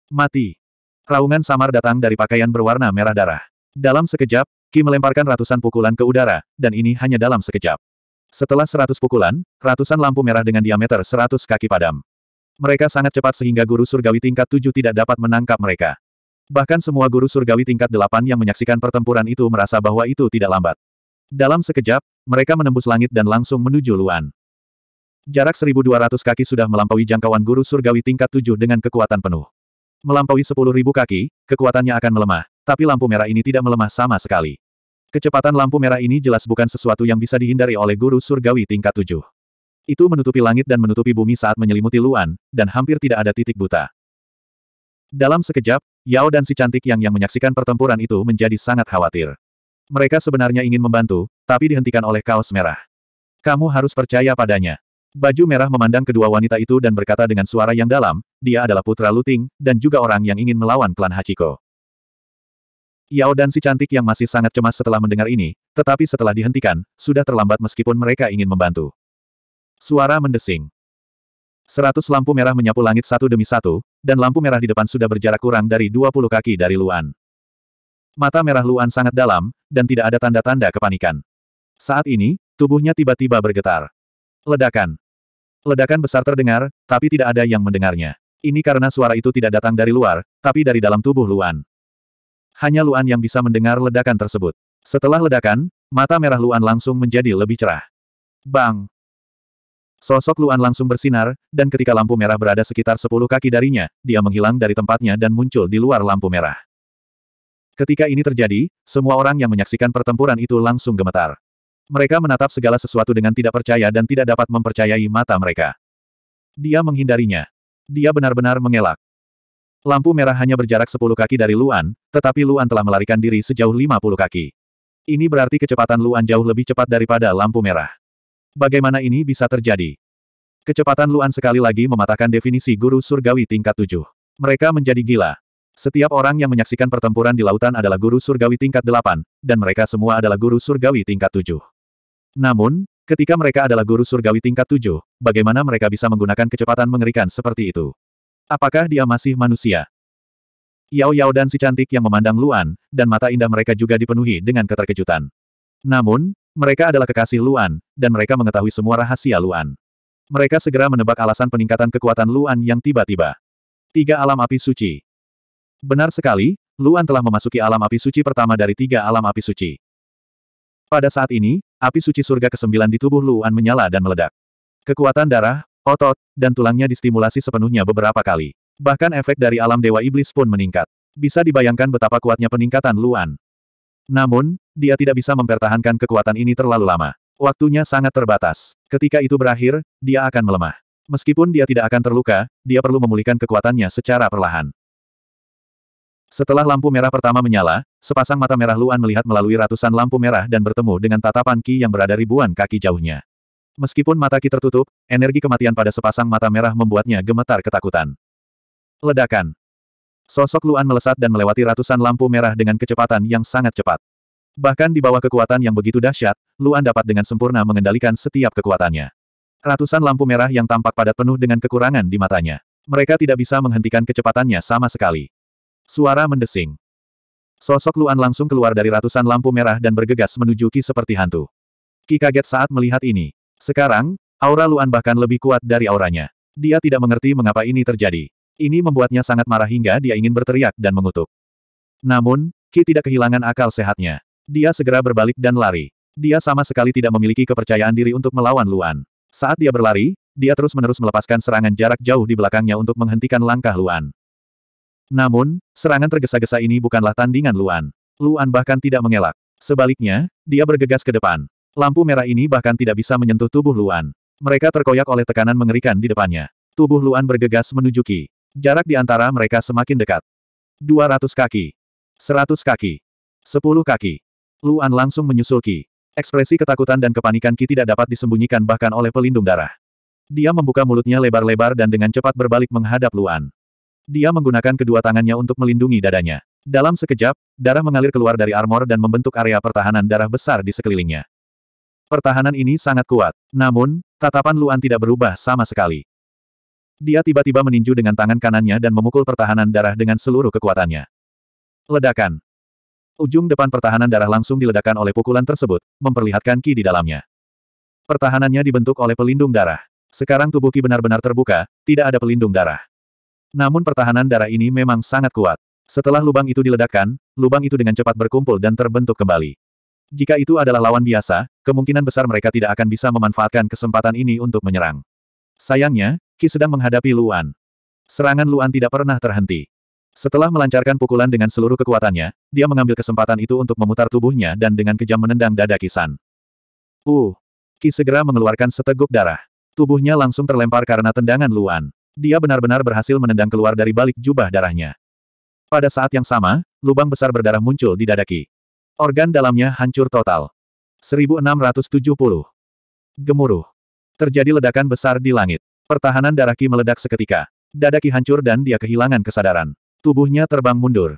Mati. Raungan samar datang dari pakaian berwarna merah darah. Dalam sekejap, Ki melemparkan ratusan pukulan ke udara, dan ini hanya dalam sekejap. Setelah seratus pukulan, ratusan lampu merah dengan diameter seratus kaki padam. Mereka sangat cepat sehingga guru surgawi tingkat tujuh tidak dapat menangkap mereka. Bahkan semua guru surgawi tingkat delapan yang menyaksikan pertempuran itu merasa bahwa itu tidak lambat. Dalam sekejap, mereka menembus langit dan langsung menuju Luan. Jarak 1200 kaki sudah melampaui jangkauan guru surgawi tingkat tujuh dengan kekuatan penuh. Melampaui sepuluh ribu kaki, kekuatannya akan melemah, tapi lampu merah ini tidak melemah sama sekali. Kecepatan lampu merah ini jelas bukan sesuatu yang bisa dihindari oleh guru surgawi tingkat tujuh. Itu menutupi langit dan menutupi bumi saat menyelimuti Luan, dan hampir tidak ada titik buta. Dalam sekejap, Yao dan si cantik yang yang menyaksikan pertempuran itu menjadi sangat khawatir. Mereka sebenarnya ingin membantu, tapi dihentikan oleh kaos merah. Kamu harus percaya padanya. Baju merah memandang kedua wanita itu dan berkata dengan suara yang dalam, dia adalah putra Luting, dan juga orang yang ingin melawan klan Hachiko. Yao dan si cantik yang masih sangat cemas setelah mendengar ini, tetapi setelah dihentikan, sudah terlambat meskipun mereka ingin membantu. Suara mendesing. Seratus lampu merah menyapu langit satu demi satu, dan lampu merah di depan sudah berjarak kurang dari dua puluh kaki dari Luan. Mata merah Luan sangat dalam, dan tidak ada tanda-tanda kepanikan. Saat ini, tubuhnya tiba-tiba bergetar. Ledakan. Ledakan besar terdengar, tapi tidak ada yang mendengarnya. Ini karena suara itu tidak datang dari luar, tapi dari dalam tubuh Luan. Hanya Luan yang bisa mendengar ledakan tersebut. Setelah ledakan, mata merah Luan langsung menjadi lebih cerah. Bang! Sosok Luan langsung bersinar, dan ketika lampu merah berada sekitar sepuluh kaki darinya, dia menghilang dari tempatnya dan muncul di luar lampu merah. Ketika ini terjadi, semua orang yang menyaksikan pertempuran itu langsung gemetar. Mereka menatap segala sesuatu dengan tidak percaya dan tidak dapat mempercayai mata mereka. Dia menghindarinya. Dia benar-benar mengelak. Lampu merah hanya berjarak 10 kaki dari Luan, tetapi Luan telah melarikan diri sejauh 50 kaki. Ini berarti kecepatan Luan jauh lebih cepat daripada lampu merah. Bagaimana ini bisa terjadi? Kecepatan Luan sekali lagi mematahkan definisi guru surgawi tingkat tujuh. Mereka menjadi gila. Setiap orang yang menyaksikan pertempuran di lautan adalah guru surgawi tingkat delapan, dan mereka semua adalah guru surgawi tingkat tujuh. Namun, ketika mereka adalah guru surgawi tingkat tujuh, bagaimana mereka bisa menggunakan kecepatan mengerikan seperti itu? Apakah dia masih manusia? Yao Yao dan si cantik yang memandang Luan, dan mata indah mereka juga dipenuhi dengan keterkejutan. Namun, mereka adalah kekasih Luan, dan mereka mengetahui semua rahasia Luan. Mereka segera menebak alasan peningkatan kekuatan Luan yang tiba-tiba. Tiga alam api suci. Benar sekali, Luan telah memasuki alam api suci pertama dari tiga alam api suci. Pada saat ini, api suci surga ke-9 di tubuh Luan menyala dan meledak. Kekuatan darah, otot, dan tulangnya distimulasi sepenuhnya beberapa kali. Bahkan efek dari alam dewa iblis pun meningkat. Bisa dibayangkan betapa kuatnya peningkatan Luan. Namun, dia tidak bisa mempertahankan kekuatan ini terlalu lama. Waktunya sangat terbatas. Ketika itu berakhir, dia akan melemah. Meskipun dia tidak akan terluka, dia perlu memulihkan kekuatannya secara perlahan. Setelah lampu merah pertama menyala, sepasang mata merah Luan melihat melalui ratusan lampu merah dan bertemu dengan tatapan Ki yang berada ribuan kaki jauhnya. Meskipun mata Ki tertutup, energi kematian pada sepasang mata merah membuatnya gemetar ketakutan. Ledakan. Sosok Luan melesat dan melewati ratusan lampu merah dengan kecepatan yang sangat cepat. Bahkan di bawah kekuatan yang begitu dahsyat, Luan dapat dengan sempurna mengendalikan setiap kekuatannya. Ratusan lampu merah yang tampak padat penuh dengan kekurangan di matanya. Mereka tidak bisa menghentikan kecepatannya sama sekali. Suara mendesing. Sosok Luan langsung keluar dari ratusan lampu merah dan bergegas menuju Ki seperti hantu. Ki kaget saat melihat ini. Sekarang, aura Luan bahkan lebih kuat dari auranya. Dia tidak mengerti mengapa ini terjadi. Ini membuatnya sangat marah hingga dia ingin berteriak dan mengutuk. Namun, Ki tidak kehilangan akal sehatnya. Dia segera berbalik dan lari. Dia sama sekali tidak memiliki kepercayaan diri untuk melawan Luan. Saat dia berlari, dia terus-menerus melepaskan serangan jarak jauh di belakangnya untuk menghentikan langkah Luan. Namun, serangan tergesa-gesa ini bukanlah tandingan Luan. Luan bahkan tidak mengelak. Sebaliknya, dia bergegas ke depan. Lampu merah ini bahkan tidak bisa menyentuh tubuh Luan. Mereka terkoyak oleh tekanan mengerikan di depannya. Tubuh Luan bergegas menuju Ki. Jarak di antara mereka semakin dekat. 200 kaki. 100 kaki. 10 kaki. Luan langsung menyusul Ki. Ekspresi ketakutan dan kepanikan Ki tidak dapat disembunyikan bahkan oleh pelindung darah. Dia membuka mulutnya lebar-lebar dan dengan cepat berbalik menghadap Luan. Dia menggunakan kedua tangannya untuk melindungi dadanya. Dalam sekejap, darah mengalir keluar dari armor dan membentuk area pertahanan darah besar di sekelilingnya. Pertahanan ini sangat kuat. Namun, tatapan Luan tidak berubah sama sekali. Dia tiba-tiba meninju dengan tangan kanannya dan memukul pertahanan darah dengan seluruh kekuatannya. Ledakan. Ujung depan pertahanan darah langsung diledakkan oleh pukulan tersebut, memperlihatkan Ki di dalamnya. Pertahanannya dibentuk oleh pelindung darah. Sekarang tubuh Ki benar-benar terbuka, tidak ada pelindung darah. Namun pertahanan darah ini memang sangat kuat. Setelah lubang itu diledakkan, lubang itu dengan cepat berkumpul dan terbentuk kembali. Jika itu adalah lawan biasa, kemungkinan besar mereka tidak akan bisa memanfaatkan kesempatan ini untuk menyerang. Sayangnya, Ki sedang menghadapi Luan. Serangan Luan tidak pernah terhenti. Setelah melancarkan pukulan dengan seluruh kekuatannya, dia mengambil kesempatan itu untuk memutar tubuhnya dan dengan kejam menendang dada Kisan. Uh! Ki segera mengeluarkan seteguk darah. Tubuhnya langsung terlempar karena tendangan Luan. Dia benar-benar berhasil menendang keluar dari balik jubah darahnya. Pada saat yang sama, lubang besar berdarah muncul di dada Organ dalamnya hancur total. 1670. Gemuruh. Terjadi ledakan besar di langit. Pertahanan darah Ki meledak seketika. Dada hancur dan dia kehilangan kesadaran. Tubuhnya terbang mundur.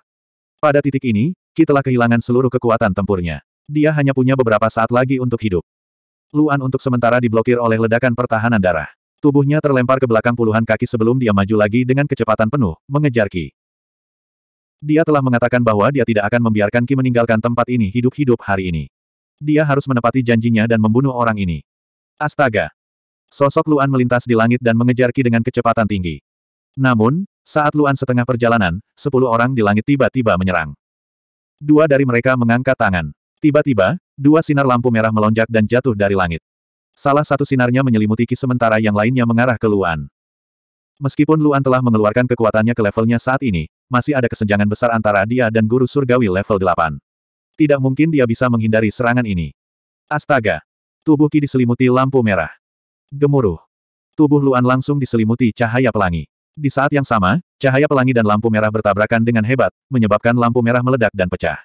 Pada titik ini, Ki telah kehilangan seluruh kekuatan tempurnya. Dia hanya punya beberapa saat lagi untuk hidup. Luan untuk sementara diblokir oleh ledakan pertahanan darah. Tubuhnya terlempar ke belakang puluhan kaki sebelum dia maju lagi dengan kecepatan penuh, mengejar Ki. Dia telah mengatakan bahwa dia tidak akan membiarkan Ki meninggalkan tempat ini hidup-hidup hari ini. Dia harus menepati janjinya dan membunuh orang ini. Astaga! Sosok Luan melintas di langit dan mengejar Ki dengan kecepatan tinggi. Namun, saat Luan setengah perjalanan, sepuluh orang di langit tiba-tiba menyerang. Dua dari mereka mengangkat tangan. Tiba-tiba, dua sinar lampu merah melonjak dan jatuh dari langit. Salah satu sinarnya menyelimuti ki sementara yang lainnya mengarah ke Luan. Meskipun Luan telah mengeluarkan kekuatannya ke levelnya saat ini, masih ada kesenjangan besar antara dia dan guru surgawi level 8. Tidak mungkin dia bisa menghindari serangan ini. Astaga! Tubuh Ki diselimuti lampu merah. Gemuruh. Tubuh Luan langsung diselimuti cahaya pelangi. Di saat yang sama, cahaya pelangi dan lampu merah bertabrakan dengan hebat, menyebabkan lampu merah meledak dan pecah.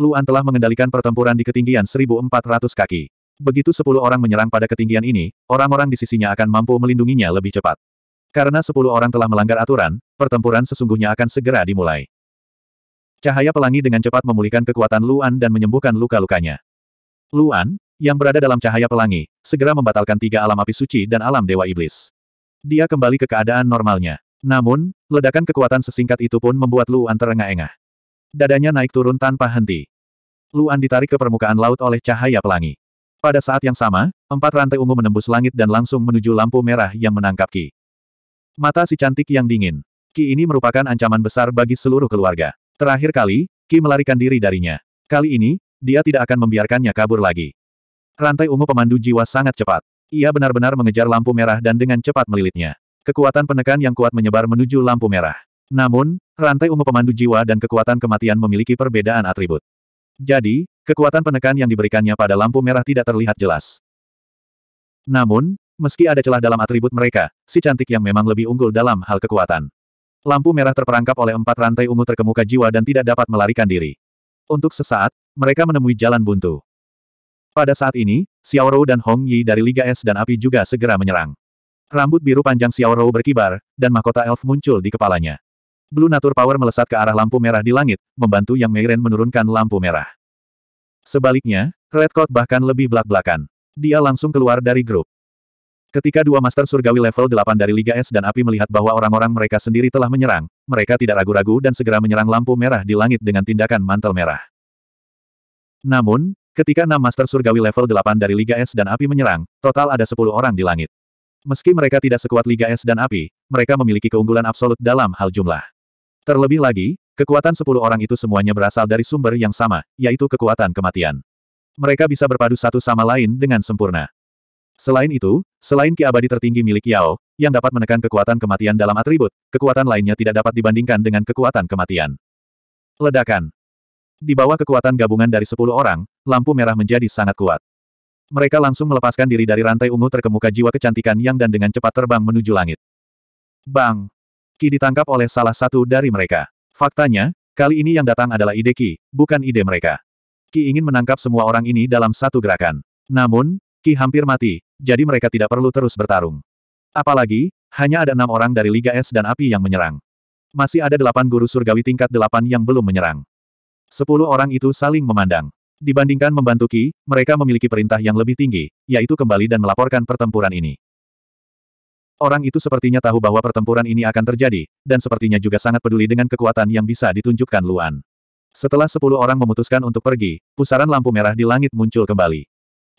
Luan telah mengendalikan pertempuran di ketinggian 1400 kaki. Begitu sepuluh orang menyerang pada ketinggian ini, orang-orang di sisinya akan mampu melindunginya lebih cepat. Karena sepuluh orang telah melanggar aturan, pertempuran sesungguhnya akan segera dimulai. Cahaya pelangi dengan cepat memulihkan kekuatan Luan dan menyembuhkan luka-lukanya. Luan, yang berada dalam cahaya pelangi, segera membatalkan tiga alam api suci dan alam dewa iblis. Dia kembali ke keadaan normalnya. Namun, ledakan kekuatan sesingkat itu pun membuat Luan terengah-engah. Dadanya naik turun tanpa henti. Luan ditarik ke permukaan laut oleh cahaya pelangi. Pada saat yang sama, empat rantai ungu menembus langit dan langsung menuju lampu merah yang menangkap Ki. Mata si cantik yang dingin. Ki ini merupakan ancaman besar bagi seluruh keluarga. Terakhir kali, Ki melarikan diri darinya. Kali ini, dia tidak akan membiarkannya kabur lagi. Rantai ungu pemandu jiwa sangat cepat. Ia benar-benar mengejar lampu merah dan dengan cepat melilitnya. Kekuatan penekan yang kuat menyebar menuju lampu merah. Namun, rantai ungu pemandu jiwa dan kekuatan kematian memiliki perbedaan atribut. Jadi, Kekuatan penekan yang diberikannya pada lampu merah tidak terlihat jelas. Namun, meski ada celah dalam atribut mereka, si cantik yang memang lebih unggul dalam hal kekuatan. Lampu merah terperangkap oleh empat rantai ungu terkemuka jiwa dan tidak dapat melarikan diri. Untuk sesaat, mereka menemui jalan buntu. Pada saat ini, Xiao Rou dan Hong Yi dari Liga Es dan Api juga segera menyerang. Rambut biru panjang Xiao Rou berkibar, dan mahkota elf muncul di kepalanya. Blue Nature Power melesat ke arah lampu merah di langit, membantu Yang Meiren menurunkan lampu merah. Sebaliknya, Redcoat bahkan lebih belak-belakan. Dia langsung keluar dari grup. Ketika dua Master Surgawi level 8 dari Liga S dan Api melihat bahwa orang-orang mereka sendiri telah menyerang, mereka tidak ragu-ragu dan segera menyerang lampu merah di langit dengan tindakan mantel merah. Namun, ketika enam Master Surgawi level 8 dari Liga S dan Api menyerang, total ada 10 orang di langit. Meski mereka tidak sekuat Liga S dan Api, mereka memiliki keunggulan absolut dalam hal jumlah. Terlebih lagi, Kekuatan sepuluh orang itu semuanya berasal dari sumber yang sama, yaitu kekuatan kematian. Mereka bisa berpadu satu sama lain dengan sempurna. Selain itu, selain ki abadi tertinggi milik Yao, yang dapat menekan kekuatan kematian dalam atribut, kekuatan lainnya tidak dapat dibandingkan dengan kekuatan kematian. Ledakan. Di bawah kekuatan gabungan dari sepuluh orang, lampu merah menjadi sangat kuat. Mereka langsung melepaskan diri dari rantai ungu terkemuka jiwa kecantikan yang dan dengan cepat terbang menuju langit. Bang! Ki ditangkap oleh salah satu dari mereka. Faktanya, kali ini yang datang adalah ide Ki, bukan ide mereka. Ki ingin menangkap semua orang ini dalam satu gerakan. Namun, Ki hampir mati, jadi mereka tidak perlu terus bertarung. Apalagi, hanya ada enam orang dari Liga Es dan Api yang menyerang. Masih ada delapan guru surgawi tingkat delapan yang belum menyerang. Sepuluh orang itu saling memandang. Dibandingkan membantu Ki, mereka memiliki perintah yang lebih tinggi, yaitu kembali dan melaporkan pertempuran ini. Orang itu sepertinya tahu bahwa pertempuran ini akan terjadi, dan sepertinya juga sangat peduli dengan kekuatan yang bisa ditunjukkan Luan. Setelah sepuluh orang memutuskan untuk pergi, pusaran lampu merah di langit muncul kembali.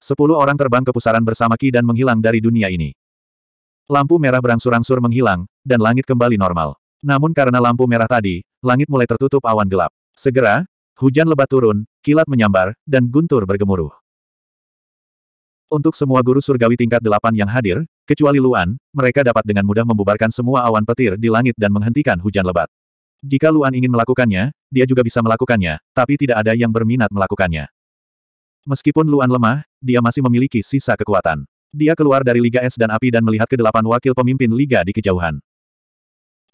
Sepuluh orang terbang ke pusaran bersama Ki dan menghilang dari dunia ini. Lampu merah berangsur-angsur menghilang, dan langit kembali normal. Namun karena lampu merah tadi, langit mulai tertutup awan gelap. Segera, hujan lebat turun, kilat menyambar, dan guntur bergemuruh. Untuk semua guru surgawi tingkat delapan yang hadir, kecuali Luan, mereka dapat dengan mudah membubarkan semua awan petir di langit dan menghentikan hujan lebat. Jika Luan ingin melakukannya, dia juga bisa melakukannya, tapi tidak ada yang berminat melakukannya. Meskipun Luan lemah, dia masih memiliki sisa kekuatan. Dia keluar dari Liga Es dan Api dan melihat ke delapan wakil pemimpin Liga di kejauhan.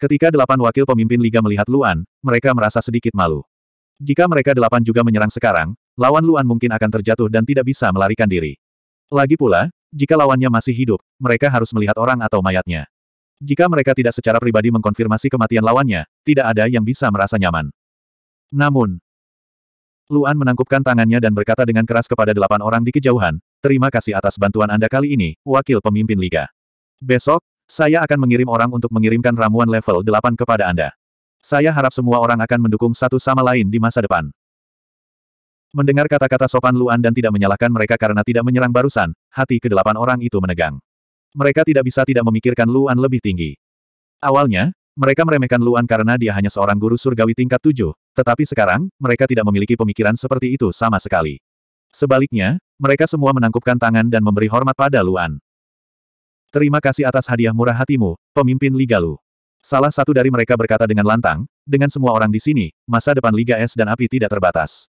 Ketika delapan wakil pemimpin Liga melihat Luan, mereka merasa sedikit malu. Jika mereka delapan juga menyerang sekarang, lawan Luan mungkin akan terjatuh dan tidak bisa melarikan diri. Lagi pula, jika lawannya masih hidup, mereka harus melihat orang atau mayatnya. Jika mereka tidak secara pribadi mengkonfirmasi kematian lawannya, tidak ada yang bisa merasa nyaman. Namun, Luan menangkupkan tangannya dan berkata dengan keras kepada delapan orang di kejauhan, terima kasih atas bantuan Anda kali ini, wakil pemimpin Liga. Besok, saya akan mengirim orang untuk mengirimkan ramuan level 8 kepada Anda. Saya harap semua orang akan mendukung satu sama lain di masa depan. Mendengar kata-kata sopan Luan dan tidak menyalahkan mereka karena tidak menyerang barusan, hati kedelapan orang itu menegang. Mereka tidak bisa tidak memikirkan Luan lebih tinggi. Awalnya, mereka meremehkan Luan karena dia hanya seorang guru surgawi tingkat tujuh, tetapi sekarang, mereka tidak memiliki pemikiran seperti itu sama sekali. Sebaliknya, mereka semua menangkupkan tangan dan memberi hormat pada Luan. Terima kasih atas hadiah murah hatimu, pemimpin Liga Lu. Salah satu dari mereka berkata dengan lantang, dengan semua orang di sini, masa depan Liga Es dan api tidak terbatas.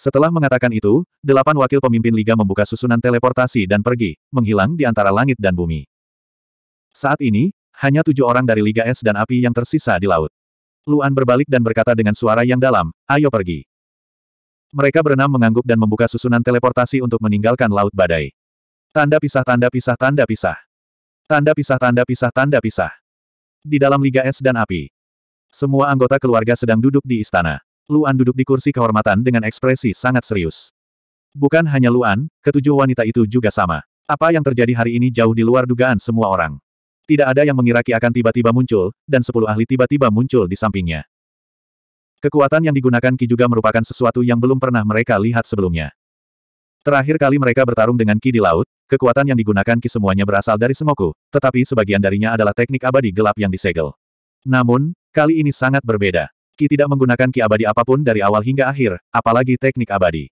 Setelah mengatakan itu, delapan wakil pemimpin Liga membuka susunan teleportasi dan pergi, menghilang di antara langit dan bumi. Saat ini, hanya tujuh orang dari Liga Es dan Api yang tersisa di laut. Luan berbalik dan berkata dengan suara yang dalam, ayo pergi. Mereka berenam mengangguk dan membuka susunan teleportasi untuk meninggalkan Laut Badai. Tanda pisah tanda pisah tanda pisah. Tanda pisah tanda pisah tanda pisah. Di dalam Liga Es dan Api. Semua anggota keluarga sedang duduk di istana. Luan duduk di kursi kehormatan dengan ekspresi sangat serius. Bukan hanya Luan, ketujuh wanita itu juga sama. Apa yang terjadi hari ini jauh di luar dugaan semua orang. Tidak ada yang mengira Ki akan tiba-tiba muncul, dan sepuluh ahli tiba-tiba muncul di sampingnya. Kekuatan yang digunakan Ki juga merupakan sesuatu yang belum pernah mereka lihat sebelumnya. Terakhir kali mereka bertarung dengan Ki di laut, kekuatan yang digunakan Ki semuanya berasal dari Semoku, tetapi sebagian darinya adalah teknik abadi gelap yang disegel. Namun, kali ini sangat berbeda. Ki tidak menggunakan Ki abadi apapun dari awal hingga akhir, apalagi teknik abadi.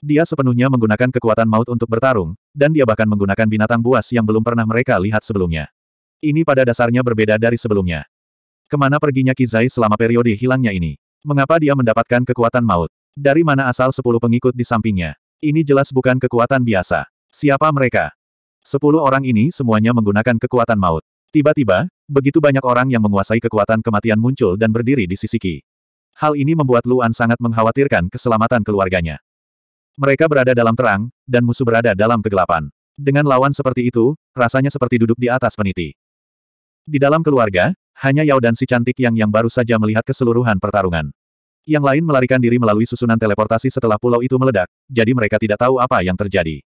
Dia sepenuhnya menggunakan kekuatan maut untuk bertarung, dan dia bahkan menggunakan binatang buas yang belum pernah mereka lihat sebelumnya. Ini pada dasarnya berbeda dari sebelumnya. Kemana perginya Kizai selama periode hilangnya ini? Mengapa dia mendapatkan kekuatan maut? Dari mana asal sepuluh pengikut di sampingnya? Ini jelas bukan kekuatan biasa. Siapa mereka? Sepuluh orang ini semuanya menggunakan kekuatan maut. Tiba-tiba, begitu banyak orang yang menguasai kekuatan kematian muncul dan berdiri di sisi Qi. Hal ini membuat Luan sangat mengkhawatirkan keselamatan keluarganya. Mereka berada dalam terang, dan musuh berada dalam kegelapan. Dengan lawan seperti itu, rasanya seperti duduk di atas peniti. Di dalam keluarga, hanya Yao dan si cantik yang yang baru saja melihat keseluruhan pertarungan. Yang lain melarikan diri melalui susunan teleportasi setelah pulau itu meledak, jadi mereka tidak tahu apa yang terjadi.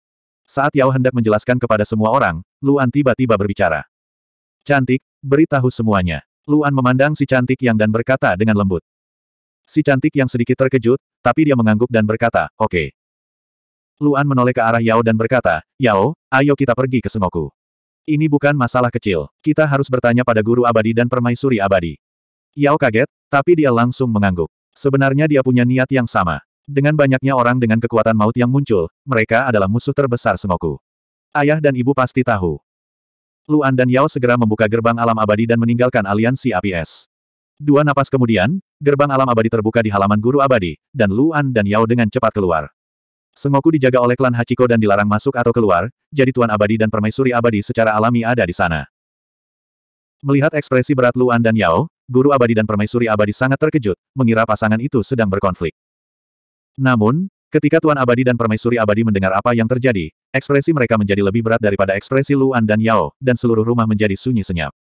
Saat Yao hendak menjelaskan kepada semua orang, Luan tiba-tiba berbicara. Cantik, Beritahu semuanya. Luan memandang si cantik yang dan berkata dengan lembut. Si cantik yang sedikit terkejut, tapi dia mengangguk dan berkata, oke. Okay. Luan menoleh ke arah Yao dan berkata, Yao, ayo kita pergi ke Sengoku. Ini bukan masalah kecil, kita harus bertanya pada guru abadi dan permaisuri abadi. Yao kaget, tapi dia langsung mengangguk. Sebenarnya dia punya niat yang sama. Dengan banyaknya orang dengan kekuatan maut yang muncul, mereka adalah musuh terbesar Sengoku. Ayah dan ibu pasti tahu. Luan dan Yao segera membuka gerbang alam abadi dan meninggalkan aliansi APS. Dua napas kemudian, gerbang alam abadi terbuka di halaman guru abadi, dan Luan dan Yao dengan cepat keluar. Sengoku dijaga oleh klan Hachiko dan dilarang masuk atau keluar, jadi Tuan Abadi dan Permaisuri Abadi secara alami ada di sana. Melihat ekspresi berat Luan dan Yao, Guru Abadi dan Permaisuri Abadi sangat terkejut, mengira pasangan itu sedang berkonflik. Namun, Ketika Tuan Abadi dan Permaisuri Abadi mendengar apa yang terjadi, ekspresi mereka menjadi lebih berat daripada ekspresi Luan dan Yao, dan seluruh rumah menjadi sunyi senyap.